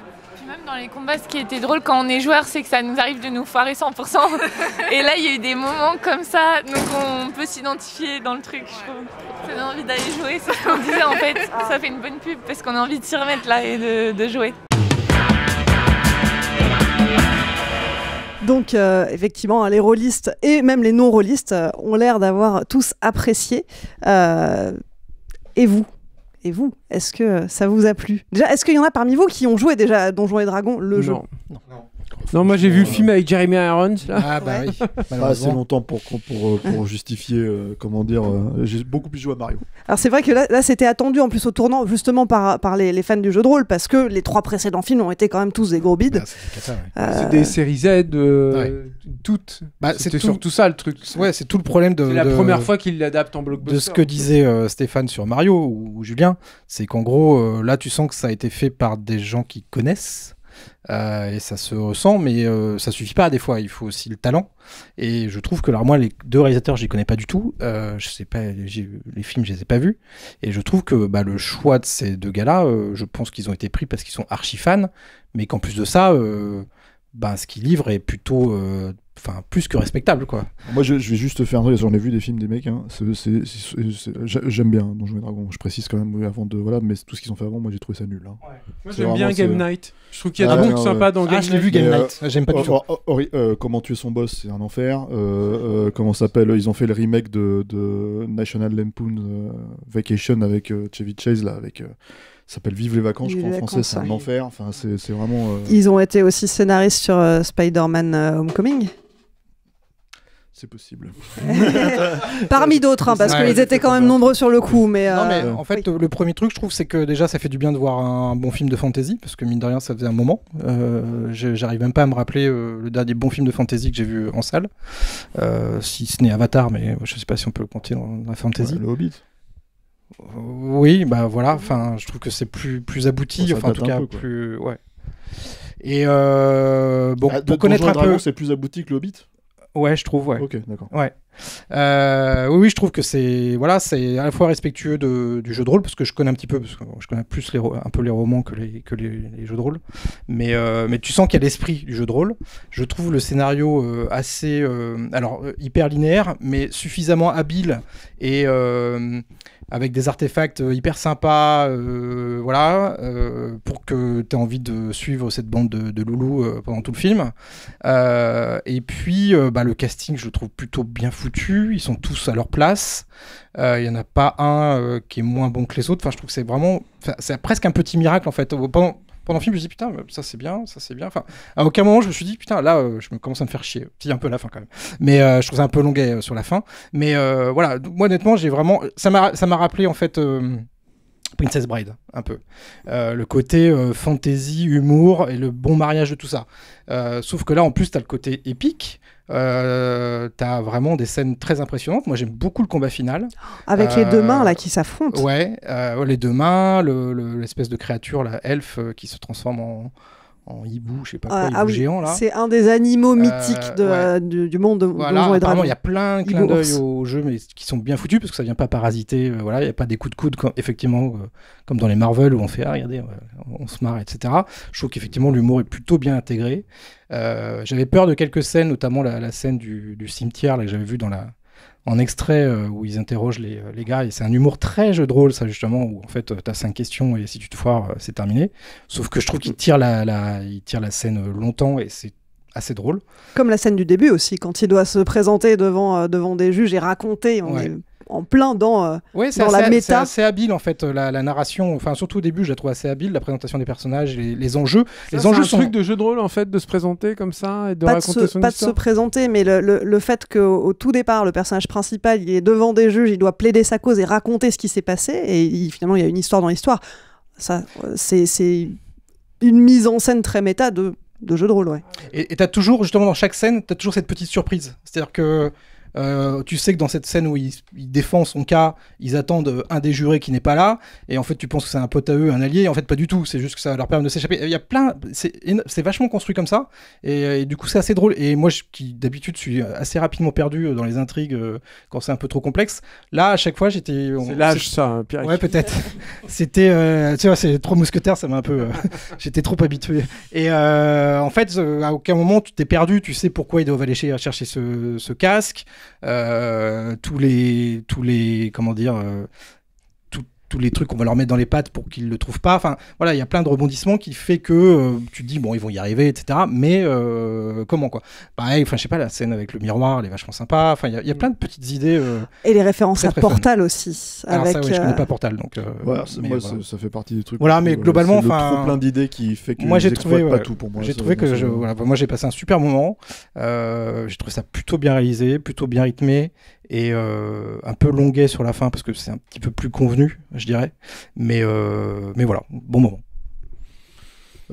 dans les combats, ce qui était drôle quand on est joueur, c'est que ça nous arrive de nous foirer 100%. [LAUGHS] et là, il y a eu des moments comme ça, donc on peut s'identifier dans le truc, je trouve. Ça envie d'aller jouer, c'est ce qu'on disait en fait. Ah. Ça fait une bonne pub parce qu'on a envie de s'y remettre là et de, jouer. Donc euh, effectivement, hein, les rôlistes et même les non-rôlistes euh, ont l'air d'avoir tous apprécié. Euh, et vous et vous, est-ce que ça vous a plu Déjà, est-ce qu'il y en a parmi vous qui ont joué déjà à Donjons et Dragons, le jour jeu non. Non, moi j'ai vu le film avec Jeremy Irons. Ah bah oui. Pas assez ah, longtemps pour, pour, pour euh, justifier, euh, comment dire. Euh, j'ai beaucoup plus joué à Mario. Alors c'est vrai que là, là, c'était attendu en plus au tournant justement par, par les, les fans du jeu de rôle parce que les trois précédents films ont été quand même tous des gros bides. Ah, c'est des séries Z, toutes. Bah, c'est C'était tout- surtout ça le truc. Ouais, c'est tout le problème de, la première fois qu'il l'adaptent en blockbuster. de ce que disait Stéphane sur Mario ou, Julien. C'est qu'en gros, là, tu sens que ça a été fait par des gens qui connaissent euh, et ça se ressent, mais euh, ça suffit pas des fois. Il faut aussi le talent. Et je trouve que alors moi, les deux réalisateurs, je les connais pas du tout. Euh, je sais pas les films, je les ai pas vus. Et je trouve que bah, le choix de ces deux gars-là, je pense qu'ils ont été pris parce qu'ils sont archi fans, mais qu'en plus de ça, bah, ce qu'ils livrent est plutôt enfin plus que respectable quoi. Moi je, vais juste faire un truc, j'en ai vu des films des mecs, hein. j'aime bien Donjons et Dragon. je précise quand même avant de voilà, mais tout ce qu'ils ont fait avant, moi j'ai trouvé ça nul. Hein. Moi j'aime bien Game euh, Night, je trouve qu'il y a ah, des trucs sympas dans ah, Game Night. Ah, je l'ai vu Game euh, Night, ah, j'aime pas du tout. Euh, comment tuer son boss, c'est un enfer. Euh, comment s'appelle Ils ont fait le remake de, National Lampoon Vacation avec Chevy Chase là, avec s'appelle Vive les vacances, je crois en français, c'est un enfer. Enfin, c'est vraiment. Ils ont été aussi scénaristes sur Spider-Man Homecoming c'est possible. [LAUGHS] Parmi d'autres, hein, parce qu'ils étaient quand même nombreux sur le coup. Mais, euh, en fait, le premier truc, je trouve, c'est que déjà, ça fait du bien de voir un bon film de fantasy, parce que mine de rien, ça faisait un moment. Euh, j'arrive même pas à me rappeler euh, le dernier bon film de fantasy que j'ai vu en salle, si ce n'est Avatar, mais je sais pas si on peut le compter dans la fantasy. le Hobbit. Oui, bah voilà. Enfin, je trouve que c'est plus plus abouti, enfin en tout cas peu, plus ouais. Et bon, ah, pour connaître un peu, c'est plus abouti que le Hobbit Ouais, je trouve, ouais. Ok, d'accord. Euh, oui, je trouve que c'est voilà, c'est à la fois respectueux du jeu de rôle parce que je connais un petit peu, parce que je connais plus les, un peu les romans que les, que les, jeux de rôle, mais euh, mais tu sens qu'il y a l'esprit du jeu de rôle. Je trouve le scénario euh, assez alors hyper linéaire, mais suffisamment habile et avec des artefacts euh, hyper sympas, euh, voilà, euh, pour que tu aies envie de suivre cette bande de, loulous pendant tout le film. et puis, bah, le casting, je le trouve plutôt bien foutu. Ils sont tous à leur place. Il n'y en a pas un qui est moins bon que les autres. Enfin, je trouve que c'est vraiment. C'est presque un petit miracle, en fait. Pendant, pendant le film, je me dis putain, ça c'est bien, ça c'est bien. Enfin, à aucun moment je me suis dit putain, là, euh, je me commence à me faire chier. c'est un peu la fin quand même, mais euh, je trouvais un peu longuet euh, sur la fin. Mais voilà, moi honnêtement, j'ai vraiment, ça m'a, ça m'a rappelé en fait. Princess Bride, un peu. le côté fantasy, humour et le bon mariage de tout ça. sauf que là, en plus, tu as le côté épique euh, t'as vraiment des scènes très impressionnantes. Moi, j'aime beaucoup le combat final. Avec les deux mains là euh, qui s'affrontent. Ouais, euh, les deux mains, l'espèce de créature, la elfe, qui se transforme en, en hibou, je sais pas ah, quoi, ah hibou géant là. C'est un des animaux euh, mythiques euh, du, monde de et Apparemment, il y a plein de clins d'œil au mais qui sont bien foutus parce que ça vient pas parasiter. Euh, voilà, il y a pas des coups de coude effectivement comme dans les Marvel où on fait ah regardez, on, se marre, etc. Je trouve qu'effectivement l'humour est plutôt bien intégré. j'avais peur de quelques scènes, notamment la, scène du, cimetière que j'avais vu dans la, en extrait euh, où ils interrogent euh, les, gars. Et c'est un humour très jeu drôle ça, justement, où en fait, euh, t'as cinq questions et si tu te foires, c'est terminé. Sauf que je trouve qu'il tire la, la scène longtemps et c'est assez drôle. Comme la scène du début aussi, quand il doit se présenter devant, devant des juges et raconter en plein dans, euh, ouais, la méta. C'est assez habile en fait euh, la, narration. Enfin surtout au début, je la trouve assez habile la présentation des personnages, les, les enjeux. les enjeux un sont... truc de jeu de rôle en fait de se présenter comme ça et de pas raconter de se, Pas de se présenter, mais le, fait qu'au tout départ le personnage principal il est devant des juges, il doit plaider sa cause et raconter ce qui s'est passé et finalement il y a une histoire dans l'histoire. Ça euh, c'est une mise en scène très méta de de jeu de rôle, ouais. Et t'as toujours, justement, dans chaque scène, t'as toujours cette petite surprise. C'est-à-dire que euh, tu sais que dans cette scène où il, défend son cas, ils attendent euh, un des jurés qui n'est pas là, et en fait tu penses que c'est un pote à eux, un allié, en fait pas du tout, c'est juste que ça leur permet de s'échapper. Il y a plein, c'est vachement construit comme ça, euh, et, du coup c'est assez drôle. Et moi je, qui d'habitude suis euh, assez rapidement perdu dans les intrigues quand c'est un peu trop complexe, là à chaque fois j'étais. C'est l'âge ça, hein, Pierre. Ouais peut-être. [LAUGHS] C'était, tu vois, c'est trop mousquetaire, ça m'a un peu. [LAUGHS] j'étais trop habitué. Et en fait, à aucun moment tu t'es perdu, tu sais pourquoi ils doivent aller chercher ce, ce casque. Euh, tous les tous les comment dire euh, tous les trucs qu'on va leur mettre dans les pattes pour qu'ils le trouvent pas. Enfin, voilà, il y a plein de rebondissements qui fait que euh, tu te dis bon, ils vont y arriver, etc. Mais euh, comment quoi Pareil, enfin, je sais pas, la scène avec le miroir, elle est vachement sympa. Enfin, il y, a plein de petites idées. Euh, et les références à Portal aussi. Avec ça, je connais pas Portal, donc. moi, ça fait partie des trucs. Voilà, mais globalement, enfin, trop plein d'idées qui fait que moi j'ai trouvé pas tout pour moi. J'ai trouvé que moi j'ai passé un super moment. j'ai trouvé ça plutôt bien réalisé, plutôt bien rythmé et euh, un peu longuet sur la fin parce que c'est un petit peu plus convenu, je dirais. Mais, euh, mais voilà, bon moment.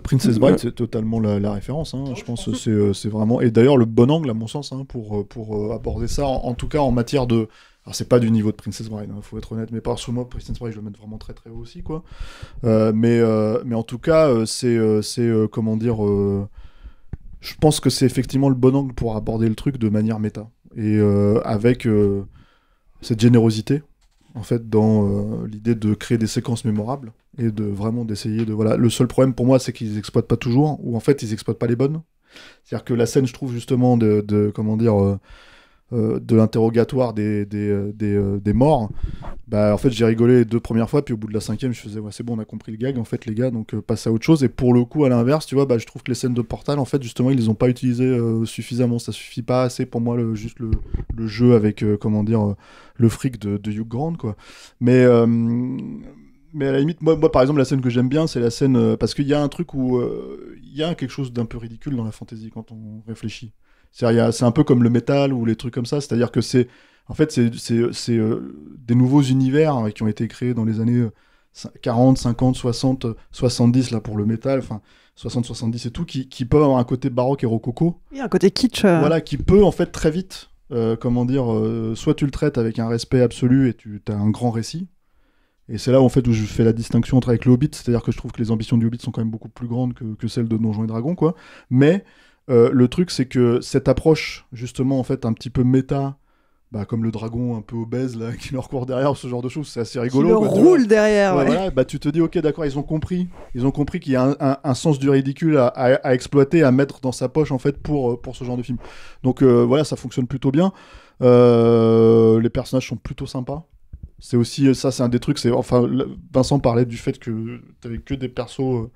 Princess Bride, c'est totalement la, référence, hein. je pense. Euh, c'est vraiment. Et d'ailleurs, le bon angle, à mon sens, hein, pour, pour aborder ça, en, tout cas en matière de. Alors, c'est pas du niveau de Princess Bride, il hein, faut être honnête, mais par sous moi, Princess Bride, je le mettre vraiment très très haut aussi, quoi. mais, mais en tout cas, c'est. comment dire. je pense que c'est effectivement le bon angle pour aborder le truc de manière méta et euh, avec euh, cette générosité en fait dans euh, l'idée de créer des séquences mémorables et de vraiment d'essayer de voilà le seul problème pour moi c'est qu'ils exploitent pas toujours ou en fait ils exploitent pas les bonnes c'est-à-dire que la scène je trouve justement de, de comment dire euh, de l'interrogatoire des, des, euh, euh, des, morts, bah, en fait, j'ai rigolé deux premières fois, puis au bout de la cinquième, je faisais, ouais, c'est bon, on a compris le gag, en fait, les gars, donc passe à autre chose. Et pour le coup, à l'inverse, tu vois, bah, je trouve que les scènes de Portal, en fait, justement, ils les ont pas utilisées suffisamment. Ça suffit pas assez pour moi, juste le, le jeu avec, comment dire, le fric de, de, Hugh Grant, quoi. Mais mais à la limite, moi, par exemple, la scène que j'aime bien, c'est la scène. parce qu'il y a un truc où. Il y a quelque chose d'un peu ridicule dans la fantasy quand on réfléchit. C'est un peu comme le métal ou les trucs comme ça, c'est-à-dire que c'est en fait c'est euh, des nouveaux univers hein, qui ont été créés dans les années 40, 50, 60, 70 là pour le métal, enfin 60, 70 et tout, qui, qui peuvent avoir un côté baroque et rococo. Oui, un côté kitsch. Euh. Voilà, qui peut en fait très vite, euh, comment dire, soit tu le traites avec un respect absolu et tu as un grand récit, et c'est là en fait où je fais la distinction entre avec le Hobbit, c'est-à-dire que je trouve que les ambitions du Hobbit sont quand même beaucoup plus grandes que, que celles de Donjons et Dragons, quoi. Mais euh, le truc, c'est que cette approche, justement, en fait, un petit peu méta, bah, comme le dragon un peu obèse [LAUGHS] qui leur court derrière, ce genre de choses, c'est assez rigolo. Qui roule derrière. Ouais, bah, tu te dis, ok, d'accord, ils ont compris. Ils ont compris qu'il y a un, sens du ridicule à, exploiter, à mettre dans sa poche, en fait, pour, euh, pour ce genre de film. Donc euh, voilà, ça fonctionne plutôt bien. les personnages sont plutôt sympas. C'est aussi ça, c'est un des trucs. C'est enfin, Vincent parlait du fait que t'avais que des persos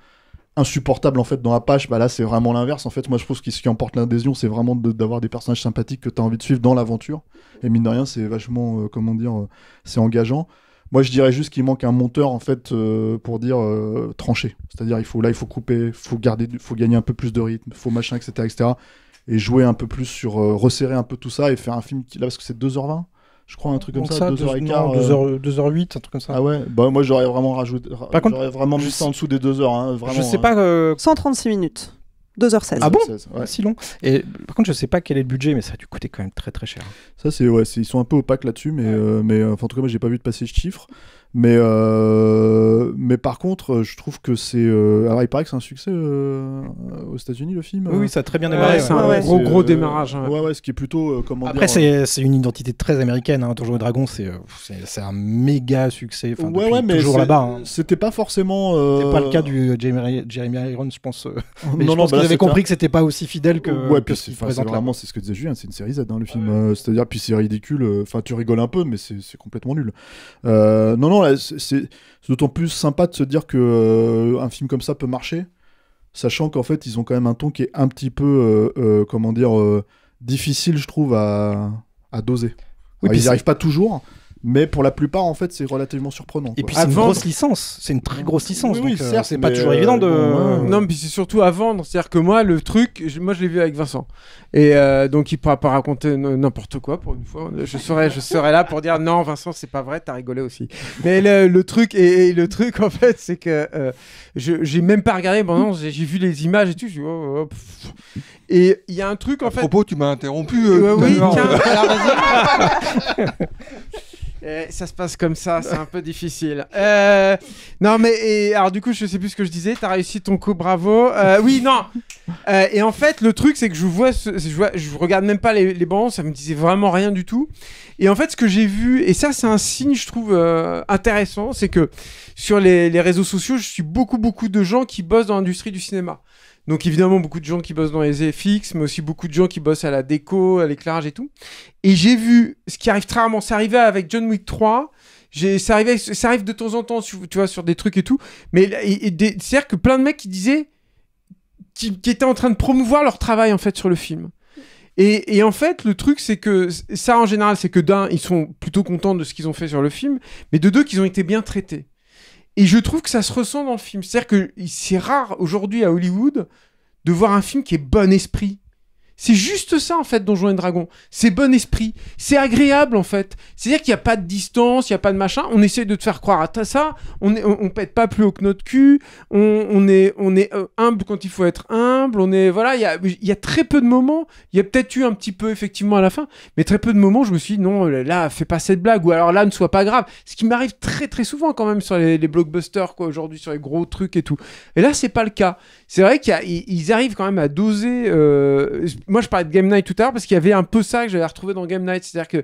insupportable en fait dans Apache, bah là c'est vraiment l'inverse. En fait, moi je trouve que ce qui emporte l'adhésion, c'est vraiment d'avoir des personnages sympathiques que tu as envie de suivre dans l'aventure. Et mine de rien, c'est vachement, euh, comment dire, euh, c'est engageant. Moi je dirais juste qu'il manque un monteur en fait euh, pour dire trancher. C'est-à-dire il faut là il faut couper, faut garder, faut gagner un peu plus de rythme, faut machin, etc. etc. et jouer un peu plus sur resserrer un peu tout ça et faire un film qui là parce que c'est 2h20 je crois un truc comme ça, 2h15. 2h08, euh. un truc comme ça. Ah ouais Bah moi j'aurais vraiment rajouté. contre, j'aurais vraiment mis ça en dessous des 2h. Hein, je sais hein. pas. 136 euh, minutes. 2h16. Ah bon Si long. Et par contre, je sais pas quel est le budget, mais ça a dû coûter quand même très très cher. Ça, c'est ouais, ils sont un peu opaques là-dessus, mais, euh, mais enfin, en tout cas, moi, j'ai pas vu de passer ce chiffre. Mais, euh, mais par contre, je trouve que c'est. Euh... Alors, il paraît que c'est un succès euh, aux États-Unis, le film. Oui, oui, ça a très bien démarré. c'est un gros, gros euh, démarrage. Ouais, ouais, ce qui est plutôt. comment Après, c'est c'est une identité très américaine. Hein. toujours et Dragons, c'est un méga succès. Enfin, ouais, ouais, mais. Toujours là-bas. Hein. C'était pas forcément. C'était pas le cas du Jeremy, Irons, je pense. [LAUGHS] non, je pense vous bah compris que c'était pas aussi fidèle que. Ouais, puis c'est c'est ce que disait Julien, c'est une série Z, le film. C'est-à-dire, puis c'est ridicule. Enfin, tu rigoles un peu, mais c'est complètement nul. Non, non c'est d'autant plus sympa de se dire que euh, un film comme ça peut marcher, sachant qu'en fait ils ont quand même un ton qui est un petit peu, euh, euh, comment dire, difficile, je trouve, à, doser. Oui, ils n'y arrivent pas toujours, mais pour la plupart, en fait, c'est relativement surprenant. Et puis c'est une grosse licence, c'est une très grosse licence. Oui, euh, c'est pas toujours évident euh, de. Non, mais c'est surtout à vendre. C'est-à-dire que moi, le truc, moi, je l'ai vu avec Vincent, et euh, donc il pourra pas raconter n'importe quoi pour une fois. Je serai, je serai là pour dire non, Vincent, c'est pas vrai, t'as rigolé aussi. Mais le, truc et, le truc, en fait, c'est que j'ai même pas regardé. Bon, non, j'ai vu les images et tout. Oh, oh, et il y a un truc en fait. propos, tu m'as interrompu. oui, tiens, [LAUGHS] [LAUGHS] Eh, ça se passe comme ça, c'est un peu difficile. [LAUGHS] Euh, non, mais alors du coup, je sais plus ce que je disais. T'as réussi ton coup, bravo. Euh, oui, non. Euh, et en fait, le truc, c'est que je vois, je regarde même pas les, bandes, ça me disait vraiment rien du tout. Et en fait, ce que j'ai vu, et ça, c'est un signe, je trouve intéressant, c'est que sur les réseaux sociaux, je suis beaucoup, beaucoup de gens qui bossent dans l'industrie du cinéma. Donc évidemment, beaucoup de gens qui bossent dans les FX, mais aussi beaucoup de gens qui bossent à la déco, à l'éclairage et tout. Et j'ai vu, ce qui arrive très rarement, c'est arrivé avec John Wick 3, ça, arrivé, ça arrive de temps en temps, tu vois, sur des trucs et tout. Mais c'est-à-dire que plein de mecs qui disaient, qui, étaient en train de promouvoir leur travail, en fait, sur le film. Et, et en fait, le truc, c'est que ça, en général, c'est que d'un, ils sont plutôt contents de ce qu'ils ont fait sur le film, mais de deux, qu'ils ont été bien traités. Et je trouve que ça se ressent dans le film. C'est-à-dire que c'est rare aujourd'hui à Hollywood de voir un film qui est bon esprit. C'est juste ça, en fait, donjon et dragon C'est bon esprit. C'est agréable, en fait. C'est-à-dire qu'il n'y a pas de distance, il n'y a pas de machin. On essaie de te faire croire à ça. On, ne on, pète pas plus haut que notre cul. On, est, on est euh, humble quand il faut être humble. On est, voilà, il y a, très peu de moments. Il y a peut-être eu un petit peu, effectivement, à la fin. Mais très peu de moments, je me suis dit, non, là, fais pas cette blague. Ou alors là, ne sois pas grave. Ce qui m'arrive très, très souvent, quand même, sur les, blockbusters, quoi, aujourd'hui, sur les gros trucs et tout. Et là, c'est pas le cas. C'est vrai qu'ils arrivent quand même à doser. Euh, moi, je parlais de Game Night tout à l'heure parce qu'il y avait un peu ça que j'avais retrouvé dans Game Night. C'est-à-dire qu'il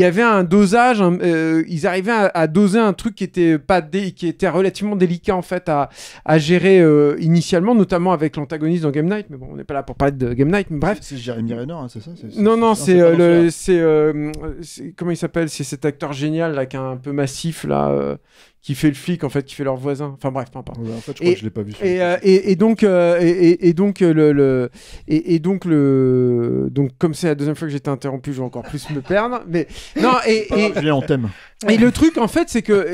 y avait un dosage, euh, ils arrivaient à, doser un truc qui était, pas dé qui était relativement délicat en fait à, gérer euh, initialement, notamment avec l'antagoniste dans Game Night. Mais bon, on n'est pas là pour parler de Game Night, bref. C'est Jérémy Renner, hein, c'est ça Non, non, c'est euh, le. c'est comment il s'appelle C'est cet acteur génial là, qui est un peu massif là qui fait le flic en fait, qui fait leur voisin. Enfin bref, peu importe. en fait, je crois que je l'ai pas vu. Euh, et, donc euh, et, donc euh, le, et, donc le donc comme c'est la deuxième fois que j'étais interrompu, je vais encore plus me perdre. Mais non et, et en thème. Et le truc en fait, c'est que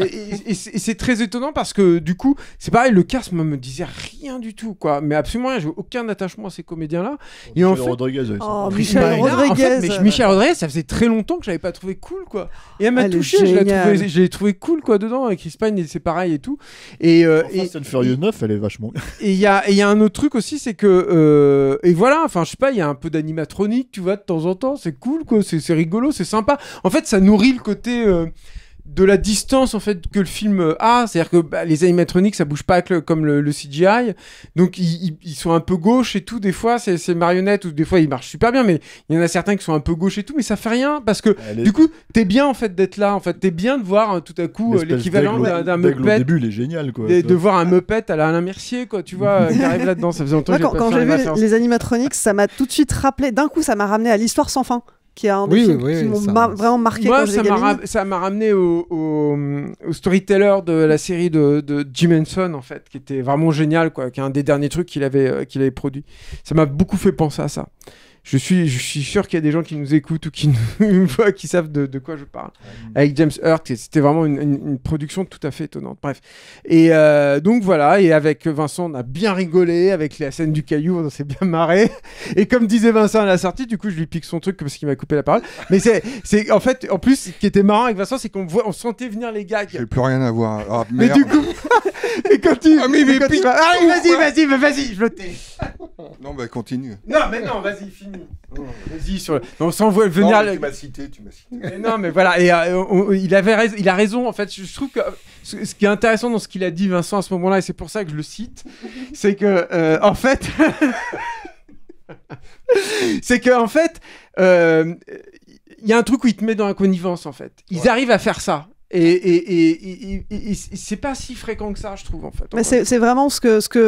c'est très étonnant parce que du coup, c'est pareil, le casse me, disait rien du tout quoi, mais absolument rien. J'ai aucun attachement à ces comédiens là. Oh, et oh, en fait, Rodriguez. Michel Rodriguez. Michel Rodriguez, ça faisait très longtemps que j'avais pas trouvé cool quoi. Et elle m'a touché. Je l'ai trouvé, cool quoi dedans avec et c'est pareil et tout. Et, euh, enfin, et 9, elle est vachement. et il y a, y a un autre truc aussi, c'est que euh, et voilà, enfin je sais pas, il y a un peu d'animatronique, tu vois, de temps en temps, c'est cool quoi, c'est rigolo, c'est sympa. En fait, ça nourrit le côté. Euh, de la distance en fait que le film euh, a, c'est-à-dire que bah, les animatroniques ça bouge pas comme le, CGI, donc ils, sont un peu gauches et tout. Des fois c'est, marionnettes ou des fois ils marchent super bien, mais il y en a certains qui sont un peu gauches et tout, mais ça fait rien parce que du coup t'es bien en fait d'être là, en fait t'es bien de voir hein, tout à coup euh, l'équivalent d'un, Muppet. début il est génial quoi. De, voir un Muppet à la Alain Mercier quoi, tu vois euh, qui arrive là-dedans, ça faisait longtemps. quand, quand j'ai vu les animatroniques, ça m'a tout de suite rappelé, d'un coup ça m'a ramené à l'histoire sans fin qui a un des qui m'ont vraiment marqué Moi, ça m'a ramené au, storyteller de la série de, Jim Henson, en fait, qui était vraiment génial, quoi, qui est un des derniers trucs qu'il avait, euh, qu'il avait produit. Ça m'a beaucoup fait penser à ça je suis, je suis sûr qu'il y a des gens qui nous écoutent ou qui nous voient, [LAUGHS] qui savent de, quoi je parle. Avec James Hurt, c'était vraiment une, production tout à fait étonnante. Bref. Et euh, donc voilà, et avec Vincent, on a bien rigolé. Avec la scène du caillou, on s'est bien marré. [LAUGHS] Et comme disait Vincent à la sortie, du coup, je lui pique son truc parce qu'il m'a coupé la parole. Mais c'est, c'est en fait, en plus, ce qui était marrant avec Vincent, c'est qu'on sentait venir les gags. J'ai plus rien à voir. Ah, mais du coup, [LAUGHS] et quand Ah, mais, mais, ah, vas-y, vas-y, vas-y, je le Non, bah continue. Non, mais non, vas-y, finis. Oh, vas sur venir. Non, tu tu m'as cité. Mais non, mais voilà, et, euh, il, avait il a raison. En fait, je trouve que ce, qui est intéressant dans ce qu'il a dit, Vincent, à ce moment-là, et c'est pour ça que je le cite, c'est que, euh, en fait. [LAUGHS] c'est que, en fait. Euh, il y a un truc où il te met dans la connivence en fait. Ils arrivent à faire ça. Et, et, et, c'est pas si fréquent que ça, je trouve, en fait. Mais c'est vraiment ce que, ce que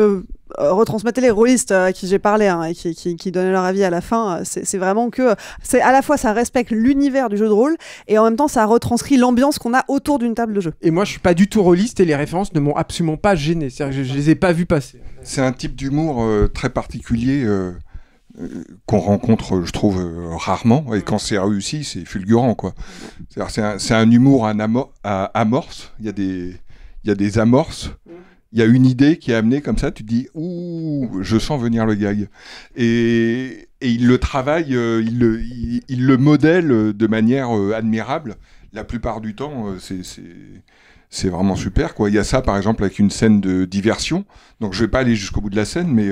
euh, retransmettaient les rôlistes euh, à qui j'ai parlé hein, et qui, qui, donnaient leur avis à la fin. Euh, c'est vraiment que c'est à la fois ça respecte l'univers du jeu de rôle et en même temps ça retranscrit l'ambiance qu'on a autour d'une table de jeu. Et moi, je suis pas du tout rôliste et les références ne m'ont absolument pas gêné. C'est-à-dire que je, les ai pas vues passer. C'est un type d'humour très particulier qu'on rencontre, je trouve, euh, rarement. Et quand c'est réussi, c'est fulgurant, quoi. C'est un, humour à, amorce. Il y, a des, amorces. Mm. Il y a une idée qui est amenée comme ça. Tu te dis, ouh, je sens venir le gag. Et, il le travaille, euh, il, le, modèle de manière euh, admirable. La plupart du temps, c'est vraiment super quoi. Il y a ça par exemple avec une scène de diversion. Donc je vais pas aller jusqu'au bout de la scène, mais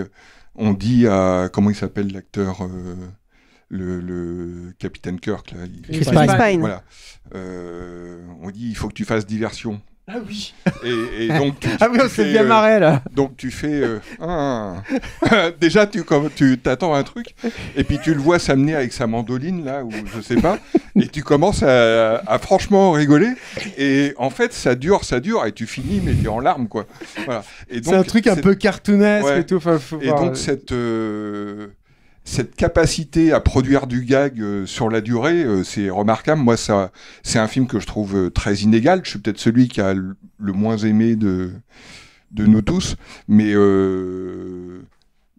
on dit à comment il s'appelle l'acteur euh, le, capitaine Kirk là, Voilà. Euh, on dit il faut que tu fasses diversion. Ah oui. Et, [LAUGHS] donc tu, ah bien euh, marré là. Donc tu fais euh, ah. [LAUGHS] déjà tu comme tu t'attends un truc et puis tu le vois s'amener avec sa mandoline là ou je sais pas et tu commences à, franchement rigoler et en fait ça dure ça dure et tu finis mais tu es en larmes quoi. Voilà. Et c'est un truc un peu cartoonesque et tout. et donc euh. cette euh, cette capacité à produire du gag euh, sur la durée, euh, c'est remarquable. Moi, ça, c'est un film que je trouve euh, très inégal. Je suis peut-être celui qui a le moins aimé de, de nous tous, mais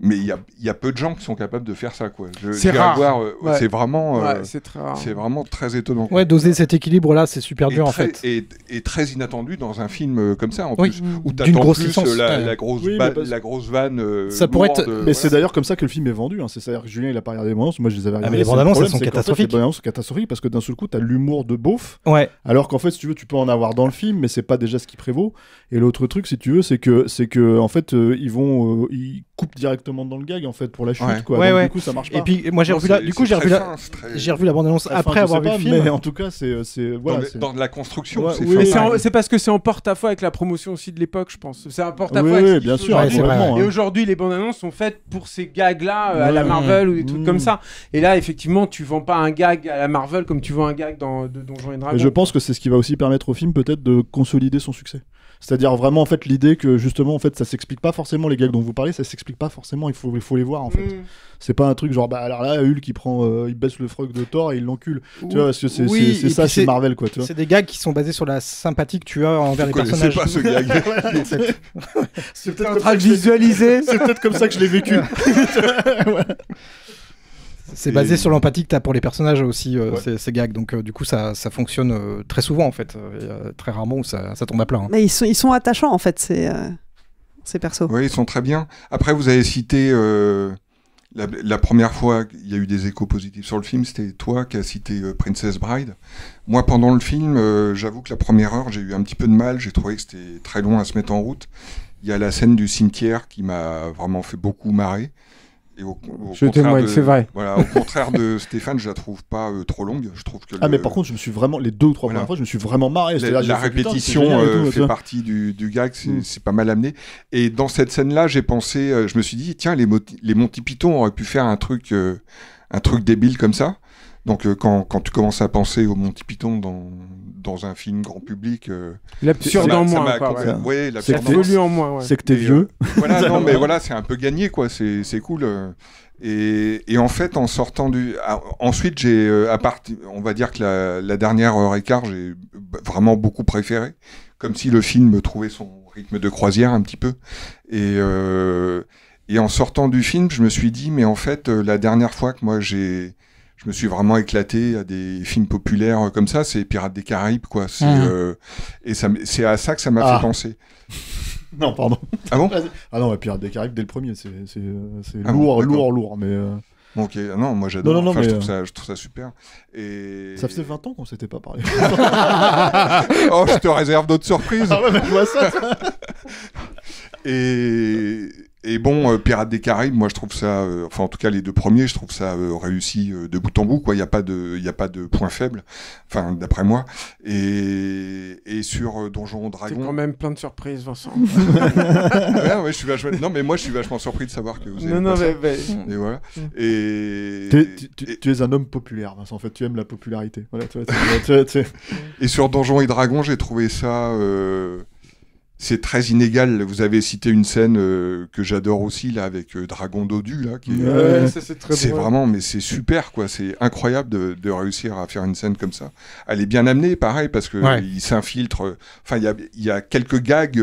mais il y a, peu de gens qui sont capables de faire ça quoi. C'est rare. Euh, c'est vraiment, euh, c'est vraiment très étonnant. Ouais, doser cet équilibre là, c'est super dur en fait. Et, très inattendu dans un film euh, comme ça en plus, où t'attends plus licence, la, la, grosse la grosse vanne. ça pourrait être. Mais c'est d'ailleurs comme ça que le film est vendu. Hein. C'est-à-dire que Julien il a pas regardé les bandes moi je les avais Ah, mais les bandes annonces sont catastrophiques. catastrophiques parce que d'un seul coup t'as l'humour de beauf. Ouais. Alors qu'en fait si tu veux tu peux en avoir dans le film, mais c'est pas déjà ce qui prévaut. Et l'autre truc si tu veux c'est que c'est que en fait ils vont ils coupent directement dans le gag en fait pour la chute quoi. Ouais, Du coup ça marche pas. Et puis moi j'ai revu la, du coup j'ai revu la, j'ai revu la bande annonce après avoir vu le film. Mais en tout cas c'est euh, c'est dans, de la construction. c'est parce que c'est en porte-à-faux avec la promotion aussi de l'époque je pense. C'est en porte-à-faux. bien sûr. Et hein. aujourd'hui les bandes annonces sont faites pour ces gags là euh, à la Marvel ou des trucs mmh. comme ça. Et là effectivement tu vends pas un gag à la Marvel comme tu vends un gag dans Donjons et Dragons. Je pense que c'est ce qui va aussi permettre au film peut-être de consolider son succès. C'est-à-dire vraiment en fait l'idée que justement en fait ça s'explique pas forcément les gags dont vous parlez, ça s'explique pas forcément. Il faut, il faut les voir en fait. Mm. C'est pas un truc genre bah alors là Hulk qui prend, euh, il baisse le froc de Thor et il l'encule. Tu vois parce que c'est ça, c'est Marvel quoi. C'est des gags qui sont basés sur la sympathie que tu as envers les personnages. pas ce gag. [LAUGHS] [LAUGHS] c'est peut C'est peut-être comme ça que je l'ai vécu. [LAUGHS] C'est basé sur l'empathie que tu as pour les personnages aussi, euh, ces, gags. Donc, euh, du coup, ça, ça fonctionne euh, très souvent, en fait. très rarement ça, tombe à plat. Hein. Mais ils sont, attachants, en fait, ces, ces persos. Oui, ils sont très bien. Après, vous avez cité. La, la, première fois qu'il y a eu des échos positifs sur le film, c'était toi qui as cité Princess Bride. Moi, pendant le film, j'avoue que la première heure, j'ai eu un petit peu de mal. J'ai trouvé que c'était très long à se mettre en route. Il y a la scène du cimetière qui m'a vraiment fait beaucoup marrer au, je témoigne, c'est vrai. [LAUGHS] Voilà, au contraire de Stéphane, je la trouve pas euh, trop longue. Je trouve que ah, mais par contre, je me suis vraiment les deux ou trois premières fois, je me suis vraiment marré. La, répétition euh, fait partie du, gag, mm. c'est pas mal amené. Et dans cette scène-là, j'ai pensé, euh, je me suis dit, tiens, les, les Monty Python auraient pu faire un truc, un truc débile comme ça. Donc euh, quand, quand, tu commences à penser au Monty Python dans, dans un film grand public, euh, l'absurde en c'est en moi C'est que t'es vieux. Euh, voilà, [LAUGHS] non, mais voilà, c'est un peu gagné quoi. C'est cool. Et, et, en fait, en sortant du, ah, ensuite j'ai, à part, on va dire que la, dernière heure et quart, j'ai vraiment beaucoup préféré, comme si le film trouvait son rythme de croisière un petit peu. Et et en sortant du film, je me suis dit, mais en fait, la dernière fois que moi j'ai je me suis vraiment éclaté à des films populaires euh, comme ça. C'est Pirates des Caraïbes, quoi. Ah. Euh, et c'est à ça que ça m'a ah. fait penser. [LAUGHS] Non, pardon. Ah bon Ah non, Pirates des Caraïbes dès le premier, c'est, euh, ah lourd, lourd, lourd, mais. Ok, non, moi j'adore. Non, non, enfin, je, trouve ça, super. Ça faisait 20 ans qu'on s'était pas parlé. [LAUGHS] oh, je te réserve d'autres surprises. Ah ouais, mais je vois ça. et et bon, euh, Pirates des Caraïbes, moi je trouve ça, euh, enfin en tout cas les deux premiers, je trouve ça euh, réussi de bout en bout. Quoi, il n'y a pas de, il a pas de point faible. Enfin, d'après moi. Et, et sur Donjon Dragon. C'est quand même plein de surprises, Vincent. [LAUGHS] ouais, je suis vachement. Non, mais moi je suis vachement surpris de savoir que vous. êtes... non, non, mais, mais... Et voilà. Mm. Et... Tu, es un homme populaire, Vincent. En fait, tu aimes la popularité. Voilà, tu tu et sur Donjon et Dragon, j'ai trouvé ça. Euh c'est très inégal. Vous avez cité une scène euh, que j'adore aussi là avec euh, Dragon Dodu là. Qui, c'est vraiment, mais c'est super quoi. C'est incroyable de, réussir à faire une scène comme ça. Elle est bien amenée, pareil, parce que il s'infiltre. Euh, enfin, il y a, quelques gags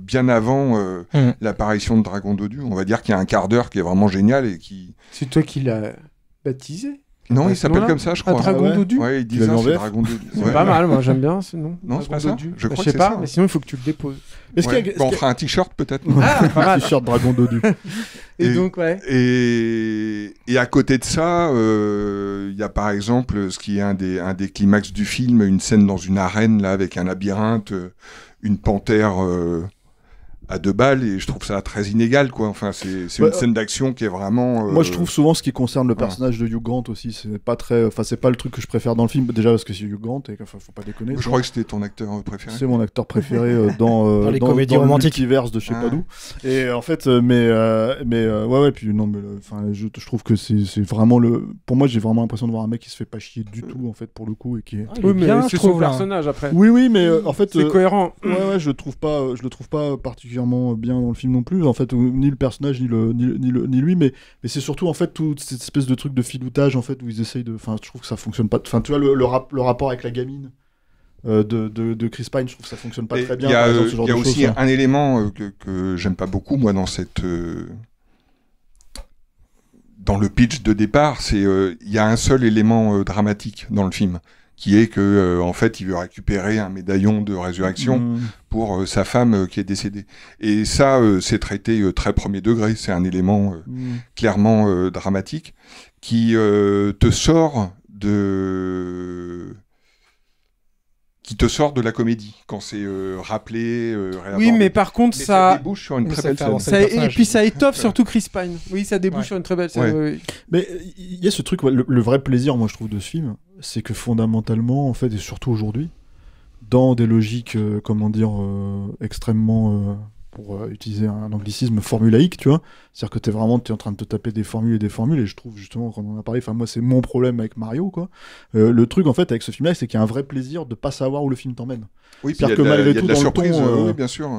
bien avant mm. l'apparition de Dragon Dodu. On va dire qu'il y a un quart d'heure qui est vraiment génial et qui. C'est toi qui l'as baptisé. Non, il s'appelle comme ça, je crois. Dragon ah ouais. Dodu Ouais, il dit ça, c'est Dragon Dodu. C'est pas mal, moi j'aime bien, sinon. Non, c'est pas ça Je sais pas, mais sinon il faut que tu le déposes. on fera un t-shirt peut-être. Ah, un t-shirt Dragon Dodu. [LAUGHS] et, donc, ouais. Et, et, à côté de ça, euh, il y a par exemple ce qui est un des, un des climax du film, une scène dans une arène là avec un labyrinthe, euh, une panthère. Euh, à deux balles et je trouve ça très inégal quoi. Enfin c'est une bah, scène d'action qui est vraiment. Euh, moi je trouve souvent ce qui concerne le personnage de Hugh Grant aussi c'est pas très, enfin c'est pas le truc que je préfère dans le film déjà parce que c'est Hugh Grant et enfin faut pas déconner. Je crois que c'était ton acteur préféré. C'est mon acteur préféré euh, dans, euh, dans les comédies dans romantiques diverses de chez pas Padou. Et en fait mais mais ouais ouais puis non mais enfin je, trouve que c'est vraiment le pour moi j'ai vraiment l'impression de voir un mec qui se fait pas chier du tout en fait pour le coup et qui est. Ah, oui, c'est son personnage après. Oui oui mais en fait. C'est cohérent. Ouais ouais je trouve pas je le trouve pas particulièrement bien dans le film non plus, en fait, ni le personnage, ni, le, ni, lui, mais, mais c'est surtout, en fait, toute cette espèce de truc de filoutage, en fait, où ils essayent de. Enfin, je trouve que ça fonctionne pas. Enfin, tu vois, le, rapport avec la gamine. Euh, de, de, Chris Pine, je trouve que ça fonctionne pas très bien. Il y a, euh, y a aussi hein. un élément euh, que, j'aime pas beaucoup, moi, dans cette. dans le pitch de départ, c'est il y a un seul élément dramatique dans le film qui est que euh, en fait il veut récupérer un médaillon de résurrection mmh. pour euh, sa femme euh, qui est décédée. Et ça c'est traité très premier degré, c'est un élément mmh. clairement dramatique qui te sort de qui te sort de la comédie quand c'est euh, rappelé. Euh, oui, mais par contre, ça... débouche sur une très belle scène. et puis ça étoffe surtout Chris Pine. Oui, ça débouche sur une très belle scène. Mais il y a ce truc, le, vrai plaisir, moi, je trouve, de ce film, c'est que fondamentalement, en fait, et surtout aujourd'hui, dans des logiques, euh, comment dire, extrêmement pour euh, utiliser un anglicisme formulaïque, tu vois. C'est-à-dire que t'es vraiment es en train de te taper des formules et des formules, et je trouve justement, quand on en a parlé, enfin moi c'est mon problème avec Mario, quoi. Euh, le truc en fait avec ce film-là, c'est qu'il y a un vrai plaisir de pas savoir où le film t'emmène. Oui, Il que la, malgré tout, surprise, euh, oui, bien sûr.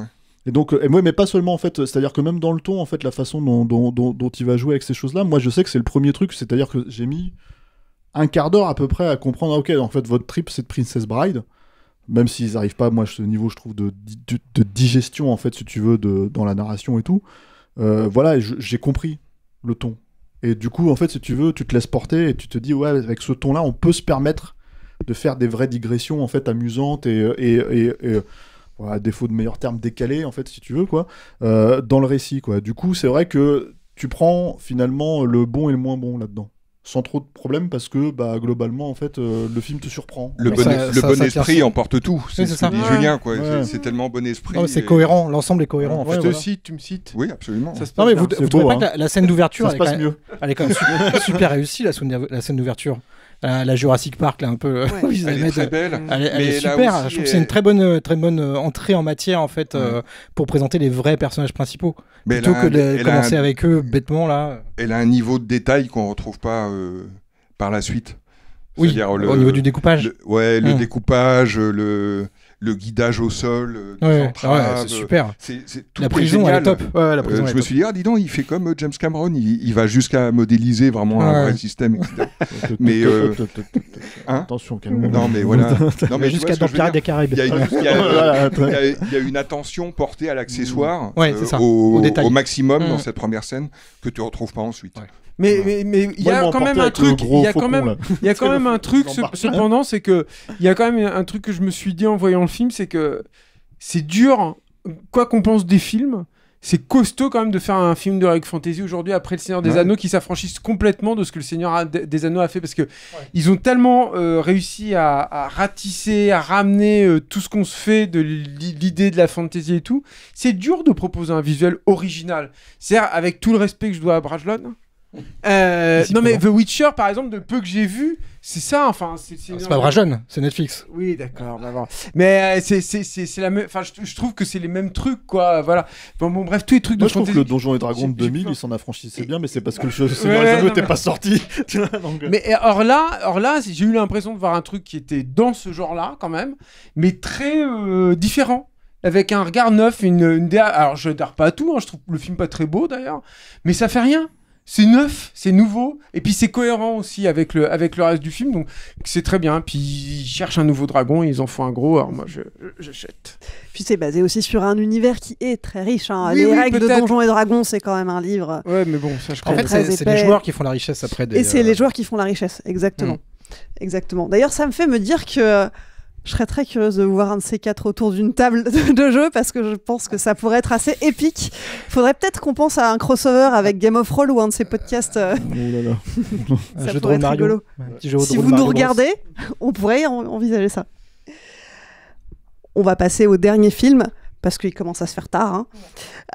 Et donc, et moi, mais pas seulement en fait, c'est-à-dire que même dans le ton, en fait, la façon dont, dont, dont il va jouer avec ces choses-là, moi je sais que c'est le premier truc, c'est-à-dire que j'ai mis un quart d'heure à peu près à comprendre, ah, ok, en fait, votre trip c'est de Princess Bride même s'ils n'arrivent pas, moi, ce niveau, je trouve, de, digestion, en fait, si tu veux, de, dans la narration et tout. Euh, voilà, j'ai compris le ton. Et du coup, en fait, si tu veux, tu te laisses porter et tu te dis, ouais, avec ce ton-là, on peut se permettre de faire des vraies digressions, en fait, amusantes et, euh, à défaut de meilleurs termes, décalées, en fait, si tu veux, quoi, euh, dans le récit, quoi. Du coup, c'est vrai que tu prends, finalement, le bon et le moins bon là-dedans sans trop de problèmes parce que bah, globalement en fait euh, le film te surprend. Le bon, esprit emporte tout, c'est ça Julien quoi. C'est tellement bon esprit. c'est cohérent, l'ensemble est cohérent. Je te cite, tu me cites. Oui absolument. Ça non, vous, vous trouvez pas que la, scène d'ouverture elle, est quand même super, réussi réussie la scène d'ouverture. Euh, la, Jurassic Park là un peu. Euh, [LAUGHS] elle, est très belle. Elle, est super. je trouve que c'est une très bonne, euh, très bonne entrée en matière en fait pour présenter les vrais personnages principaux plutôt que de commencer avec eux bêtement là. Elle a un niveau de détail qu'on retrouve pas par la suite. Oui. au niveau du découpage. ouais, le hum. découpage, le le guidage au sol, euh, c'est euh, super. C'est, la prison, est top. la euh, je me suis dit, ah, dis donc, il fait comme James Cameron, il, va jusqu'à modéliser vraiment un vrai système, mais attention, Non, mais voilà. [LAUGHS] jusqu'à dans des Caraïbes. Il y, a une attention portée à l'accessoire au, au, maximum dans mm. cette première scène que tu retrouves pas ensuite. Mais mais [LAUGHS] il y, a quand même un [LAUGHS] truc, il y a quand même il y a quand même un truc cependant c'est que il y a quand même un truc que je me suis dit en voyant le film c'est que c'est dur quoi qu'on pense des films c'est costaud quand même de faire un film de Rick Fantasy aujourd'hui après Le Seigneur des Anneaux qui s'affranchissent complètement de ce que Le Seigneur des Anneaux a fait parce que ils ont tellement euh, réussi à, ratisser, à ramener euh, tout ce qu'on se fait de l'idée de la fantasy et tout. C'est dur de proposer un visuel original. C'est-à-dire, avec tout le respect que je dois à Brajlon, euh, non mais The Witcher par exemple de peu que j'ai vu c'est ça enfin c'est ah, pas pas jeune c'est Netflix oui d'accord bah mais euh, c'est c'est la même enfin je, trouve que c'est les mêmes trucs quoi voilà bon, bref tous les trucs de moi je trouve que le Donjon et Dragon de 2000 il s'en affranchissaient bien mais c'est parce que le jeu [LAUGHS] c'est n'était pas sorti [LAUGHS] euh. mais or là or là j'ai eu l'impression de voir un truc qui était dans ce genre là quand même mais très différent avec un regard neuf une, une alors je n'adore pas à tout hein, je trouve le film pas très beau d'ailleurs mais ça fait rien c'est neuf, c'est nouveau, et puis c'est cohérent aussi avec le, avec le reste du film, donc c'est très bien. Puis ils cherchent un nouveau dragon, ils en font un gros, alors moi j'achète. Puis c'est basé aussi sur un univers qui est très riche. Hein. Les règles de Donjons et Dragons, c'est quand même un livre. Ouais, mais bon, ça je En c'est les joueurs qui font la richesse après. Des, et c'est les joueurs qui font la richesse, exactement. Mm. Exactement. D'ailleurs, ça me fait me dire que je serais très curieuse de voir un de ces quatre autour d'une table de jeu parce que je pense que ça pourrait être assez épique. Faudrait peut-être qu'on pense à un crossover avec Game of Roll ou un de ces podcasts. ça pourrait être rigolo. si vous nous regardez, on pourrait envisager ça. On va passer au dernier film parce qu'il commence à se faire tard. Hein.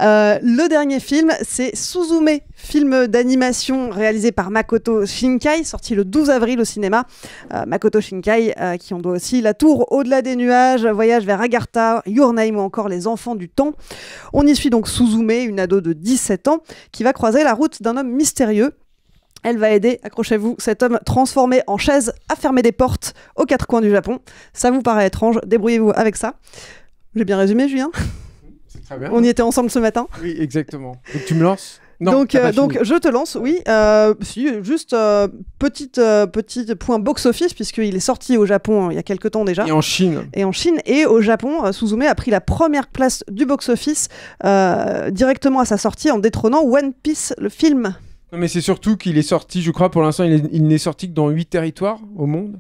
Euh, le dernier film, c'est Suzume, film d'animation réalisé par Makoto Shinkai, sorti le 12 avril au cinéma. Euh, Makoto Shinkai, euh, qui en doit aussi La Tour au-delà des nuages, Voyage vers Agartha, Your Name ou encore Les Enfants du Temps. On y suit donc Suzume, une ado de 17 ans, qui va croiser la route d'un homme mystérieux elle va aider, accrochez-vous, cet homme transformé en chaise à fermer des portes aux quatre coins du Japon. Ça vous paraît étrange, débrouillez-vous avec ça. J'ai bien résumé, Julien C'est très bien. On y était ensemble ce matin. Oui, exactement. Donc tu me lances non, donc, euh, donc je te lance, oui. Euh, juste euh, petite petit point box-office puisqu'il est sorti au Japon hein, il y a quelques temps déjà. Et en Chine. Et en Chine et au Japon, Suzume a pris la première place du box-office directement à sa sortie en détrônant One Piece le film. Non mais c'est surtout qu'il est sorti, je crois, pour l'instant il n'est sorti que dans huit territoires au monde.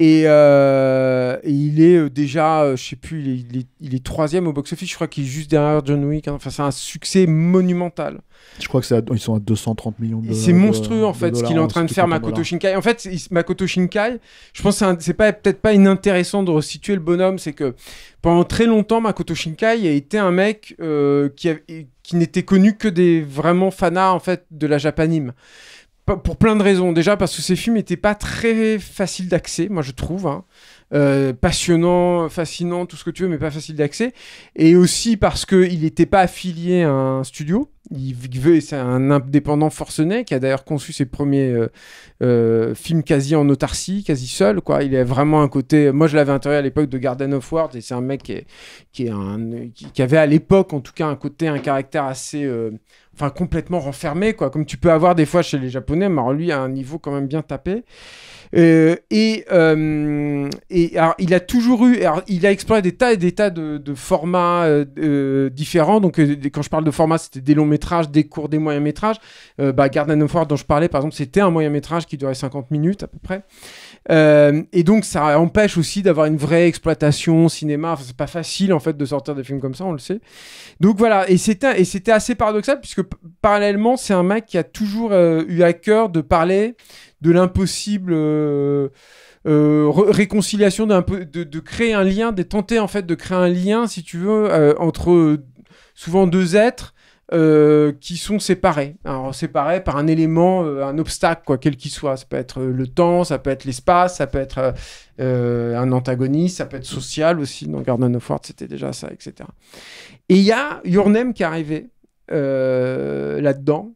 Euh, et, il est euh, déjà, euh, je ne sais plus, il est, troisième au box-office. Je crois qu'il est juste derrière John Wick. Hein. Enfin, c'est un succès monumental. Je crois que ils sont à 230 millions de C'est monstrueux en fait ce qu'il est en train de faire Makoto Shinkai. En fait, Makoto Shinkai, je pense que c'est pas peut-être pas inintéressant de resituer le bonhomme. C'est que pendant très longtemps, Makoto Shinkai a été un mec qui, n'était connu que des vraiment fanas en fait de la japanime pour plein de raisons. Déjà parce que ces films n'étaient pas très faciles d'accès, moi je trouve. Hein. Euh, passionnant, fascinant, tout ce que tu veux, mais pas facile d'accès. Et aussi parce qu'il n'était pas affilié à un studio. Il veut, c'est un indépendant forcené qui a d'ailleurs conçu ses premiers euh, euh, films quasi en autarcie, quasi seul. Quoi. Il a vraiment un côté. Moi, je l'avais intérêt à l'époque de Garden of Words et c'est un mec qui, qui avait à l'époque, en tout cas, un côté, un caractère assez enfin complètement renfermé quoi comme tu peux avoir des fois chez les japonais mais lui a un niveau quand même bien tapé euh, euh, et, alors, il a toujours eu il a exploré des tas et des tas de, de formats euh, différents donc quand je parle de formats c'était des longs métrages des courts des moyens métrages bah, Garden of War dont je parlais par exemple c'était un moyen métrage qui durait 50 minutes à peu près euh, et donc, ça empêche aussi d'avoir une vraie exploitation cinéma. c'est pas facile, en fait, de sortir des films comme ça, on le sait. Donc voilà, et c'était, et c'était assez paradoxal, puisque parallèlement, c'est un mec qui a toujours euh, eu à cœur de parler de l'impossible. Euh, réconciliation d'un peu de, de, créer un lien, de tenter en fait de créer un lien, si tu veux, entre souvent deux êtres euh, qui sont séparés. Alors séparés par un élément, euh, un obstacle, quoi, quel qu'il soit. Ça peut être euh, le temps, ça peut être l'espace, ça peut être un antagoniste, ça peut être social aussi. Dans Garden of Ford, c'était déjà ça, etc. Et il y a Your Name qui est arrivé là-dedans.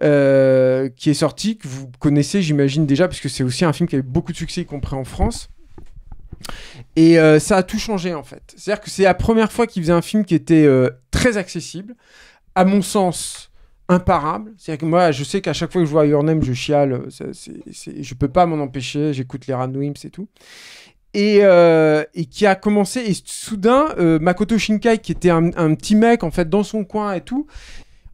qui est sorti, que vous connaissez, j'imagine déjà, parce que c'est aussi un film qui a eu beaucoup de succès, y compris en France. Et ça a tout changé en fait. C'est-à-dire que c'est la première fois qu'il faisait un film qui était très accessible, à mon sens, imparable. C'est-à-dire que moi, je sais qu'à chaque fois que je vois Your je chiale. je peux pas m'en empêcher. J'écoute les Randwimps et tout. Euh, et, qui a commencé. Et soudain, euh, Makoto Shinkai, qui était un, petit mec, en fait, dans son coin et tout.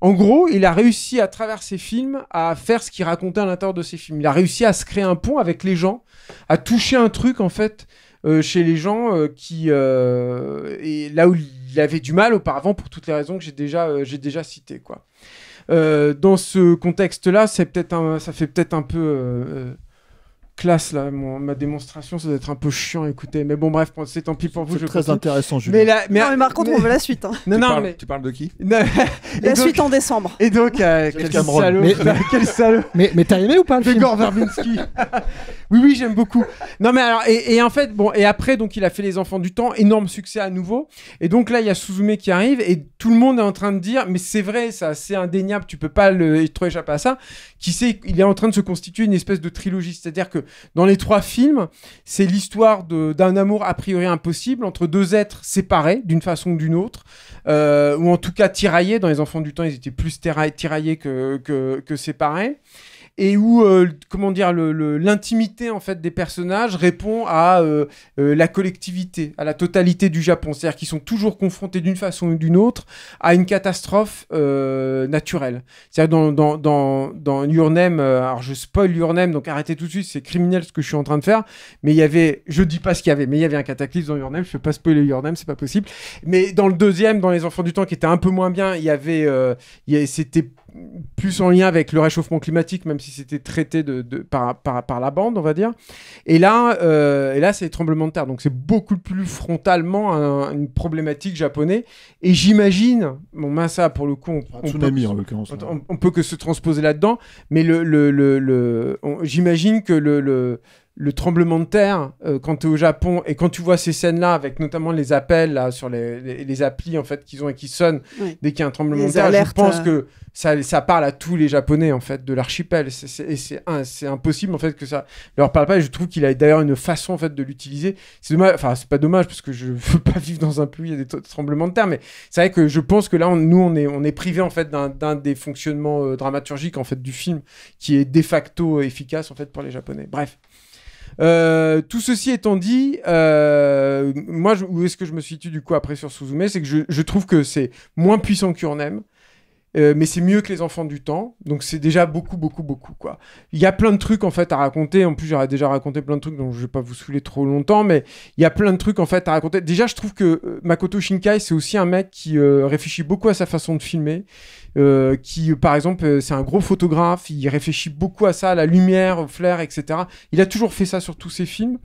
En gros, il a réussi à travers ses films à faire ce qu'il racontait à l'intérieur de ses films. Il a réussi à se créer un pont avec les gens, à toucher un truc en fait euh, chez les gens qui et là où il il avait du mal auparavant pour toutes les raisons que j'ai déjà, euh, déjà citées. Quoi. Euh, dans ce contexte-là, ça fait peut-être un peu euh, classe là, ma démonstration, ça doit être un peu chiant écoutez, écouter. Mais bon, bref, c'est tant pis pour vous. C'est très intéressant, Julien. Mais, mais, par contre, on veut la suite. Hein. Non, tu non, parles, tu parles de qui La suite en décembre. Et donc, euh, [LAUGHS] quel, salaud, mais... t'as aimé ou pas le film Verbinski. [LAUGHS] oui, oui, j'aime beaucoup. Non, mais alors, et, en fait, bon, et après, donc, il a fait Les Enfants du Temps, énorme succès à nouveau. Et donc là, il y a Suzume qui arrive et tout le monde est en train de dire, mais c'est vrai, ça, c'est indéniable, tu peux pas le, échapper à ça. Qui sait, il est en train de se constituer une espèce de trilogie, c'est-à-dire que dans les trois films, c'est l'histoire d'un amour a priori impossible entre deux êtres séparés d'une façon ou d'une autre, euh, ou en tout cas tiraillés. Dans Les Enfants du Temps, ils étaient plus tiraillés que séparés et où euh, comment dire l'intimité en fait des personnages répond à euh, euh, la collectivité, à la totalité du Japon, c'est-à-dire qu'ils sont toujours confrontés d'une façon ou d'une autre à une catastrophe naturelle. C'est-à-dire dans, dans, dans, dans Your Name, alors je spoil Your Name, donc arrêtez tout de suite, c'est criminel ce que je suis en train de faire, mais il y avait, je dis pas ce qu'il y avait, mais il y avait un cataclysme dans Your Name, je peux pas spoiler Your Name, c'est pas possible. Mais dans le deuxième, dans Les Enfants du Temps, qui était un peu moins bien, il y avait, c'était plus en lien avec le réchauffement climatique, même si c'était traité de, par, la bande, on va dire. Et là, euh, là c'est les tremblements de terre. Donc c'est beaucoup plus frontalement une problématique japonaise. Et j'imagine, bon, massa, ben, ça, pour le coup, on, peut, que se transposer là-dedans, mais le, le, le, j'imagine que le le tremblement de terre euh, quand tu es au Japon et quand tu vois ces scènes-là, avec notamment les appels sur les, les, applis en fait qu'ils ont et qui sonnent dès qu'il y a un tremblement de terre, je pense euh. que ça, ça, parle à tous les Japonais en fait de l'archipel. c'est impossible en fait que ça leur parle pas. je trouve qu'il a d'ailleurs une façon en fait de l'utiliser. C'est dommage, enfin c'est pas dommage parce que je [LAUGHS] veux pas vivre dans un pays il y a des tremblements de terre, mais c'est vrai que je pense que là nous on est on est privé en fait d'un des fonctionnements euh, dramaturgiques en fait du film qui est de facto efficace en fait pour les Japonais. Bref. Euh, tout ceci étant dit, euh, moi, où est-ce que je me situe du coup après sur Suzume C'est que je, trouve que c'est moins puissant qu'Urnem euh, mais c'est mieux que les enfants du temps, donc c'est déjà beaucoup, beaucoup, beaucoup quoi. Il y a plein de trucs en fait à raconter. En plus, j'aurais déjà raconté plein de trucs, donc je vais pas vous saouler trop longtemps, mais il y a plein de trucs en fait à raconter. Déjà, je trouve que Makoto Shinkai, c'est aussi un mec qui réfléchit beaucoup à sa façon de filmer, euh, qui, par exemple, euh, c'est un gros photographe, il réfléchit beaucoup à ça, à la lumière, au flair, etc. Il a toujours fait ça sur tous ses films.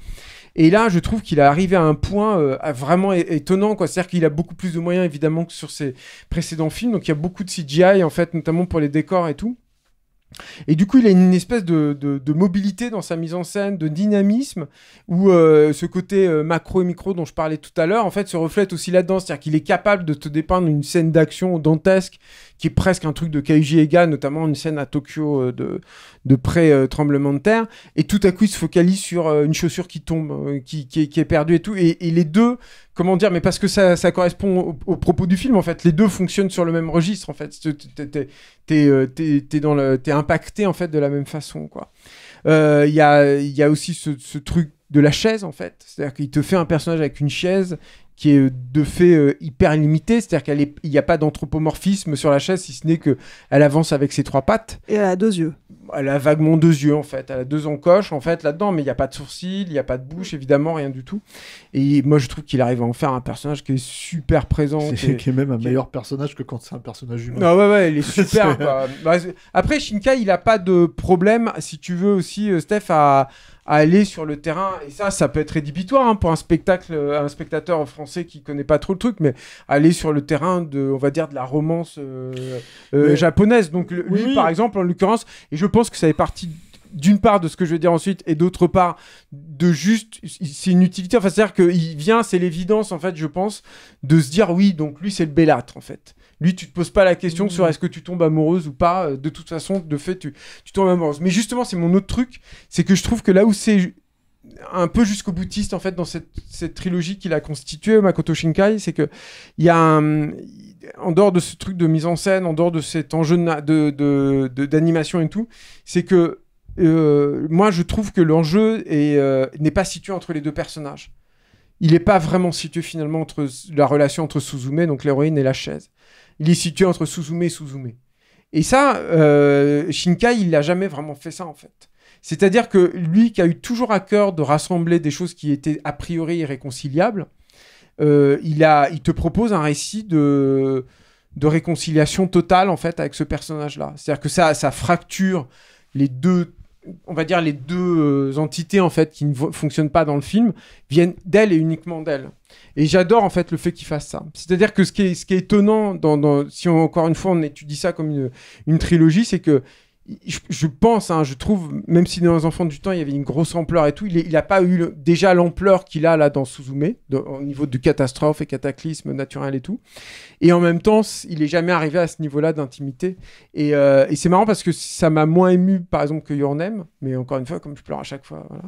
Et là, je trouve qu'il est arrivé à un point euh, vraiment étonnant, quoi. C'est-à-dire qu'il a beaucoup plus de moyens, évidemment, que sur ses précédents films. Donc, il y a beaucoup de CGI, en fait, notamment pour les décors et tout. Et du coup, il a une espèce de, mobilité dans sa mise en scène, de dynamisme, où ce côté macro et micro dont je parlais tout à l'heure, en fait, se reflète aussi là-dedans. C'est-à-dire qu'il est capable de te dépeindre une scène d'action dantesque qui est presque un truc de Kaiji Ega, notamment une scène à Tokyo euh, de, de pré-tremblement euh, de terre. Et tout à coup, il se focalise sur euh, une chaussure qui tombe, qui, qui, est, perdue et tout. Et, les deux, comment dire, mais parce que ça, ça correspond au, propos du film, en fait, les deux fonctionnent sur le même registre, en fait. T'es impacté, en fait, de la même façon, quoi. Il y, a, y, a, aussi ce, ce truc de la chaise en fait. C'est-à-dire qu'il te fait un personnage avec une chaise qui est de fait euh, hyper limitée, c'est-à-dire qu'il n'y a pas d'anthropomorphisme sur la chaise, si ce n'est qu'elle avance avec ses trois pattes. Et elle a deux yeux elle a vaguement deux yeux en fait, elle a deux encoches en fait là-dedans, mais il n'y a pas de sourcils, il n'y a pas de bouche mm. évidemment, rien du tout. Et moi je trouve qu'il arrive à en faire un personnage qui est super présent. Qui est, [LAUGHS] est même un meilleur personnage que quand c'est un personnage humain. Non, ah ouais, ouais, il est [LAUGHS] super. Bah, après Shinkai, il n'a pas de problème, si tu veux aussi, euh, Steph, à, aller sur le terrain. Et ça, ça peut être rédhibitoire hein, pour un spectacle, un spectateur français qui connaît pas trop le truc, mais aller sur le terrain de, on va dire, de la romance euh, euh, japonaise. Donc, lui, par exemple, en l'occurrence, et je pense que ça est parti d'une part de ce que je vais dire ensuite et d'autre part de juste c'est une utilité enfin c'est à dire qu'il vient c'est l'évidence en fait je pense de se dire oui donc lui c'est le belâtre en fait lui tu te poses pas la question sur mmh. est-ce que tu tombes amoureuse ou pas euh, de toute façon de fait tu, tu tombes amoureuse mais justement c'est mon autre truc c'est que je trouve que là où c'est un peu jusqu'au boutiste en fait dans cette, cette trilogie qu'il a constituée Makoto Shinkai c'est que il y a un en dehors de ce truc de mise en scène, en dehors de cet enjeu d'animation et tout, c'est que euh, moi je trouve que l'enjeu euh, n'est pas situé entre les deux personnages. Il n'est pas vraiment situé finalement entre la relation entre Suzume, donc l'héroïne, et la chaise. Il est situé entre Suzume et Suzume. Et ça, euh, Shinkai, il n'a jamais vraiment fait ça en fait. C'est-à-dire que lui qui a eu toujours à cœur de rassembler des choses qui étaient a priori irréconciliables, euh, il, a, il te propose un récit de, de réconciliation totale en fait avec ce personnage-là. C'est-à-dire que ça, fracture les deux, on va dire les deux euh, entités en fait qui ne fonctionnent pas dans le film viennent d'elle et uniquement d'elle. Et j'adore en fait le fait qu'il fasse ça. C'est-à-dire que ce qui est, ce qui est étonnant, dans, si on, encore une fois on étudie ça comme une trilogie, c'est que je, pense, hein, je trouve, même si dans les enfants du temps il y avait une grosse ampleur et tout, il n'a pas eu déjà l'ampleur qu'il a là dans Suzume, au niveau du catastrophe et cataclysme naturel et tout. Et en même temps, il n'est jamais arrivé à ce niveau-là d'intimité. Euh, et, c'est marrant parce que ça m'a moins ému, par exemple, que Your Name, mais encore une fois, comme je pleure à chaque fois. Voilà.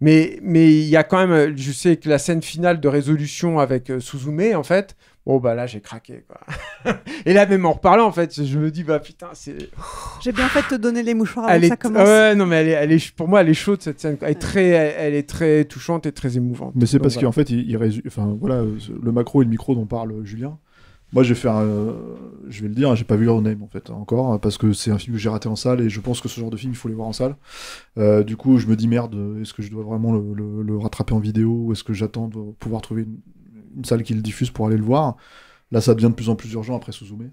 Mais il y a quand même, je sais que la scène finale de résolution avec euh, Suzume, en fait, oh bah là j'ai craqué quoi. [LAUGHS] et là même en reparlant en fait, je me dis bah putain c'est. j'ai bien fait de te donner les mouchoirs avant ça commence. ouais non mais elle est, pour moi elle est chaude cette scène. Elle est très, elle, est très touchante et très émouvante. Mais c'est parce qu'en fait il, enfin voilà le macro et le micro dont parle Julien. Moi, je vais faire, euh, je vais le dire, hein, j'ai pas vu Your Name en fait encore hein, parce que c'est un film que j'ai raté en salle et je pense que ce genre de film il faut les voir en salle. Euh, du coup, je me dis merde, est-ce que je dois vraiment le, le rattraper en vidéo ou est-ce que j'attends de pouvoir trouver une, une salle qui le diffuse pour aller le voir. Là, ça devient de plus en plus urgent après Suzume.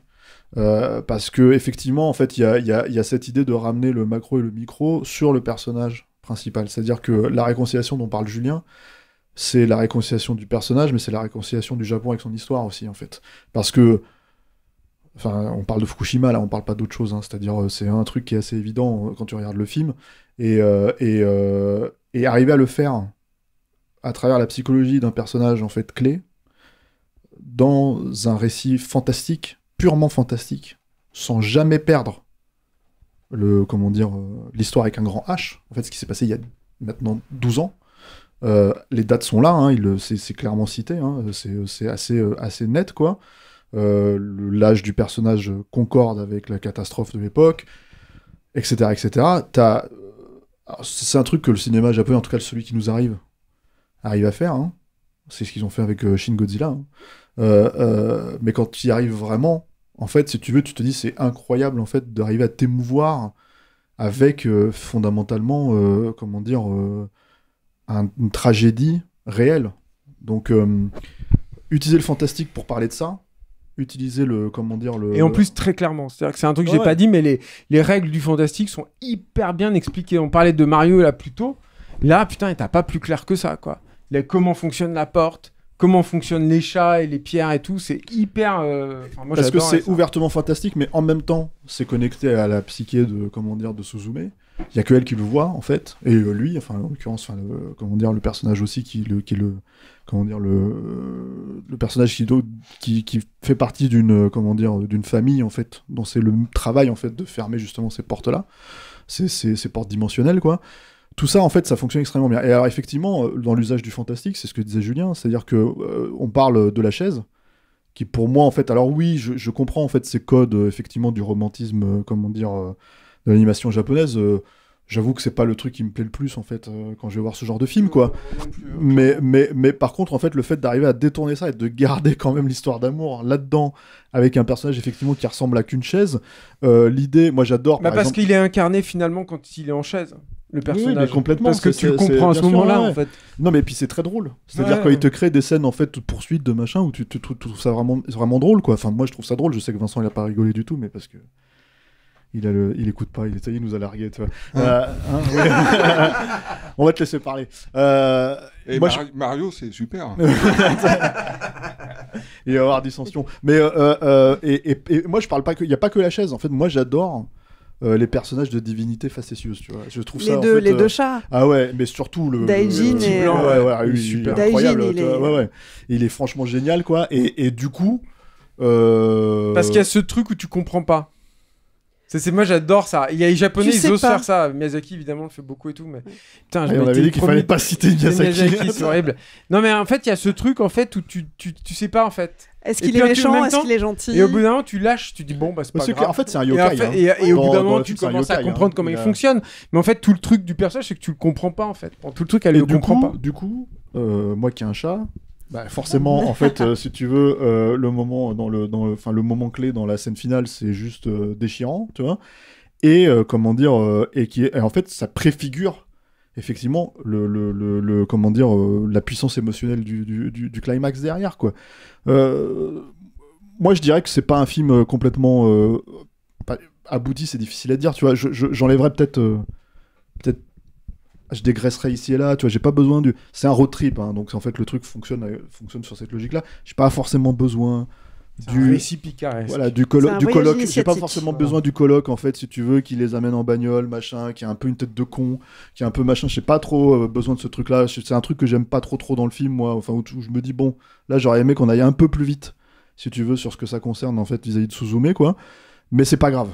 Euh, parce que effectivement, en fait, il y a, cette idée de ramener le macro et le micro sur le personnage principal. C'est-à-dire que la réconciliation dont parle Julien, c'est la réconciliation du personnage, mais c'est la réconciliation du Japon avec son histoire aussi, en fait. Parce que, enfin, on parle de Fukushima là, on parle pas d'autre chose. Hein. C'est-à-dire, euh, c'est un truc qui est assez évident euh, quand tu regardes le film, et, euh, et arriver à le faire à travers la psychologie d'un personnage en fait clé, dans un récit fantastique, purement fantastique, sans jamais perdre le comment dire euh, l'histoire avec un grand H. En fait, ce qui s'est passé il y a maintenant 12 ans. Euh, les dates sont là, hein, c'est clairement cité, hein, c'est assez, euh, assez net quoi. L'âge du personnage concorde avec la catastrophe de l'époque, etc. etc. C'est un truc que le cinéma japonais, en tout cas celui qui nous arrive, arrive à faire. Hein. C'est ce qu'ils ont fait avec Shin Godzilla. Euh, euh, mais quand tu y arrives vraiment, en fait, si tu veux, tu te dis c'est incroyable en fait d'arriver à t'émouvoir avec euh, fondamentalement, comment dire, une tragédie réelle. Donc utiliser le fantastique pour parler de ça, utiliser le comment dire le et en plus très clairement cest c'est un truc que j'ai pas dit mais les, les règles du fantastique sont hyper bien expliquées on parlait de Mario là plus tôt là putain t'as pas plus clair que ça quoi les, comment fonctionne la porte comment fonctionnent les chats et les pierres et tout. C'est hyper. Euh, Parce que c'est ouvertement fantastique, mais en même temps, c'est connecté à la psyché de comment dire de Suzume. Il n'y a que qui le voit en fait, et euh, lui, enfin en l'occurrence, le, comment dire, le personnage aussi qui est le, comment dire, le, le personnage qui, qui, fait partie d'une, euh, comment dire, d'une famille en fait, dont c'est le travail en fait de fermer justement ces portes là, ces, c'est ces portes dimensionnelles quoi tout ça, en fait, ça fonctionne extrêmement bien. Et alors, effectivement, euh, dans l'usage du fantastique, c'est ce que disait Julien, c'est-à-dire que euh, on parle de la chaise, qui pour moi, en fait, alors oui, je, comprends en fait ces codes, euh, effectivement, du romantisme, comment dire, de l'animation japonaise. J'avoue que c'est pas le truc qui me plaît le plus en fait quand je vais voir ce genre de film quoi. Mais, mais, mais par contre en fait le fait d'arriver à détourner ça et de garder quand même l'histoire d'amour là-dedans avec un personnage effectivement qui ressemble à qu'une chaise, l'idée moi j'adore. Bah, parce qu'il est incarné finalement quand il est en chaise le personnage. complètement. Parce que tu comprends à ce moment-là, en fait. Non, mais puis c'est très drôle. C'est-à-dire quand il te crée des scènes, en fait, de poursuite, de machin, où tu, tu, trouves ça vraiment, vraiment drôle, quoi. Enfin, moi, je trouve ça drôle. Je sais que Vincent, il a pas rigolé du tout, mais parce que. Il, a le... il écoute pas, il, est... il nous a largué. Tu vois. Euh, hein, [LAUGHS] On va te laisser parler. Euh, et Mario, c'est super. [LAUGHS] il va y avoir dissension. Mais euh, et, et, et, moi, je parle pas que. Il n'y a pas que la chaise. En fait, moi, j'adore euh, les personnages de divinités facétieuses tu vois. Je trouve les ça. Deux, les deux euh, chats. Ah ouais, mais surtout le. Daijin super Il est... franchement génial, quoi. Et, du coup. Euh, Parce qu'il y a ce truc où tu comprends pas. C'est moi j'adore ça. Il y a les japonais, ils osent faire ça. Miyazaki évidemment le fait beaucoup et tout, mais putain, je dit qu'il fallait pas citer Miyazaki. Miyazaki [LAUGHS] horrible. Non mais en fait il y a ce truc en fait où tu tu, tu sais pas en fait. Est-ce qu'il est méchant Est-ce qu'il est gentil Et au bout d'un moment tu lâches, tu dis bon bah c'est pas grave. En fait c'est un yokai. Hein. Et, et, au bout d'un moment tu commences à hein. comprendre comment il fonctionne. Mais en fait tout le truc du personnage c'est que tu le comprends pas en fait. Tout le truc elle le comprend pas. Du coup euh, moi qui ai un chat, bah forcément, en fait, euh, si tu veux, euh, le moment dans le, dans le, le moment clé dans la scène finale, c'est juste euh, déchirant, tu vois. Et comment dire, et qui, et en fait, ça préfigure effectivement le, le, le, comment dire, la puissance émotionnelle du, du, du, climax derrière, quoi. moi, je dirais que c'est pas un film complètement abouti, c'est difficile à dire, tu vois. J'enlèverais peut-être je dégraisserai ici et là, tu vois, j'ai pas besoin du. C'est un road trip, hein, donc en fait le truc fonctionne, euh, fonctionne sur cette logique-là. J'ai pas forcément besoin du récit picaresque. Voilà, du, colo du colloque. J'ai pas forcément besoin du colloque, en fait, si tu veux, qui les amène en bagnole, machin, qui a un peu une tête de con, qui a un peu machin. J'ai pas trop euh, besoin de ce truc-là. C'est un truc que j'aime pas trop trop dans le film, moi. Enfin, où, je me dis, bon, là, j'aurais aimé qu'on aille un peu plus vite, si tu veux, sur ce que ça concerne, en fait, vis-à-vis de de zoomer quoi. Mais c'est pas grave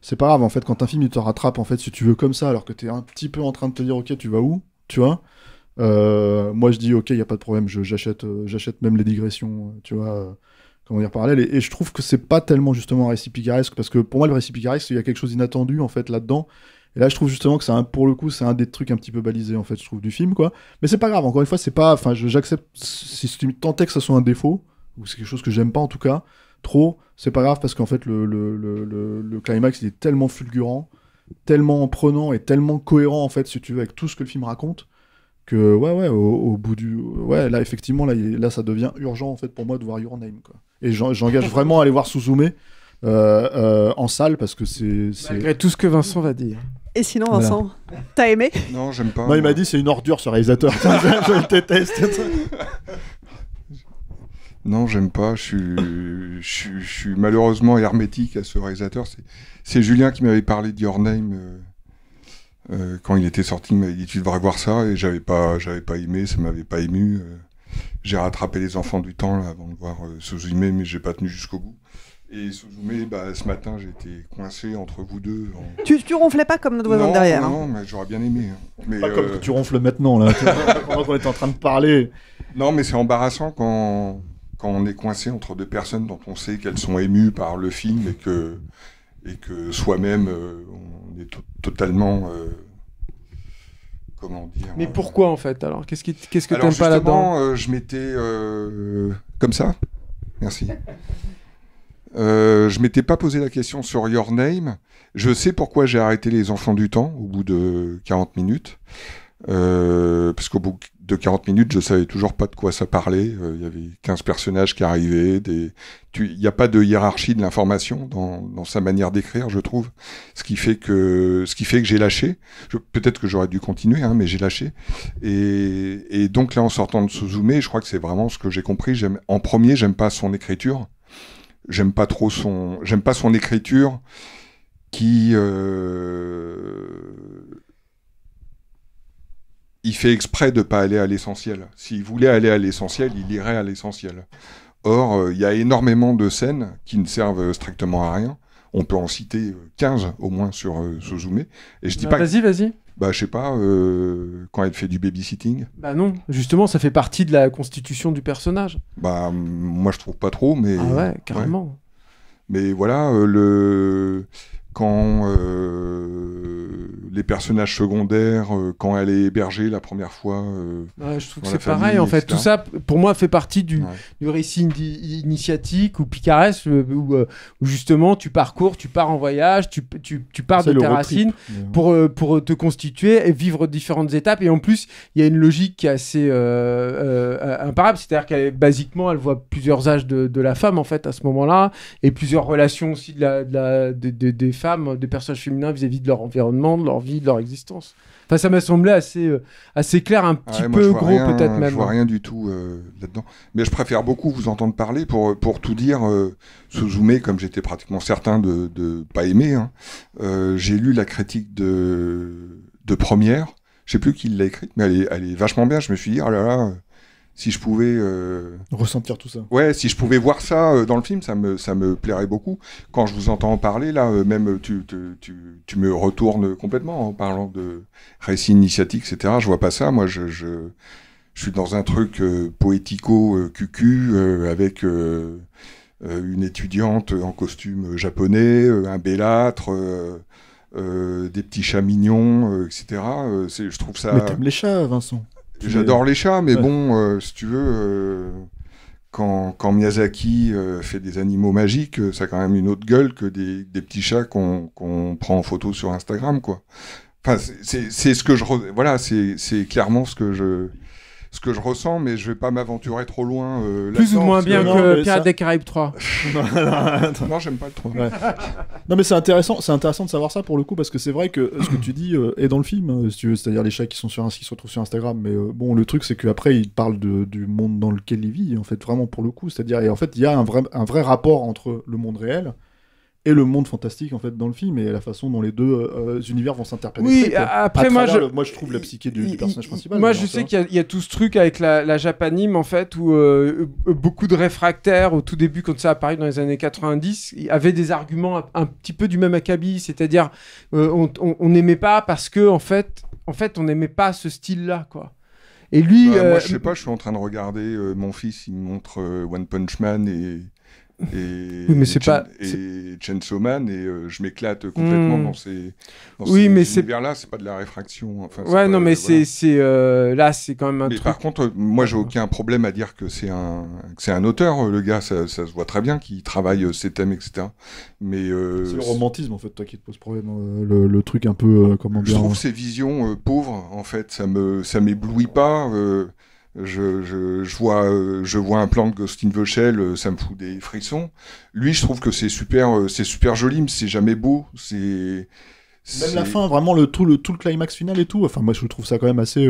c'est pas grave en fait quand un film il te rattrape en fait si tu veux comme ça alors que t'es un petit peu en train de te dire ok tu vas où tu vois euh, moi je dis ok il y a pas de problème j'achète euh, j'achète même les digressions euh, tu vois comment dire parallèle et, je trouve que c'est pas tellement justement un récit picaresque parce que pour moi le récit picaresque il y a quelque chose d'inattendu en fait là dedans et là je trouve justement que c'est un pour le coup c'est un des trucs un petit peu balisé en fait je trouve du film quoi mais c'est pas grave encore une fois c'est pas enfin j'accepte si tu tentais que ça soit un défaut ou c'est quelque chose que j'aime pas en tout cas trop, c'est pas grave parce qu'en fait le, climax il est tellement fulgurant, tellement prenant et tellement cohérent en fait si tu veux avec tout ce que le film raconte que ouais ouais au, bout du ouais là effectivement là, là ça devient urgent en fait pour moi de voir Your Name quoi. Et j'engage vraiment à aller voir Suzume euh, euh en salle parce que c'est malgré tout ce que Vincent va dire. Et sinon, Vincent, t'as aimé Non, j'aime pas. Non, il m'a dit c'est une ordure ce réalisateur. [LAUGHS] je le déteste. [LAUGHS] Non, j'aime pas. Je suis, je, suis, malheureusement hermétique à ce réalisateur. C'est Julien qui m'avait parlé de Your Name euh, euh, quand il était sorti. Il m'avait dit Tu devrais voir ça. Et j'avais pas, j'avais pas aimé. Ça m'avait pas ému. Euh. j'ai rattrapé les enfants du temps avant de voir Suzume, mais j'ai pas tenu jusqu'au bout. Et Suzume, bah, ce matin, j'étais coincé entre vous deux. Tu, tu ronflais pas comme notre voisin derrière hein. Non, mais j'aurais bien aimé. Hein. Mais, pas comme tu ronfles maintenant, là, pendant qu'on est en train de parler. Non, mais c'est embarrassant quand quand on est coincé entre deux personnes dont on sait qu'elles sont émues par le film et que, et que soi-même, euh, on est totalement. Euh, comment dire. Mais euh, pourquoi en fait Alors, qu'est-ce, qui, qu'est-ce que tu n'aimes pas là-dedans Je m'étais. comme ça Merci. je m'étais pas posé la question sur Your Name. Je sais pourquoi j'ai arrêté Les Enfants du Temps au bout de 40 minutes. parce qu'au bout de 40 minutes, je savais toujours pas de quoi ça parlait. Euh, il y avait 15 personnages qui arrivaient. Il n'y a pas de hiérarchie de l'information dans, sa manière d'écrire, je trouve. Ce qui fait que, ce qui fait que j'ai lâché. Peut-être que j'aurais dû continuer, hein, mais j'ai lâché. Et, donc là, en sortant de zoomé, je crois que c'est vraiment ce que j'ai compris. En premier, j'aime pas son écriture. J'aime pas trop son, j'aime pas son écriture qui. Euh, il fait exprès de ne pas aller à l'essentiel. S'il voulait aller à l'essentiel, il irait à l'essentiel. Or, euh, il y a énormément de scènes qui ne servent strictement à rien. On peut en citer 15 euh, au moins sur euh, zoomé. Et je dis bah, pas. Vas-y, vas-y. Bah, je sais pas, quand elle fait du babysitting. Bah non, justement, ça fait partie de la constitution du personnage. Bah, moi je trouve pas trop, mais. Ah ouais, carrément. Mais voilà, le quand euh, les personnages secondaires, euh, quand elle est hébergée la première fois. Euh, je trouve que c'est pareil en fait. Tout ça, pour moi, fait partie du, récit initiatique ou picaresque où, justement tu parcours, tu pars en voyage, tu, tu, pars de tes racines pour, pour te constituer et vivre différentes étapes. Et en plus, il y a une logique qui est assez imparable. C'est-à-dire qu'elle basiquement, elle voit plusieurs âges de, la femme en fait à ce moment-là et plusieurs relations aussi de la, des femmes des personnages féminins vis-à-vis de leur environnement, de leur vie, de leur existence. Enfin, ça m'a semblé assez, euh, assez clair, un petit peu gros peut-être même. Je vois hein. rien du tout euh, là-dedans. Mais je préfère beaucoup vous entendre parler pour, pour tout dire. Euh, Sous-zoomé, comme j'étais pratiquement certain de ne pas aimer, hein. j'ai lu la critique de, de première. Je sais plus qui l'a écrite, mais elle est, elle est, vachement bien. Je me suis dit, oh là là, si je pouvais euh, ressentir tout ça. Ouais, si je pouvais voir ça euh, dans le film, ça me ça me plairait beaucoup. Quand je vous entends en parler là, euh, même tu, tu, tu, me retournes complètement en parlant de récit initiatique, etc. Je vois pas ça. Moi, je je, je suis dans un truc poético cucu avec une étudiante en costume japonais, un bellâtre. des petits chats mignons, etc. je trouve ça. Mais t'aimes les chats, Vincent J'adore les chats, mais bon, euh, si tu veux, euh, quand, Miyazaki euh, fait des animaux magiques, ça a quand même une autre gueule que des, petits chats qu'on prend en photo sur Instagram, quoi. Enfin, c'est ce que je. Voilà, c'est clairement ce que je ce que je ressens, mais je vais pas m'aventurer trop loin. Euh, Plus ou moins bien que, Pirates des Caraïbes 3. [LAUGHS] non, j'aime pas le 3. non, mais c'est intéressant, c'est intéressant de savoir ça pour le coup, parce que c'est vrai que ce que tu dis euh, est dans le film, hein, tu veux c'est-à-dire les chats qui sont sur qui se retrouvent sur Instagram. Mais euh, bon, le truc, c'est qu'après, il parle du monde dans lequel il vit, en fait, vraiment pour le coup. C'est-à-dire, et en fait, il y a un vrai, un vrai rapport entre le monde réel et le monde fantastique en fait dans le film et la façon dont les deux euh, univers vont s'interpeller. Oui, après moi je... moi je trouve la psyché du, personnage principal. Moi je sais qu'il y, a tout ce truc avec la, japanime en fait où euh, euh, beaucoup de réfractaires au tout début quand ça apparaît dans les années 90 avaient des arguments un, petit peu du même acabit, c'est-à-dire on n'aimait pas parce que en fait en fait on n'aimait pas ce style là quoi. Et lui. Bah, moi, je sais pas, je suis en train de regarder mon fils, il me montre One Punch Man et et, mais c'est pas Chainsaw Man et euh, je m'éclate complètement hmm. dans ces dans oui, mais c'est là c'est pas de la réfraction enfin, ouais non mais euh, c'est euh, là c'est quand même un truc... par contre moi j'ai aucun problème à dire que c'est un c'est un auteur le gars ça, se voit très bien qu'il travaille ses thèmes etc mais c'est le romantisme en fait toi qui te pose problème le, truc un peu comment je trouve ces visions pauvres en fait ça me ça m'éblouit pas je, je, vois, euh, je vois un plan de Ghost in the Shell, euh, ça me fout des frissons. Lui, je trouve que c'est super, euh, c'est super joli, mais c'est jamais beau. C'est même la fin, vraiment le tout, le tout le climax final et tout. Enfin, moi, je trouve ça quand même assez.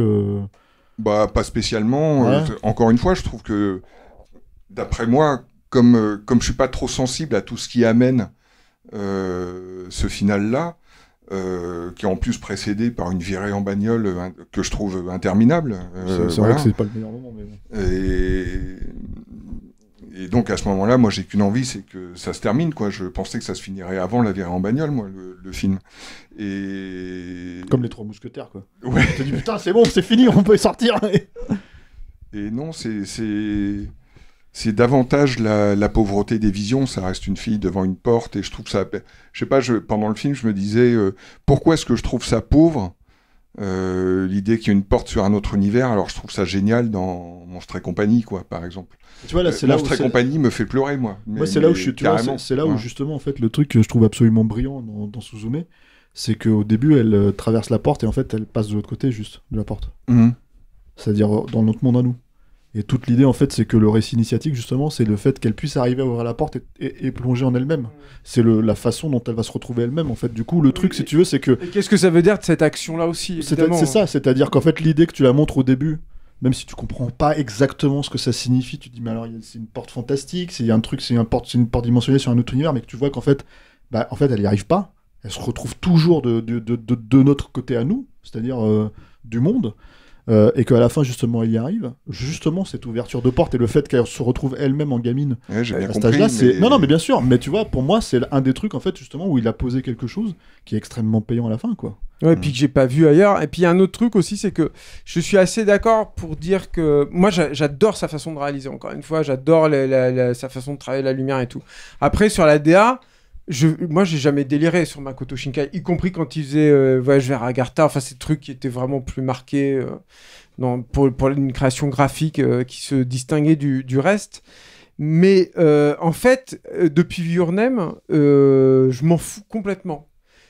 Bah, pas spécialement. encore une fois, je trouve que d'après moi, comme comme je suis pas trop sensible à tout ce qui amène ce final là. Euh, qui est en plus précédé par une virée en bagnole euh, que je trouve interminable. Euh, c'est vrai que c'est pas le meilleur moment. Mais et... et, donc à ce moment-là, moi j'ai qu'une envie, c'est que ça se termine. Quoi. Je pensais que ça se finirait avant la virée en bagnole, moi, le, film. Et... Comme les trois mousquetaires, quoi. Ouais. dit putain, c'est bon, c'est fini, on peut sortir. et non, c'est c'est davantage la, pauvreté des visions. Ça reste une fille devant une porte et je trouve ça. Je sais pas. Je, pendant le film, je me disais euh, pourquoi est-ce que je trouve ça pauvre euh, L'idée qu'il y a une porte sur un autre univers. Alors je trouve ça génial dans Monstre et compagnie, quoi, par exemple. Tu vois là, euh, c'est Monstre et compagnie me fait pleurer, moi. moi c'est là où je suis. C'est là où justement, en fait, le truc que je trouve absolument brillant dans, dans Suzume, c'est qu'au début, elle traverse la porte et en fait, elle passe de l'autre côté juste de la porte. Mhm. C'est-à-dire dans notre monde à nous. Et toute l'idée, en fait, c'est que le récit initiatique, justement, c'est le fait qu'elle puisse arriver à ouvrir la porte et, plonger en elle-même. C'est la façon dont elle va se retrouver elle-même, en fait. Du coup, le truc, si tu veux, c'est que. Qu'est-ce que ça veut dire de cette action-là aussi C'est hein. ça, c'est-à-dire qu'en fait, l'idée que tu la montres au début, même si tu comprends pas exactement ce que ça signifie, tu dis, mais alors, c'est une porte fantastique, c'est un truc, c'est une porte dimensionnée sur un autre univers, mais que tu vois qu'en fait, bah, en fait, elle n'y arrive pas. Elle se retrouve toujours de, notre côté à nous, c'est-à-dire euh, du monde. Euh, et qu'à la fin, justement, il y arrive, justement, cette ouverture de porte et le fait qu'elle se retrouve elle-même en gamine euh, à cet là c'est. Non, non, mais bien sûr, mais tu vois, pour moi, c'est un des trucs, en fait, justement, où il a posé quelque chose qui est extrêmement payant à la fin, quoi. Ouais, et mm. puis que j'ai pas vu ailleurs. Et puis un autre truc aussi, c'est que je suis assez d'accord pour dire que moi j'adore sa façon de réaliser. Encore une fois, j'adore sa façon de travailler la lumière et tout. Après sur la DA, je, moi, j'ai jamais déliré sur Makoto Shinkai, y compris quand il faisait euh, Voyage vers Agartha, enfin, ces trucs qui étaient vraiment plus marqués euh, dans, pour, une création graphique euh, qui se distinguait du, reste. Mais en fait, depuis Your je m'en fous complètement.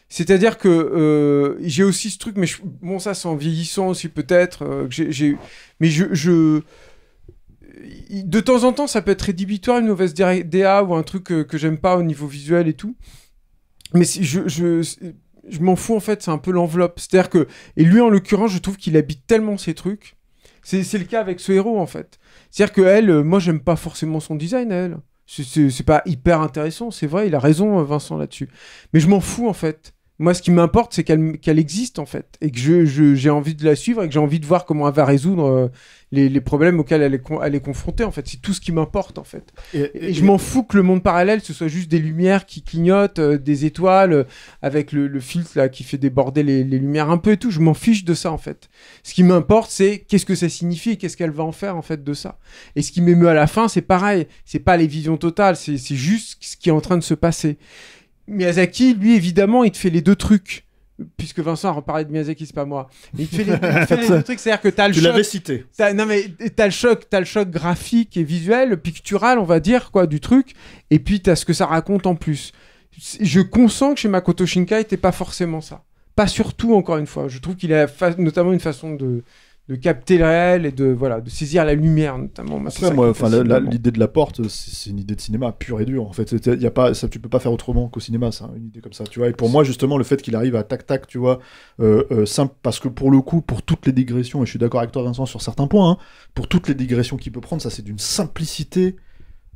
C'est-à-dire que j'ai aussi ce truc, mais bon, ça, c'est en vieillissant aussi peut-être. j'ai, mais je, je de temps en temps, ça peut être rédhibitoire, une mauvaise DA ou un truc que, j'aime pas au niveau visuel et tout. Mais si je, je, m'en fous en fait, c'est un peu l'enveloppe. C'est-à-dire que, et lui en l'occurrence, je trouve qu'il habite tellement ses trucs. C'est le cas avec ce héros en fait. C'est-à-dire que elle, euh, moi j'aime pas forcément son design, elle. C'est pas hyper intéressant, c'est vrai, il a raison euh, Vincent là-dessus. Mais je m'en fous en fait. Moi, ce qui m'importe, c'est qu'elle qu'elle existe en fait, et que j'ai je, j'ai envie de la suivre, et que j'ai envie de voir comment elle va résoudre euh, les, les, problèmes auxquels elle est, elle est confrontée en fait. C'est tout ce qui m'importe en fait. Et, je m'en fous que le monde parallèle, ce soit juste des lumières qui clignotent, euh, des étoiles, euh, avec le, le, filtre là qui fait déborder les, les lumières un peu et tout. Je m'en fiche de ça en fait. Ce qui m'importe, c'est qu'est-ce que ça signifie, et qu'est-ce qu'elle va en faire en fait de ça. Et ce qui m'émeut à la fin, c'est pareil. C'est pas les visions totales, c'est juste ce qui est en train de se passer. Miyazaki, lui, évidemment, il te fait les deux trucs. Puisque Vincent a reparlé de Miyazaki, c'est pas moi. il te fait [LAUGHS] les, deux trucs, c'est-à-dire que t'as le tu l'avais cité. T'as, non mais le choc, le choc graphique et visuel, pictural, on va dire quoi, du truc. Et puis t'as ce que ça raconte en plus. Je consens que chez Makoto Shinkai, t'es pas forcément ça. Pas surtout encore une fois. Je trouve qu'il a notamment une façon de de capter le réel et de voilà de saisir la lumière notamment après moi enfin l'idée de la porte c'est une idée de cinéma pure et dure en fait il y a pas ça tu peux pas faire autrement qu'au cinéma ça une idée comme ça tu vois et pour moi justement le fait qu'il arrive à tac tac tu vois euh, euh, simple parce que pour le coup pour toutes les digressions et je suis d'accord avec toi Vincent sur certains points hein, pour toutes les digressions qu'il peut prendre ça c'est d'une simplicité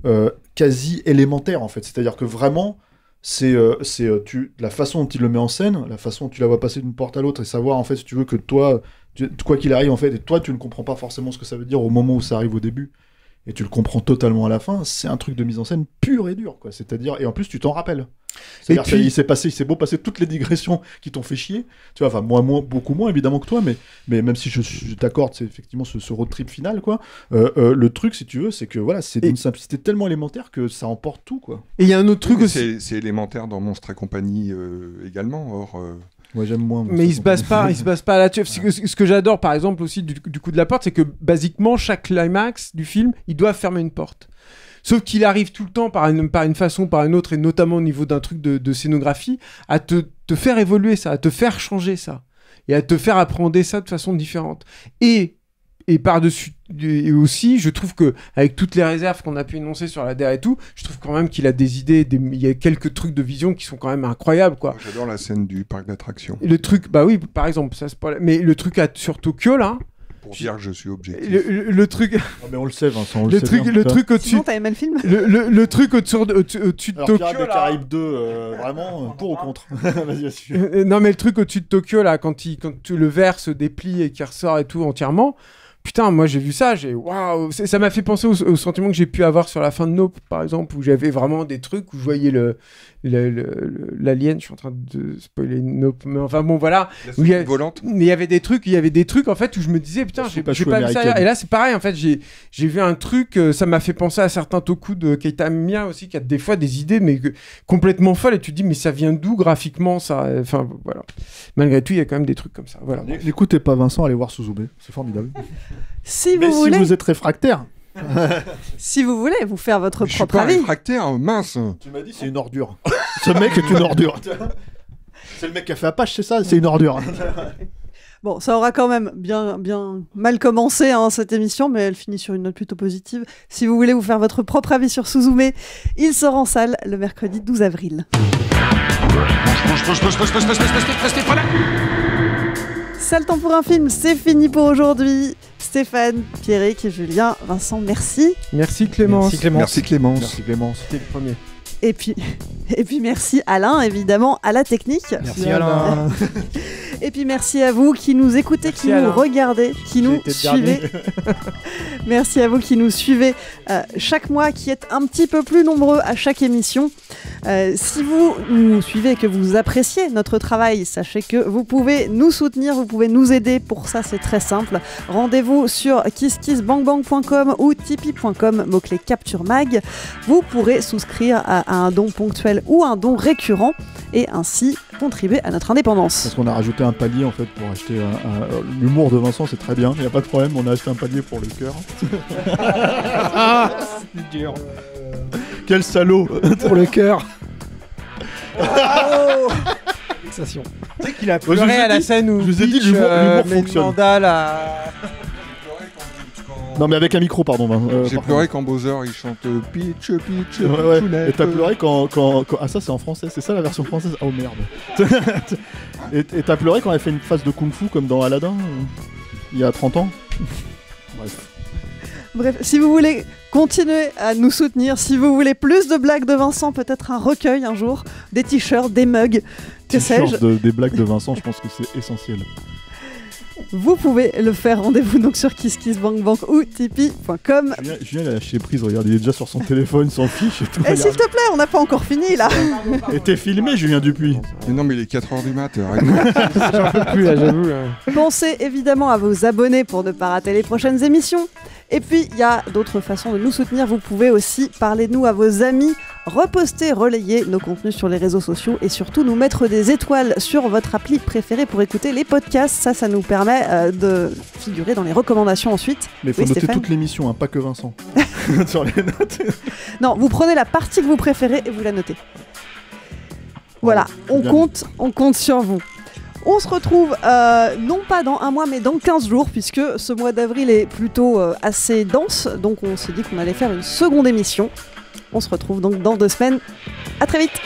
euh, quasi élémentaire en fait c'est à dire que vraiment c'est c'est tu la façon dont il le met en scène, la façon dont tu la vois passer d'une porte à l'autre et savoir en fait si tu veux que toi quoi qu'il arrive en fait, et toi tu ne comprends pas forcément ce que ça veut dire au moment où ça arrive au début, et tu le comprends totalement à la fin, c'est un truc de mise en scène pur et dur, quoi. C'est-à-dire, et en plus tu t'en rappelles. Et puis... il s'est passé, il s'est beau passer toutes les digressions qui t'ont fait chier. Tu vois, enfin moi, beaucoup moins évidemment que toi, mais, même si je, t'accorde, c'est effectivement ce, ce, road trip final, quoi. Euh, euh, le truc, si tu veux, c'est que voilà, c'est d'une simplicité tellement élémentaire que ça emporte tout, quoi. Et il y a un autre truc aussi. C'est élémentaire dans Monstre et compagnie euh, également. Or, moi j'aime moins. Mais il se base pas, il se base pas là-dessus. Ce que j'adore par exemple aussi du, coup de la porte, c'est que basiquement chaque climax du film, il doit fermer une porte. Sauf qu'il arrive tout le temps par une, par une façon, par une autre, et notamment au niveau d'un truc de, scénographie, à te, faire évoluer ça, à te faire changer ça, et à te faire apprendre ça de façon différente. Et, et par-dessus et aussi, je trouve que avec toutes les réserves qu'on a pu énoncer sur la DER et tout, je trouve quand même qu'il a des idées, des... il y a quelques trucs de vision qui sont quand même incroyables, quoi. J'adore la scène du parc d'attractions. Le truc, bah oui, par exemple, ça pas... mais le truc à... sur Tokyo là. Pour dire que je suis objectif. Le, truc. Non, ah, mais on le sait, Vincent. On le, sait truc, le truc au-dessus. Sinon, t'avais Le, truc au-dessus de Tokyo. Euh, euh, pour contre [LAUGHS] euh, Non, mais le truc au-dessus de Tokyo, là, quand, il, quand le verre se déplie et qu'il ressort et tout entièrement, putain, moi j'ai vu ça, j'ai waouh, ça m'a fait penser au, sentiment que j'ai pu avoir sur la fin de Nope, par exemple, où j'avais vraiment des trucs où je voyais le l'alien. Je suis en train de spoiler Nope, mais enfin bon, voilà. volante. Mais il y avait des trucs, il y avait des trucs en fait où je me disais putain, je pas, pas vu ça. Et là, c'est pareil en fait, j'ai j'ai vu un truc, euh, ça m'a fait penser à certains toku de Keita Mia aussi, qui a des fois des idées mais complètement folles. Et tu te dis mais ça vient d'où graphiquement ça Enfin voilà. Malgré tout, il y a quand même des trucs comme ça. Voilà. N'écoutez pas Vincent, allez voir Suzube, c'est formidable. [LAUGHS] Si vous voulez. si vous êtes réfractaire. si vous voulez, vous faire votre je suis propre pas avis. réfractaire, mince. Tu m'as dit c'est une ordure. Ce mec est une ordure. c'est le mec qui a fait Apache, c'est ça C'est une ordure. Bon, ça aura quand même bien, bien mal commencé cette émission, mais elle finit sur une note plutôt positive. Si vous voulez vous faire votre propre avis sur Suzume, il sort en salle le mercredi 12 avril le temps pour un film, c'est fini pour aujourd'hui. Stéphane, Pierrick, Julien, Vincent, merci. Merci Clémence. Merci Clémence. Merci Clémence. Merci C'était le premier. Et puis, et puis merci Alain, évidemment, à la technique. Merci Alain. [LAUGHS] et puis merci à vous qui nous écoutez, qui nous regardez, qui nous suivez. [LAUGHS] merci à vous qui nous suivez euh, chaque mois, qui êtes un petit peu plus nombreux à chaque émission. Euh, si vous nous suivez et que vous appréciez notre travail, sachez que vous pouvez nous soutenir, vous pouvez nous aider. Pour ça, c'est très simple. Rendez-vous sur kisskissbankbank.com ou tipeee.com, mot-clé Capture Mag. Vous pourrez souscrire à un don ponctuel ou un don récurrent et ainsi contribuer à notre indépendance. Parce qu'on a rajouté un palier en fait pour acheter un... Euh, l'humour de Vincent, c'est très bien, il n'y a pas de problème, on a acheté un palier pour le cœur. [LAUGHS] c'est dur. Euh, quel salaud Pour le cœur. Oh Fixation. Tu sais qu'il a pleuré à la scène où je vous ai dit l'humour, euh, fonctionne. À... Non, mais avec un micro, pardon. Hein. Euh, J'ai pleuré quand Bowser il chante euh, Peach, Peach, ouais, Et t'as pleuré quand, quand, Ah, ça c'est en français, c'est ça la version française Oh merde. [LAUGHS] et t'as pleuré quand elle fait une phase de kung fu comme dans Aladdin euh, il y a 30 ans [LAUGHS] Bref. si vous voulez continuer à nous soutenir, si vous voulez plus de blagues de Vincent, peut-être un recueil un jour, des t-shirts, des mugs, que sais des blagues de Vincent, je pense que c'est essentiel. Vous pouvez le faire. Rendez-vous donc sur KissKissBankBank ou tipeee.com. Julien, a lâché prise, regarde, il est déjà sur son téléphone, s'en fiche et tout. Et eh, s'il te plaît, on n'a pas encore fini là. Et t'es filmé, Julien Dupuis. Mais non, mais il est 4h du mat. [LAUGHS] J'en peux plus, là, j'avoue. Pensez évidemment à vous abonner pour ne pas rater les prochaines émissions. Et puis, il y a d'autres façons de nous soutenir. Vous pouvez aussi parler de nous à vos amis, reposter, relayer nos contenus sur les réseaux sociaux et surtout nous mettre des étoiles sur votre appli préférée pour écouter les podcasts. Ça, ça nous permet euh, de figurer dans les recommandations ensuite. Mais faut noter toute l'émission, hein, pas que Vincent. [LAUGHS] sur les notes. non, vous prenez la partie que vous préférez et vous la notez. Voilà, oh, on compte, on compte sur vous. On se retrouve euh, non pas dans un mois mais dans 15 jours puisque ce mois d'avril est plutôt euh, assez dense donc on s'est dit qu'on allait faire une seconde émission. On se retrouve donc dans deux semaines. À très vite.